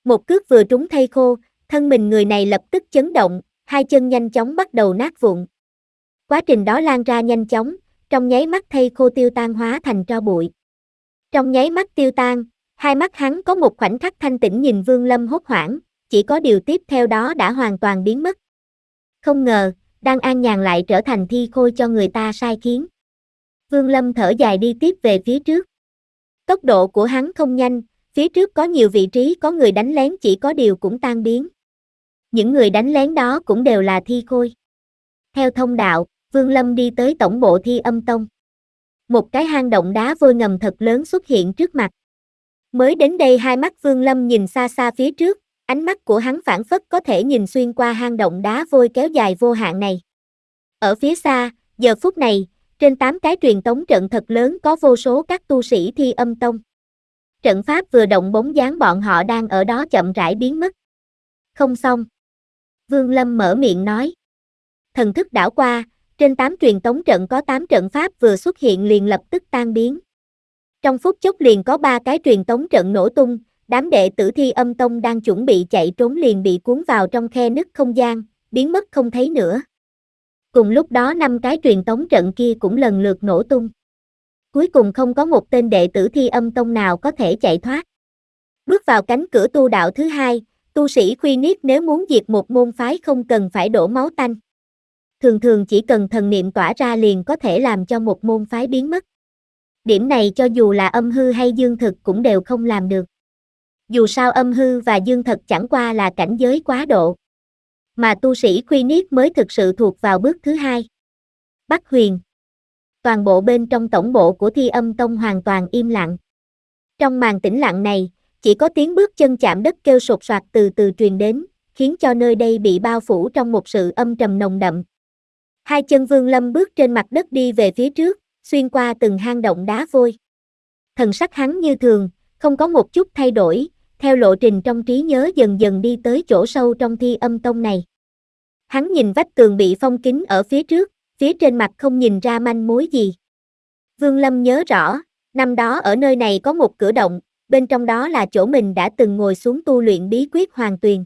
Một cước vừa trúng thây khô, thân mình người này lập tức chấn động, hai chân nhanh chóng bắt đầu nát vụn. Quá trình đó lan ra nhanh chóng, trong nháy mắt thây khô tiêu tan hóa thành tro bụi. Trong nháy mắt tiêu tan, hai mắt hắn có một khoảnh khắc thanh tĩnh nhìn Vương Lâm hốt hoảng, chỉ có điều tiếp theo đó đã hoàn toàn biến mất. Không ngờ, đang an nhàn lại trở thành thi khôi cho người ta sai khiến. Vương Lâm thở dài đi tiếp về phía trước. Tốc độ của hắn không nhanh, phía trước có nhiều vị trí có người đánh lén chỉ có điều cũng tan biến. Những người đánh lén đó cũng đều là thi khôi. Theo thông đạo, Vương Lâm đi tới tổng bộ thi âm tông. Một cái hang động đá vôi ngầm thật lớn xuất hiện trước mặt. Mới đến đây hai mắt Vương Lâm nhìn xa xa phía trước, ánh mắt của hắn phản phất có thể nhìn xuyên qua hang động đá vôi kéo dài vô hạn này. Ở phía xa, giờ phút này, trên tám cái truyền tống trận thật lớn có vô số các tu sĩ thi âm tông. Trận pháp vừa động bóng dáng bọn họ đang ở đó chậm rãi biến mất. Không xong. Vương Lâm mở miệng nói. Thần thức đảo qua, trên 8 truyền tống trận có 8 trận pháp vừa xuất hiện liền lập tức tan biến. Trong phút chốc liền có 3 cái truyền tống trận nổ tung, đám đệ tử thi âm tông đang chuẩn bị chạy trốn liền bị cuốn vào trong khe nứt không gian, biến mất không thấy nữa. Cùng lúc đó năm cái truyền tống trận kia cũng lần lượt nổ tung. Cuối cùng không có một tên đệ tử thi âm tông nào có thể chạy thoát. Bước vào cánh cửa tu đạo thứ hai, tu sĩ khuy niết nếu muốn diệt một môn phái không cần phải đổ máu tanh thường thường chỉ cần thần niệm tỏa ra liền có thể làm cho một môn phái biến mất. Điểm này cho dù là âm hư hay dương thực cũng đều không làm được. Dù sao âm hư và dương thật chẳng qua là cảnh giới quá độ. Mà tu sĩ khuy niết mới thực sự thuộc vào bước thứ hai. Bắc huyền. Toàn bộ bên trong tổng bộ của thi âm tông hoàn toàn im lặng. Trong màn tĩnh lặng này, chỉ có tiếng bước chân chạm đất kêu sột soạt từ từ truyền đến, khiến cho nơi đây bị bao phủ trong một sự âm trầm nồng đậm, Hai chân Vương Lâm bước trên mặt đất đi về phía trước, xuyên qua từng hang động đá vôi. Thần sắc hắn như thường, không có một chút thay đổi, theo lộ trình trong trí nhớ dần dần đi tới chỗ sâu trong thi âm tông này. Hắn nhìn vách tường bị phong kín ở phía trước, phía trên mặt không nhìn ra manh mối gì. Vương Lâm nhớ rõ, năm đó ở nơi này có một cửa động, bên trong đó là chỗ mình đã từng ngồi xuống tu luyện bí quyết hoàng tuyền.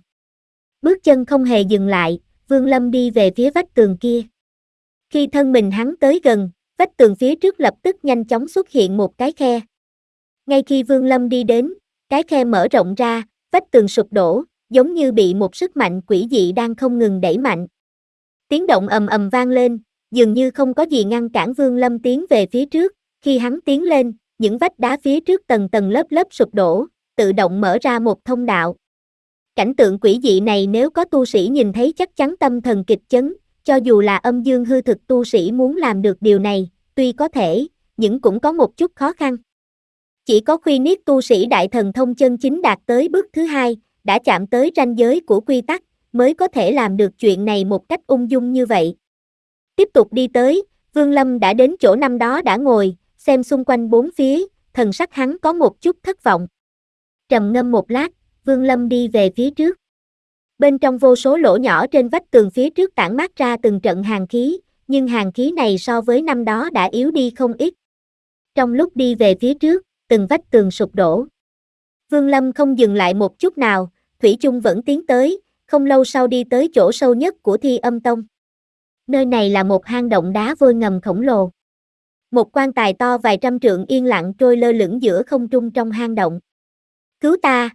Bước chân không hề dừng lại, Vương Lâm đi về phía vách tường kia. Khi thân mình hắn tới gần, vách tường phía trước lập tức nhanh chóng xuất hiện một cái khe. Ngay khi Vương Lâm đi đến, cái khe mở rộng ra, vách tường sụp đổ, giống như bị một sức mạnh quỷ dị đang không ngừng đẩy mạnh. Tiếng động ầm ầm vang lên, dường như không có gì ngăn cản Vương Lâm tiến về phía trước, khi hắn tiến lên, những vách đá phía trước tầng tầng lớp lớp sụp đổ, tự động mở ra một thông đạo. Cảnh tượng quỷ dị này nếu có tu sĩ nhìn thấy chắc chắn tâm thần kịch chấn, cho dù là âm dương hư thực tu sĩ muốn làm được điều này, tuy có thể, nhưng cũng có một chút khó khăn. Chỉ có khuy niết tu sĩ đại thần thông chân chính đạt tới bước thứ hai, đã chạm tới ranh giới của quy tắc, mới có thể làm được chuyện này một cách ung dung như vậy. Tiếp tục đi tới, Vương Lâm đã đến chỗ năm đó đã ngồi, xem xung quanh bốn phía, thần sắc hắn có một chút thất vọng. Trầm ngâm một lát, Vương Lâm đi về phía trước bên trong vô số lỗ nhỏ trên vách tường phía trước tản mát ra từng trận hàng khí, nhưng hàng khí này so với năm đó đã yếu đi không ít. Trong lúc đi về phía trước, từng vách tường sụp đổ. Vương Lâm không dừng lại một chút nào, Thủy chung vẫn tiến tới, không lâu sau đi tới chỗ sâu nhất của thi âm tông. Nơi này là một hang động đá vôi ngầm khổng lồ. Một quan tài to vài trăm trượng yên lặng trôi lơ lửng giữa không trung trong hang động. Cứu ta,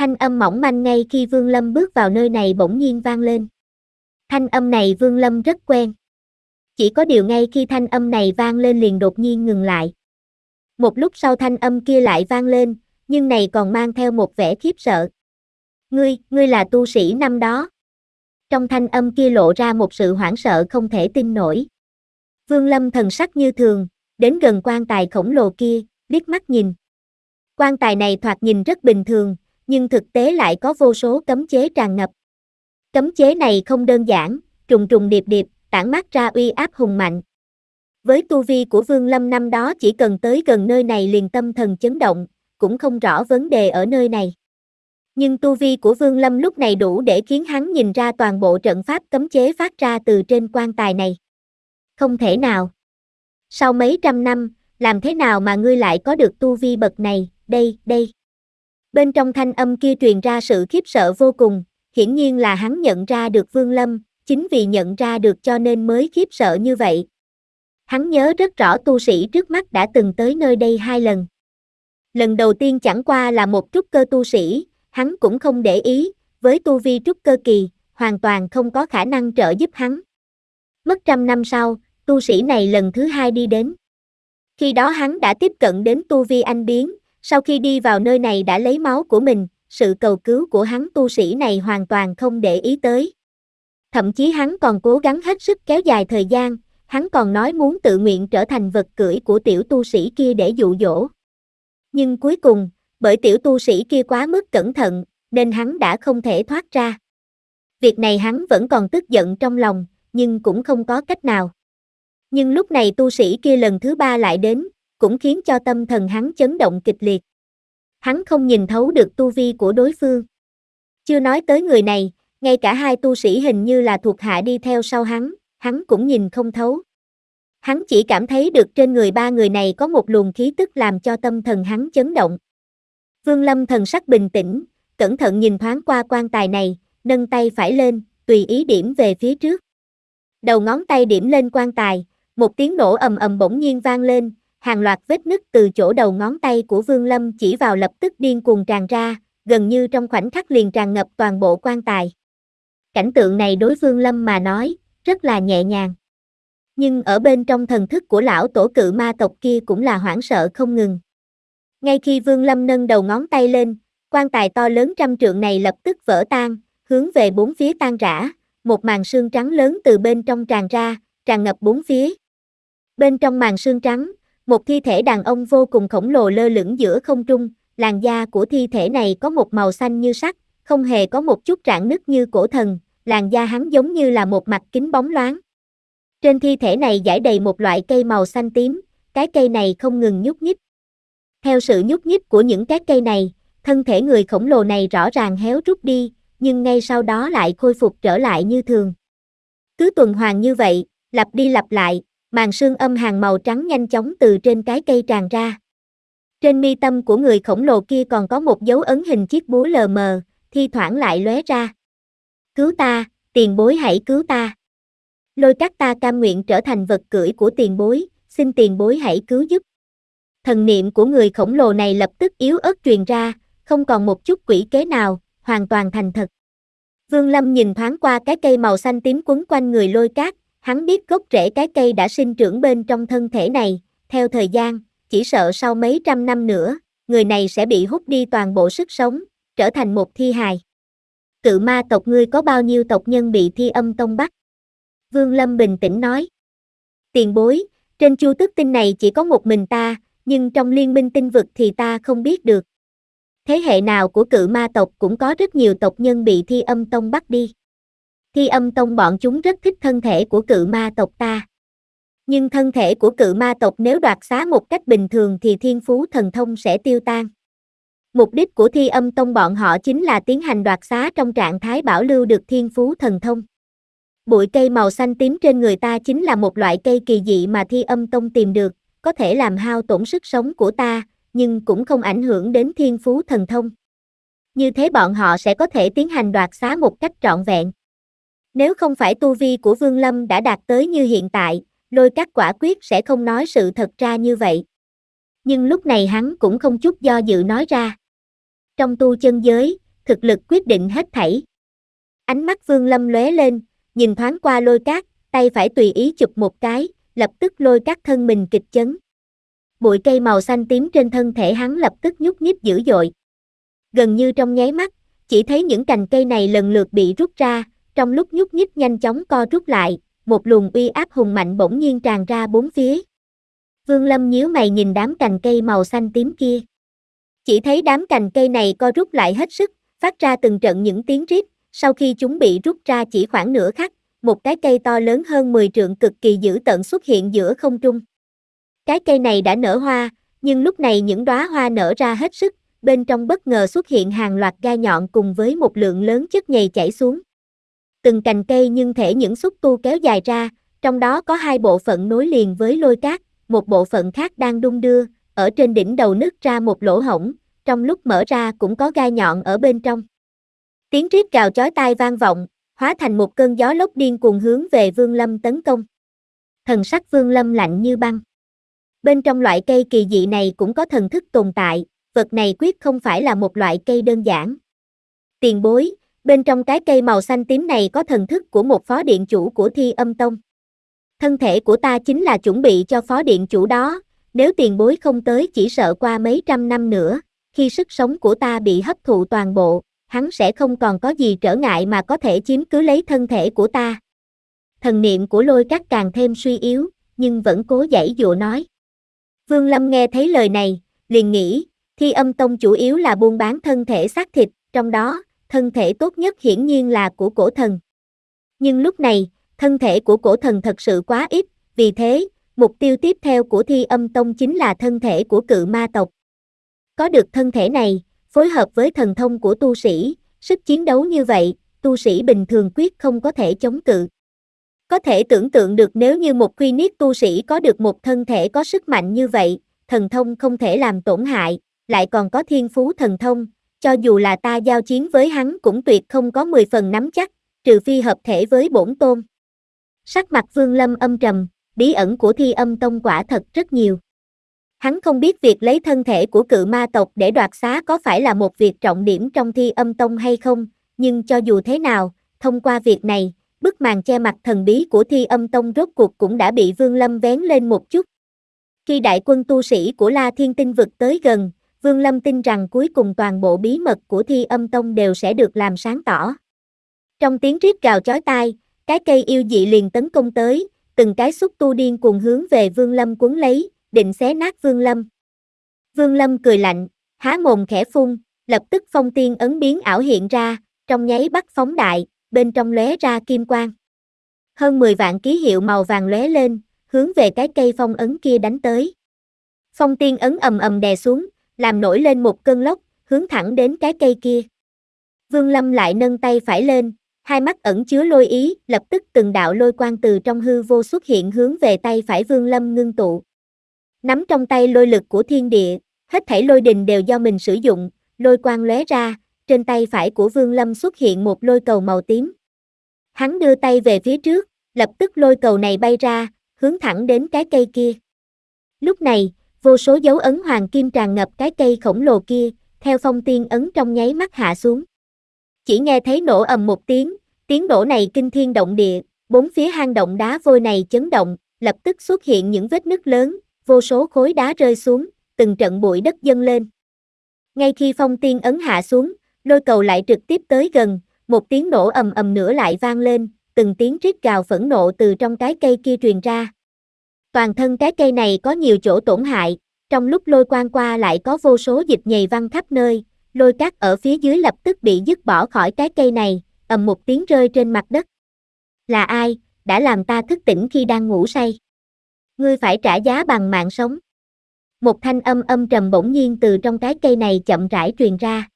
Thanh âm mỏng manh ngay khi Vương Lâm bước vào nơi này bỗng nhiên vang lên. Thanh âm này Vương Lâm rất quen. Chỉ có điều ngay khi thanh âm này vang lên liền đột nhiên ngừng lại. Một lúc sau thanh âm kia lại vang lên, nhưng này còn mang theo một vẻ khiếp sợ. Ngươi, ngươi là tu sĩ năm đó. Trong thanh âm kia lộ ra một sự hoảng sợ không thể tin nổi. Vương Lâm thần sắc như thường, đến gần quan tài khổng lồ kia, liếc mắt nhìn. Quan tài này thoạt nhìn rất bình thường, nhưng thực tế lại có vô số cấm chế tràn ngập. Cấm chế này không đơn giản, trùng trùng điệp điệp, tản mát ra uy áp hùng mạnh. Với tu vi của Vương Lâm năm đó chỉ cần tới gần nơi này liền tâm thần chấn động, cũng không rõ vấn đề ở nơi này. Nhưng tu vi của Vương Lâm lúc này đủ để khiến hắn nhìn ra toàn bộ trận pháp cấm chế phát ra từ trên quan tài này. Không thể nào. Sau mấy trăm năm, làm thế nào mà ngươi lại có được tu vi bậc này, đây, đây. Bên trong thanh âm kia truyền ra sự khiếp sợ vô cùng, hiển nhiên là hắn nhận ra được Vương Lâm, chính vì nhận ra được cho nên mới khiếp sợ như vậy. Hắn nhớ rất rõ tu sĩ trước mắt đã từng tới nơi đây hai lần. Lần đầu tiên chẳng qua là một trúc cơ tu sĩ, hắn cũng không để ý, với tu vi trúc cơ kỳ, hoàn toàn không có khả năng trợ giúp hắn. Mất trăm năm sau, tu sĩ này lần thứ hai đi đến. Khi đó hắn đã tiếp cận đến tu vi anh biến, sau khi đi vào nơi này đã lấy máu của mình, sự cầu cứu của hắn tu sĩ này hoàn toàn không để ý tới. Thậm chí hắn còn cố gắng hết sức kéo dài thời gian, hắn còn nói muốn tự nguyện trở thành vật cưỡi của tiểu tu sĩ kia để dụ dỗ. Nhưng cuối cùng, bởi tiểu tu sĩ kia quá mức cẩn thận, nên hắn đã không thể thoát ra. Việc này hắn vẫn còn tức giận trong lòng, nhưng cũng không có cách nào. Nhưng lúc này tu sĩ kia lần thứ ba lại đến, cũng khiến cho tâm thần hắn chấn động kịch liệt. Hắn không nhìn thấu được tu vi của đối phương. Chưa nói tới người này, ngay cả hai tu sĩ hình như là thuộc hạ đi theo sau hắn, hắn cũng nhìn không thấu. Hắn chỉ cảm thấy được trên người ba người này có một luồng khí tức làm cho tâm thần hắn chấn động. Vương Lâm thần sắc bình tĩnh, cẩn thận nhìn thoáng qua quan tài này, nâng tay phải lên, tùy ý điểm về phía trước. Đầu ngón tay điểm lên quan tài, một tiếng nổ ầm ầm bỗng nhiên vang lên, hàng loạt vết nứt từ chỗ đầu ngón tay của Vương Lâm chỉ vào lập tức điên cuồng tràn ra, gần như trong khoảnh khắc liền tràn ngập toàn bộ quan tài. Cảnh tượng này đối Vương Lâm mà nói, rất là nhẹ nhàng. Nhưng ở bên trong thần thức của lão tổ cự ma tộc kia cũng là hoảng sợ không ngừng. Ngay khi Vương Lâm nâng đầu ngón tay lên, quan tài to lớn trăm trượng này lập tức vỡ tan, hướng về bốn phía tan rã, một màn xương trắng lớn từ bên trong tràn ra, tràn ngập bốn phía. Bên trong màn xương trắng, một thi thể đàn ông vô cùng khổng lồ lơ lửng giữa không trung, làn da của thi thể này có một màu xanh như sắt, không hề có một chút rạn nứt như cổ thần, làn da hắn giống như là một mặt kính bóng loáng. Trên thi thể này giải đầy một loại cây màu xanh tím, cái cây này không ngừng nhúc nhích. Theo sự nhúc nhích của những cái cây này, thân thể người khổng lồ này rõ ràng héo rút đi, nhưng ngay sau đó lại khôi phục trở lại như thường. Cứ tuần hoàn như vậy, lặp đi lặp lại, màn sương âm hàng màu trắng nhanh chóng từ trên cái cây tràn ra. Trên mi tâm của người khổng lồ kia còn có một dấu ấn hình chiếc búa lờ mờ, thi thoảng lại lóe ra. Cứu ta, tiền bối hãy cứu ta. Lôi các ta cam nguyện trở thành vật cưỡi của tiền bối, xin tiền bối hãy cứu giúp. Thần niệm của người khổng lồ này lập tức yếu ớt truyền ra, không còn một chút quỷ kế nào, hoàn toàn thành thật. Vương Lâm nhìn thoáng qua cái cây màu xanh tím quấn quanh người lôi cát, Hắn biết gốc rễ cái cây đã sinh trưởng bên trong thân thể này, theo thời gian, chỉ sợ sau mấy trăm năm nữa, người này sẽ bị hút đi toàn bộ sức sống, trở thành một thi hài. Cự ma tộc ngươi có bao nhiêu tộc nhân bị thi âm tông bắt? Vương Lâm bình tĩnh nói. Tiền bối, trên chu tức tinh này chỉ có một mình ta, nhưng trong liên minh tinh vực thì ta không biết được. Thế hệ nào của cự ma tộc cũng có rất nhiều tộc nhân bị thi âm tông bắt đi. Thi âm tông bọn chúng rất thích thân thể của cự ma tộc ta. Nhưng thân thể của cự ma tộc nếu đoạt xá một cách bình thường thì thiên phú thần thông sẽ tiêu tan. Mục đích của thi âm tông bọn họ chính là tiến hành đoạt xá trong trạng thái bảo lưu được thiên phú thần thông. Bụi cây màu xanh tím trên người ta chính là một loại cây kỳ dị mà thi âm tông tìm được, có thể làm hao tổn sức sống của ta, nhưng cũng không ảnh hưởng đến thiên phú thần thông. Như thế bọn họ sẽ có thể tiến hành đoạt xá một cách trọn vẹn. Nếu không phải tu vi của Vương Lâm đã đạt tới như hiện tại, lôi các quả quyết sẽ không nói sự thật ra như vậy. Nhưng lúc này hắn cũng không chút do dự nói ra. Trong tu chân giới, thực lực quyết định hết thảy. Ánh mắt Vương Lâm lóe lên, nhìn thoáng qua lôi cát, tay phải tùy ý chụp một cái, lập tức lôi cát thân mình kịch chấn. Bụi cây màu xanh tím trên thân thể hắn lập tức nhúc nhích dữ dội. Gần như trong nháy mắt, chỉ thấy những cành cây này lần lượt bị rút ra, trong lúc nhúc nhích nhanh chóng co rút lại, một luồng uy áp hùng mạnh bỗng nhiên tràn ra bốn phía. Vương Lâm nhíu mày nhìn đám cành cây màu xanh tím kia. Chỉ thấy đám cành cây này co rút lại hết sức, phát ra từng trận những tiếng rít, sau khi chúng bị rút ra chỉ khoảng nửa khắc, một cái cây to lớn hơn 10 trượng cực kỳ dữ tận xuất hiện giữa không trung. Cái cây này đã nở hoa, nhưng lúc này những đóa hoa nở ra hết sức, bên trong bất ngờ xuất hiện hàng loạt gai nhọn cùng với một lượng lớn chất nhầy chảy xuống từng cành cây nhưng thể những xúc tu kéo dài ra, trong đó có hai bộ phận nối liền với lôi cát, một bộ phận khác đang đung đưa, ở trên đỉnh đầu nứt ra một lỗ hổng, trong lúc mở ra cũng có gai nhọn ở bên trong. Tiếng rít gào chói tai vang vọng, hóa thành một cơn gió lốc điên cuồng hướng về Vương Lâm tấn công. Thần sắc Vương Lâm lạnh như băng. Bên trong loại cây kỳ dị này cũng có thần thức tồn tại, vật này quyết không phải là một loại cây đơn giản. Tiền bối, Bên trong cái cây màu xanh tím này có thần thức của một phó điện chủ của thi âm tông. Thân thể của ta chính là chuẩn bị cho phó điện chủ đó, nếu tiền bối không tới chỉ sợ qua mấy trăm năm nữa, khi sức sống của ta bị hấp thụ toàn bộ, hắn sẽ không còn có gì trở ngại mà có thể chiếm cứ lấy thân thể của ta. Thần niệm của lôi cắt càng thêm suy yếu, nhưng vẫn cố giải dụa nói. Vương Lâm nghe thấy lời này, liền nghĩ, thi âm tông chủ yếu là buôn bán thân thể xác thịt, trong đó, thân thể tốt nhất hiển nhiên là của cổ thần. Nhưng lúc này, thân thể của cổ thần thật sự quá ít, vì thế, mục tiêu tiếp theo của thi âm tông chính là thân thể của cự ma tộc. Có được thân thể này, phối hợp với thần thông của tu sĩ, sức chiến đấu như vậy, tu sĩ bình thường quyết không có thể chống cự. Có thể tưởng tượng được nếu như một quy niết tu sĩ có được một thân thể có sức mạnh như vậy, thần thông không thể làm tổn hại, lại còn có thiên phú thần thông, cho dù là ta giao chiến với hắn cũng tuyệt không có 10 phần nắm chắc, trừ phi hợp thể với bổn tôn. Sắc mặt Vương Lâm âm trầm, bí ẩn của thi âm tông quả thật rất nhiều. Hắn không biết việc lấy thân thể của cự ma tộc để đoạt xá có phải là một việc trọng điểm trong thi âm tông hay không, nhưng cho dù thế nào, thông qua việc này, bức màn che mặt thần bí của thi âm tông rốt cuộc cũng đã bị Vương Lâm vén lên một chút. Khi đại quân tu sĩ của La Thiên Tinh vực tới gần, Vương Lâm tin rằng cuối cùng toàn bộ bí mật của thi âm tông đều sẽ được làm sáng tỏ. Trong tiếng rít gào chói tai, cái cây yêu dị liền tấn công tới, từng cái xúc tu điên cuồng hướng về Vương Lâm cuốn lấy, định xé nát Vương Lâm. Vương Lâm cười lạnh, há mồm khẽ phun, lập tức phong tiên ấn biến ảo hiện ra, trong nháy bắt phóng đại, bên trong lóe ra kim quang. Hơn 10 vạn ký hiệu màu vàng lóe lên, hướng về cái cây phong ấn kia đánh tới. Phong tiên ấn ầm ầm đè xuống, làm nổi lên một cơn lốc, hướng thẳng đến cái cây kia. Vương Lâm lại nâng tay phải lên, hai mắt ẩn chứa lôi ý, lập tức từng đạo lôi quang từ trong hư vô xuất hiện hướng về tay phải Vương Lâm ngưng tụ. Nắm trong tay lôi lực của thiên địa, hết thảy lôi đình đều do mình sử dụng, lôi quang lóe ra, trên tay phải của Vương Lâm xuất hiện một lôi cầu màu tím. Hắn đưa tay về phía trước, lập tức lôi cầu này bay ra, hướng thẳng đến cái cây kia. Lúc này, Vô số dấu ấn hoàng kim tràn ngập cái cây khổng lồ kia, theo phong tiên ấn trong nháy mắt hạ xuống. Chỉ nghe thấy nổ ầm một tiếng, tiếng nổ này kinh thiên động địa, bốn phía hang động đá vôi này chấn động, lập tức xuất hiện những vết nứt lớn, vô số khối đá rơi xuống, từng trận bụi đất dâng lên. Ngay khi phong tiên ấn hạ xuống, lôi cầu lại trực tiếp tới gần, một tiếng nổ ầm ầm nữa lại vang lên, từng tiếng rít gào phẫn nộ từ trong cái cây kia truyền ra. Toàn thân cái cây này có nhiều chỗ tổn hại, trong lúc lôi quang qua lại có vô số dịch nhầy văng khắp nơi, lôi cát ở phía dưới lập tức bị dứt bỏ khỏi cái cây này, ầm một tiếng rơi trên mặt đất. Là ai, đã làm ta thức tỉnh khi đang ngủ say? Ngươi phải trả giá bằng mạng sống. Một thanh âm âm trầm bỗng nhiên từ trong cái cây này chậm rãi truyền ra.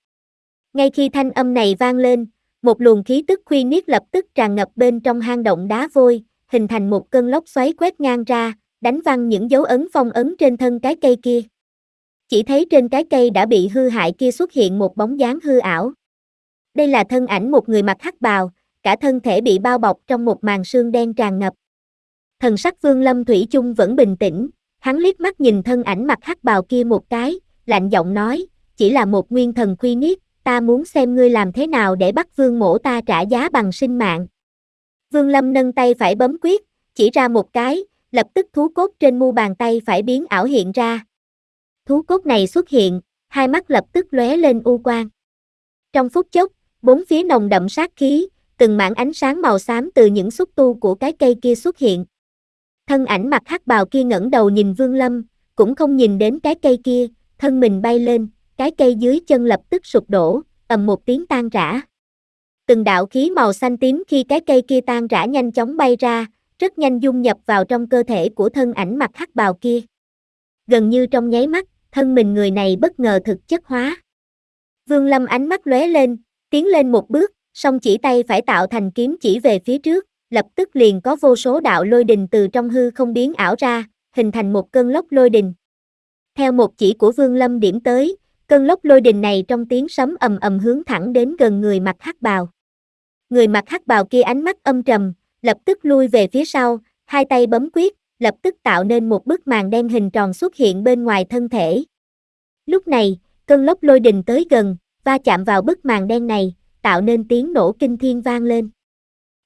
Ngay khi thanh âm này vang lên, một luồng khí tức khuy niết lập tức tràn ngập bên trong hang động đá vôi, hình thành một cơn lốc xoáy quét ngang ra, đánh văng những dấu ấn phong ấn trên thân cái cây kia. Chỉ thấy trên cái cây đã bị hư hại kia xuất hiện một bóng dáng hư ảo. Đây là thân ảnh một người mặc hắc bào, cả thân thể bị bao bọc trong một màn sương đen tràn ngập. Thần sắc Vương Lâm Thủy chung vẫn bình tĩnh, hắn liếc mắt nhìn thân ảnh mặt hắc bào kia một cái, lạnh giọng nói, chỉ là một nguyên thần quy niết, ta muốn xem ngươi làm thế nào để bắt vương mổ ta trả giá bằng sinh mạng. Vương Lâm nâng tay phải bấm quyết, chỉ ra một cái, lập tức thú cốt trên mu bàn tay phải biến ảo hiện ra. Thú cốt này xuất hiện, hai mắt lập tức lóe lên u quang. Trong phút chốc, bốn phía nồng đậm sát khí, từng mảng ánh sáng màu xám từ những xúc tu của cái cây kia xuất hiện. Thân ảnh mặt hắc bào kia ngẩng đầu nhìn Vương Lâm, cũng không nhìn đến cái cây kia, thân mình bay lên, cái cây dưới chân lập tức sụp đổ, ầm một tiếng tan rã. Từng đạo khí màu xanh tím khi cái cây kia tan rã nhanh chóng bay ra, rất nhanh dung nhập vào trong cơ thể của thân ảnh mặt hắc bào kia. Gần như trong nháy mắt, thân mình người này bất ngờ thực chất hóa. Vương Lâm ánh mắt lóe lên, tiến lên một bước, song chỉ tay phải tạo thành kiếm chỉ về phía trước, lập tức liền có vô số đạo lôi đình từ trong hư không biến ảo ra, hình thành một cơn lốc lôi đình. Theo một chỉ của Vương Lâm điểm tới, cơn lốc lôi đình này trong tiếng sấm ầm ầm hướng thẳng đến gần người mặt hắc bào. Người mặt hắc bào kia ánh mắt âm trầm, lập tức lui về phía sau, hai tay bấm quyết, lập tức tạo nên một bức màn đen hình tròn xuất hiện bên ngoài thân thể. Lúc này, cơn lốc lôi đình tới gần, va chạm vào bức màn đen này, tạo nên tiếng nổ kinh thiên vang lên.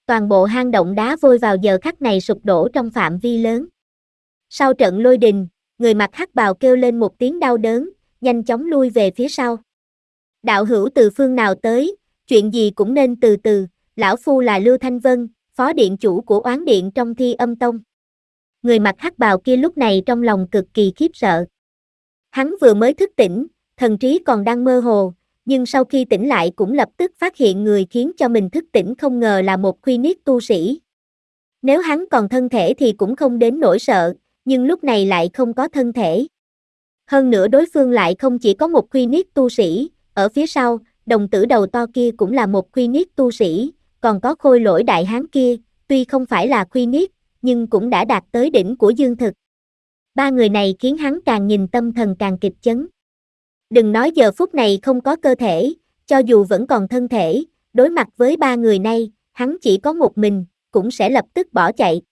Toàn bộ hang động đá vôi vào giờ khắc này sụp đổ trong phạm vi lớn. Sau trận lôi đình, người mặc hắc bào kêu lên một tiếng đau đớn, nhanh chóng lui về phía sau. Đạo hữu từ phương nào tới, chuyện gì cũng nên từ từ, lão phu là Lưu Thanh Vân, phó điện chủ của oán điện trong thi âm tông. Người mặc hắc bào kia lúc này trong lòng cực kỳ khiếp sợ. Hắn vừa mới thức tỉnh, thần trí còn đang mơ hồ, nhưng sau khi tỉnh lại cũng lập tức phát hiện người khiến cho mình thức tỉnh không ngờ là một khuy niết tu sĩ. Nếu hắn còn thân thể thì cũng không đến nỗi sợ, nhưng lúc này lại không có thân thể. Hơn nữa đối phương lại không chỉ có một khuy niết tu sĩ, ở phía sau, đồng tử đầu to kia cũng là một khuy niết tu sĩ, còn có khôi lỗi đại hán kia, tuy không phải là khuy niết, nhưng cũng đã đạt tới đỉnh của dương thực. Ba người này khiến hắn càng nhìn tâm thần càng kịch chấn. Đừng nói giờ phút này không có cơ thể, cho dù vẫn còn thân thể, đối mặt với ba người này, hắn chỉ có một mình, cũng sẽ lập tức bỏ chạy.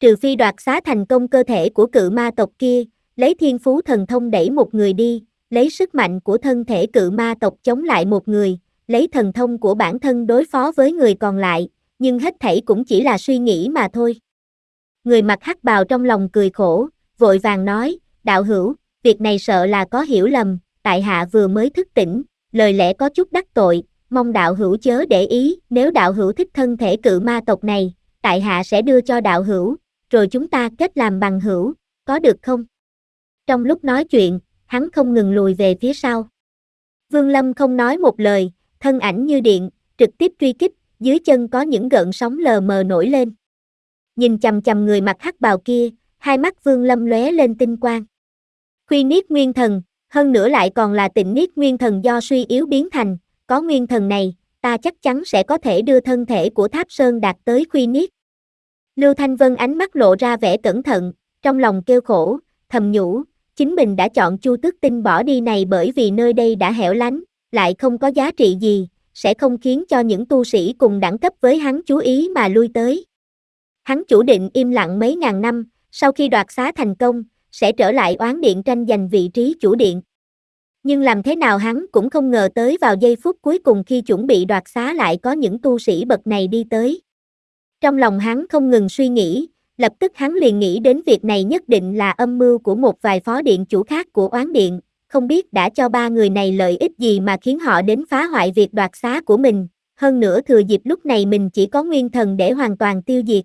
Trừ phi đoạt xá thành công cơ thể của cự ma tộc kia, lấy thiên phú thần thông đẩy một người đi, lấy sức mạnh của thân thể cự ma tộc chống lại một người, lấy thần thông của bản thân đối phó với người còn lại, nhưng hết thảy cũng chỉ là suy nghĩ mà thôi. Người mặc hắc bào trong lòng cười khổ, vội vàng nói, đạo hữu, việc này sợ là có hiểu lầm, tại hạ vừa mới thức tỉnh, lời lẽ có chút đắc tội, mong đạo hữu chớ để ý, nếu đạo hữu thích thân thể cự ma tộc này, tại hạ sẽ đưa cho đạo hữu, rồi chúng ta kết làm bằng hữu, có được không? Trong lúc nói chuyện, hắn không ngừng lùi về phía sau. Vương Lâm không nói một lời, thân ảnh như điện, trực tiếp truy kích, dưới chân có những gợn sóng lờ mờ nổi lên. Nhìn chầm chầm người mặc hắc bào kia, hai mắt Vương Lâm lóe lên tinh quang. Khuy niết nguyên thần, hơn nữa lại còn là tịnh niết nguyên thần do suy yếu biến thành, có nguyên thần này, ta chắc chắn sẽ có thể đưa thân thể của Tháp Sơn đạt tới khuy niết. Lưu Thanh Vân ánh mắt lộ ra vẻ cẩn thận, trong lòng kêu khổ, thầm nhủ, chính mình đã chọn Chu Tức Tinh bỏ đi này bởi vì nơi đây đã hẻo lánh, lại không có giá trị gì, sẽ không khiến cho những tu sĩ cùng đẳng cấp với hắn chú ý mà lui tới. Hắn chủ định im lặng mấy ngàn năm, sau khi đoạt xá thành công, sẽ trở lại oán điện tranh giành vị trí chủ điện. Nhưng làm thế nào hắn cũng không ngờ tới vào giây phút cuối cùng khi chuẩn bị đoạt xá lại có những tu sĩ bậc này đi tới. Trong lòng hắn không ngừng suy nghĩ, lập tức hắn liền nghĩ đến việc này nhất định là âm mưu của một vài phó điện chủ khác của oán điện, không biết đã cho ba người này lợi ích gì mà khiến họ đến phá hoại việc đoạt xá của mình, hơn nữa thừa dịp lúc này mình chỉ có nguyên thần để hoàn toàn tiêu diệt.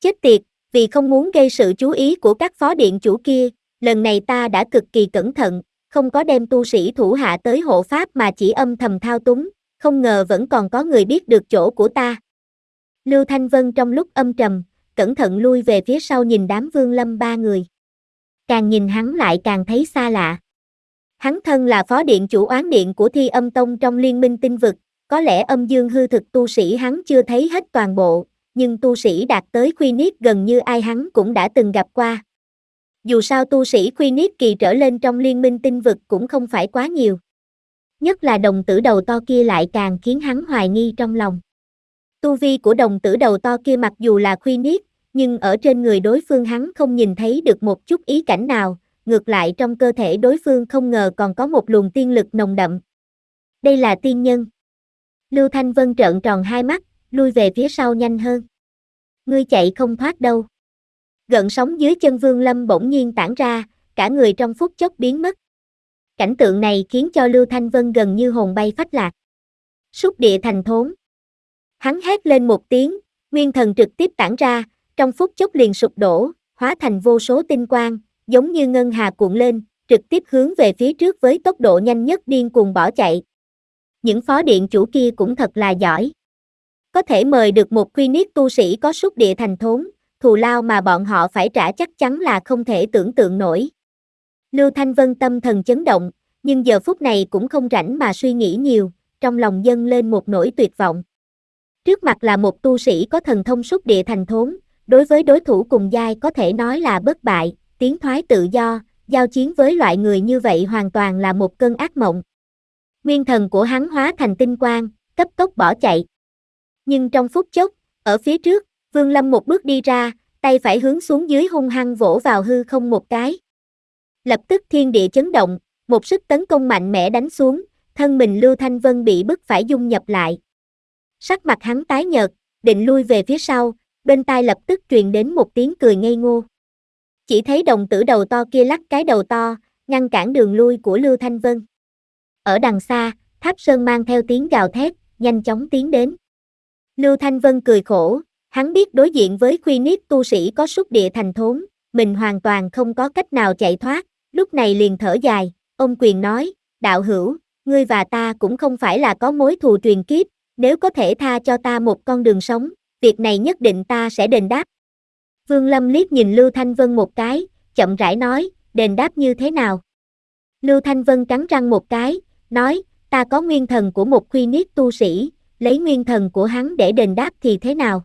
Chết tiệt, vì không muốn gây sự chú ý của các phó điện chủ kia, lần này ta đã cực kỳ cẩn thận, không có đem tu sĩ thủ hạ tới hộ pháp mà chỉ âm thầm thao túng, không ngờ vẫn còn có người biết được chỗ của ta. Lưu Thanh Vân trong lúc âm trầm, cẩn thận lui về phía sau nhìn đám vương lâm ba người. Càng nhìn hắn lại càng thấy xa lạ. Hắn thân là phó điện chủ oán điện của thi âm tông trong liên minh tinh vực, có lẽ âm dương hư thực tu sĩ hắn chưa thấy hết toàn bộ, nhưng tu sĩ đạt tới khuy niết gần như ai hắn cũng đã từng gặp qua. Dù sao tu sĩ khuy niết kỳ trở lên trong liên minh tinh vực cũng không phải quá nhiều. Nhất là đồng tử đầu to kia lại càng khiến hắn hoài nghi trong lòng. Tu vi của đồng tử đầu to kia mặc dù là khuy niết, nhưng ở trên người đối phương hắn không nhìn thấy được một chút ý cảnh nào, ngược lại trong cơ thể đối phương không ngờ còn có một luồng tiên lực nồng đậm. Đây là tiên nhân. Lưu Thanh Vân trợn tròn hai mắt, lui về phía sau nhanh hơn. Ngươi chạy không thoát đâu. gần sóng dưới chân Vương Lâm bỗng nhiên tản ra, cả người trong phút chốc biến mất. Cảnh tượng này khiến cho Lưu Thanh Vân gần như hồn bay phách lạc. Xúc địa thành thốn. Hắn hét lên một tiếng, nguyên thần trực tiếp tản ra, trong phút chốc liền sụp đổ, hóa thành vô số tinh quang, giống như ngân hà cuộn lên, trực tiếp hướng về phía trước với tốc độ nhanh nhất điên cuồng bỏ chạy. Những phó điện chủ kia cũng thật là giỏi. Có thể mời được một quy niết tu sĩ có xúc địa thành thốn, thù lao mà bọn họ phải trả chắc chắn là không thể tưởng tượng nổi. Lưu Thanh Vân tâm thần chấn động, nhưng giờ phút này cũng không rảnh mà suy nghĩ nhiều, trong lòng dâng lên một nỗi tuyệt vọng. Trước mặt là một tu sĩ có thần thông xúc địa thành thốn, đối với đối thủ cùng giai có thể nói là bất bại, tiến thoái tự do, giao chiến với loại người như vậy hoàn toàn là một cơn ác mộng. Nguyên thần của hắn hóa thành tinh quang, cấp tốc bỏ chạy. Nhưng trong phút chốc, ở phía trước, Vương Lâm một bước đi ra, tay phải hướng xuống dưới hung hăng vỗ vào hư không một cái. Lập tức thiên địa chấn động, một sức tấn công mạnh mẽ đánh xuống, thân mình Lưu Thanh Vân bị bức phải dung nhập lại. Sắc mặt hắn tái nhợt, định lui về phía sau, bên tai lập tức truyền đến một tiếng cười ngây ngô. Chỉ thấy đồng tử đầu to kia lắc cái đầu to, ngăn cản đường lui của Lưu Thanh Vân. Ở đằng xa, Tháp Sơn mang theo tiếng gào thét, nhanh chóng tiến đến. Lưu Thanh Vân cười khổ, hắn biết đối diện với khuy niết tu sĩ có xúc địa thành thốn, mình hoàn toàn không có cách nào chạy thoát, lúc này liền thở dài, ông quyền nói, đạo hữu, ngươi và ta cũng không phải là có mối thù truyền kiếp, nếu có thể tha cho ta một con đường sống, việc này nhất định ta sẽ đền đáp. Vương Lâm liếc nhìn Lưu Thanh Vân một cái, chậm rãi nói, đền đáp như thế nào? Lưu Thanh Vân cắn răng một cái, nói, ta có nguyên thần của một khuy niết tu sĩ, lấy nguyên thần của hắn để đền đáp thì thế nào?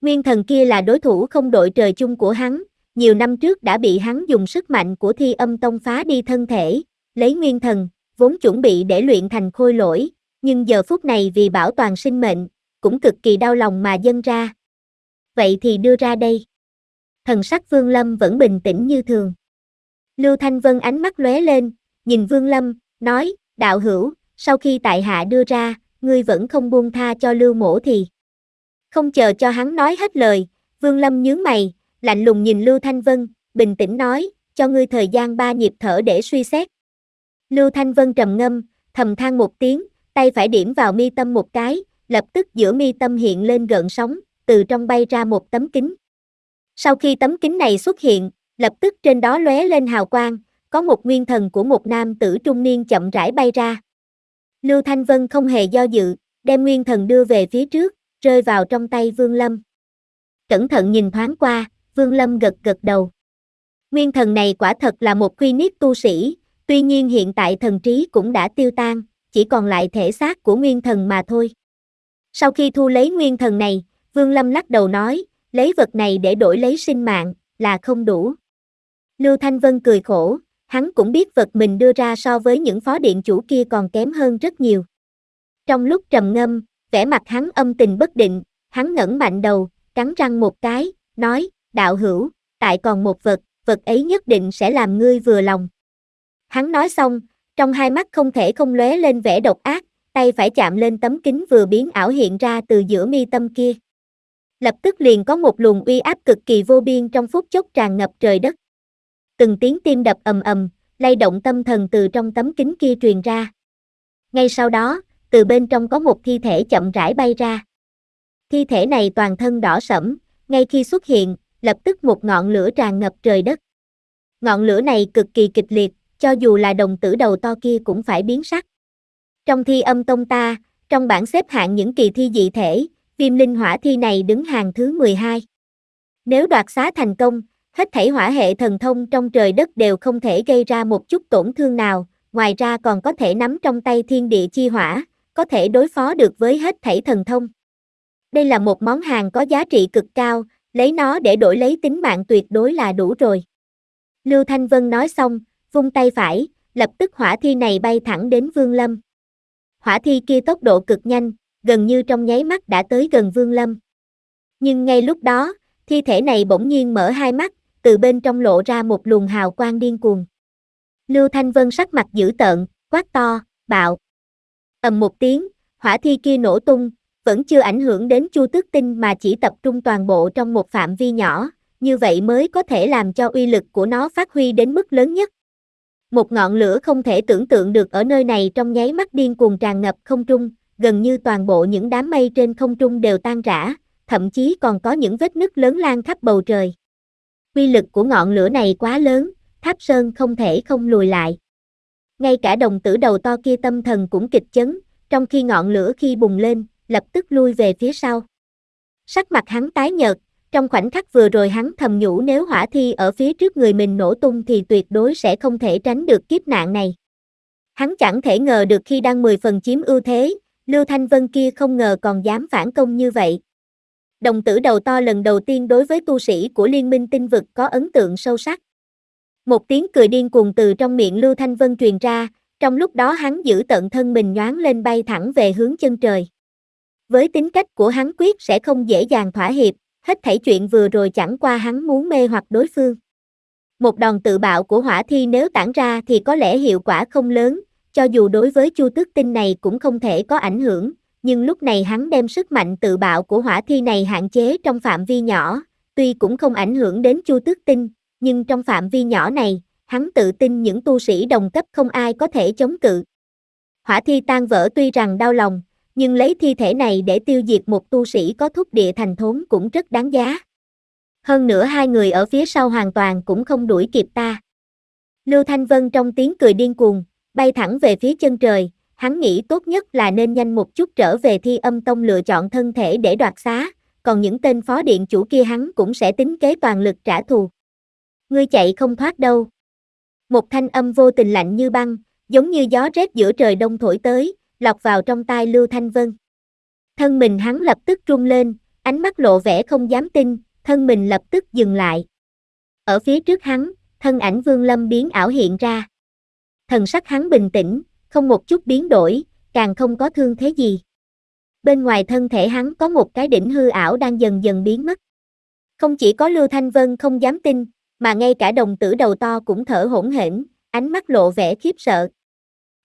Nguyên thần kia là đối thủ không đội trời chung của hắn, nhiều năm trước đã bị hắn dùng sức mạnh của thi âm tông phá đi thân thể, lấy nguyên thần, vốn chuẩn bị để luyện thành khôi lỗi, nhưng giờ phút này vì bảo toàn sinh mệnh, cũng cực kỳ đau lòng mà dâng ra, vậy thì đưa ra đây. Thần sắc Vương Lâm vẫn bình tĩnh như thường. Lưu Thanh Vân ánh mắt lóe lên, nhìn Vương Lâm, nói, đạo hữu, sau khi tại hạ đưa ra, ngươi vẫn không buông tha cho Lưu Mổ thì. Không chờ cho hắn nói hết lời, Vương Lâm nhướng mày, lạnh lùng nhìn Lưu Thanh Vân, bình tĩnh nói, cho ngươi thời gian ba nhịp thở để suy xét. Lưu Thanh Vân trầm ngâm, thầm than một tiếng, tay phải điểm vào mi tâm một cái, lập tức giữa mi tâm hiện lên gợn sóng, từ trong bay ra một tấm kính. Sau khi tấm kính này xuất hiện, lập tức trên đó lóe lên hào quang, có một nguyên thần của một nam tử trung niên chậm rãi bay ra. Lưu Thanh Vân không hề do dự, đem nguyên thần đưa về phía trước, rơi vào trong tay Vương Lâm. Cẩn thận nhìn thoáng qua, Vương Lâm gật gật đầu. Nguyên thần này quả thật là một quy niết tu sĩ, tuy nhiên hiện tại thần trí cũng đã tiêu tan, chỉ còn lại thể xác của nguyên thần mà thôi. Sau khi thu lấy nguyên thần này, Vương Lâm lắc đầu nói, lấy vật này để đổi lấy sinh mạng, là không đủ. Lưu Thanh Vân cười khổ, hắn cũng biết vật mình đưa ra so với những phó điện chủ kia còn kém hơn rất nhiều. Trong lúc trầm ngâm, vẻ mặt hắn âm tình bất định, hắn ngẩng mạnh đầu, cắn răng một cái, nói, đạo hữu, tại còn một vật, vật ấy nhất định sẽ làm ngươi vừa lòng. Hắn nói xong, trong hai mắt không thể không lóe lên vẻ độc ác, tay phải chạm lên tấm kính vừa biến ảo hiện ra từ giữa mi tâm kia lập tức liền có một luồng uy áp cực kỳ vô biên trong phút chốc tràn ngập trời đất. Từng tiếng tim đập ầm ầm, lay động tâm thần từ trong tấm kính kia truyền ra. Ngay sau đó, từ bên trong có một thi thể chậm rãi bay ra. Thi thể này toàn thân đỏ sẫm, ngay khi xuất hiện, lập tức một ngọn lửa tràn ngập trời đất. Ngọn lửa này cực kỳ kịch liệt, cho dù là đồng tử đầu to kia cũng phải biến sắc. Trong thi âm tông ta, trong bảng xếp hạng những kỳ thi dị thể, viêm linh hỏa thi này đứng hàng thứ 12. Nếu đoạt xá thành công, hết thảy hỏa hệ thần thông trong trời đất đều không thể gây ra một chút tổn thương nào, ngoài ra còn có thể nắm trong tay thiên địa chi hỏa, có thể đối phó được với hết thảy thần thông. Đây là một món hàng có giá trị cực cao, lấy nó để đổi lấy tính mạng tuyệt đối là đủ rồi. Lưu Thanh Vân nói xong, vung tay phải, lập tức hỏa thi này bay thẳng đến Vương Lâm. Hỏa thi kia tốc độ cực nhanh, gần như trong nháy mắt đã tới gần Vương Lâm. Nhưng ngay lúc đó, thi thể này bỗng nhiên mở hai mắt, từ bên trong lộ ra một luồng hào quang điên cuồng. Lưu Thanh Vân sắc mặt dữ tợn, quát to, bạo. ầm một tiếng, hỏa thi kia nổ tung, vẫn chưa ảnh hưởng đến chu tước tinh mà chỉ tập trung toàn bộ trong một phạm vi nhỏ, như vậy mới có thể làm cho uy lực của nó phát huy đến mức lớn nhất. Một ngọn lửa không thể tưởng tượng được ở nơi này trong nháy mắt điên cuồng tràn ngập không trung, gần như toàn bộ những đám mây trên không trung đều tan rã, thậm chí còn có những vết nứt lớn lan khắp bầu trời. Quy lực của ngọn lửa này quá lớn, tháp sơn không thể không lùi lại. Ngay cả đồng tử đầu to kia tâm thần cũng kịch chấn, trong khi ngọn lửa khi bùng lên, lập tức lui về phía sau. Sắc mặt hắn tái nhợt, trong khoảnh khắc vừa rồi hắn thầm nhủ nếu hỏa thi ở phía trước người mình nổ tung thì tuyệt đối sẽ không thể tránh được kiếp nạn này. Hắn chẳng thể ngờ được khi đang 10 phần chiếm ưu thế, Lưu Thanh Vân kia không ngờ còn dám phản công như vậy. Đồng tử đầu to lần đầu tiên đối với tu sĩ của liên minh tinh vực có ấn tượng sâu sắc. Một tiếng cười điên cuồng từ trong miệng Lưu Thanh Vân truyền ra, trong lúc đó hắn giữ tận thân mình nhoáng lên bay thẳng về hướng chân trời. Với tính cách của hắn quyết sẽ không dễ dàng thỏa hiệp, hết thảy chuyện vừa rồi chẳng qua hắn muốn mê hoặc đối phương. Một đòn tự bạo của hỏa thi nếu tản ra thì có lẽ hiệu quả không lớn, cho dù đối với Chu Tước Tinh này cũng không thể có ảnh hưởng, nhưng lúc này hắn đem sức mạnh tự bạo của hỏa thi này hạn chế trong phạm vi nhỏ, tuy cũng không ảnh hưởng đến Chu Tước Tinh, nhưng trong phạm vi nhỏ này, hắn tự tin những tu sĩ đồng cấp không ai có thể chống cự. Hỏa thi tan vỡ tuy rằng đau lòng, nhưng lấy thi thể này để tiêu diệt một tu sĩ có thúc địa thành thốn cũng rất đáng giá. Hơn nữa hai người ở phía sau hoàn toàn cũng không đuổi kịp ta. Lưu Thanh Vân trong tiếng cười điên cuồng, bay thẳng về phía chân trời, hắn nghĩ tốt nhất là nên nhanh một chút trở về thi âm tông lựa chọn thân thể để đoạt xá, còn những tên phó điện chủ kia hắn cũng sẽ tính kế toàn lực trả thù. Ngươi chạy không thoát đâu. Một thanh âm vô tình lạnh như băng, giống như gió rét giữa trời đông thổi tới, lọc vào trong tai Lưu Thanh Vân. Thân mình hắn lập tức rung lên, ánh mắt lộ vẻ không dám tin, thân mình lập tức dừng lại. Ở phía trước hắn, thân ảnh Vương Lâm biến ảo hiện ra thần sắc hắn bình tĩnh, không một chút biến đổi, càng không có thương thế gì. Bên ngoài thân thể hắn có một cái đỉnh hư ảo đang dần dần biến mất. Không chỉ có Lưu Thanh Vân không dám tin, mà ngay cả đồng tử đầu to cũng thở hỗn hển, ánh mắt lộ vẻ khiếp sợ.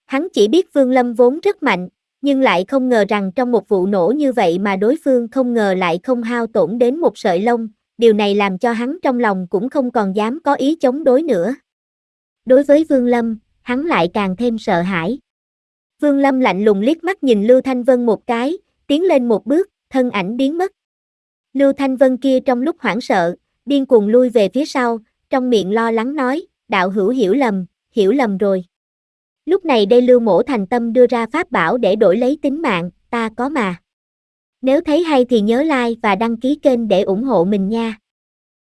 Hắn chỉ biết Vương Lâm vốn rất mạnh, nhưng lại không ngờ rằng trong một vụ nổ như vậy mà đối phương không ngờ lại không hao tổn đến một sợi lông, điều này làm cho hắn trong lòng cũng không còn dám có ý chống đối nữa. Đối với Vương Lâm, hắn lại càng thêm sợ hãi. Vương Lâm lạnh lùng liếc mắt nhìn Lưu Thanh Vân một cái, tiến lên một bước, thân ảnh biến mất. Lưu Thanh Vân kia trong lúc hoảng sợ, điên cuồng lui về phía sau, trong miệng lo lắng nói, đạo hữu hiểu lầm, hiểu lầm rồi. Lúc này đây Lưu Mổ thành tâm đưa ra pháp bảo để đổi lấy tính mạng, ta có mà. Nếu thấy hay thì nhớ like và đăng ký kênh để ủng hộ mình nha.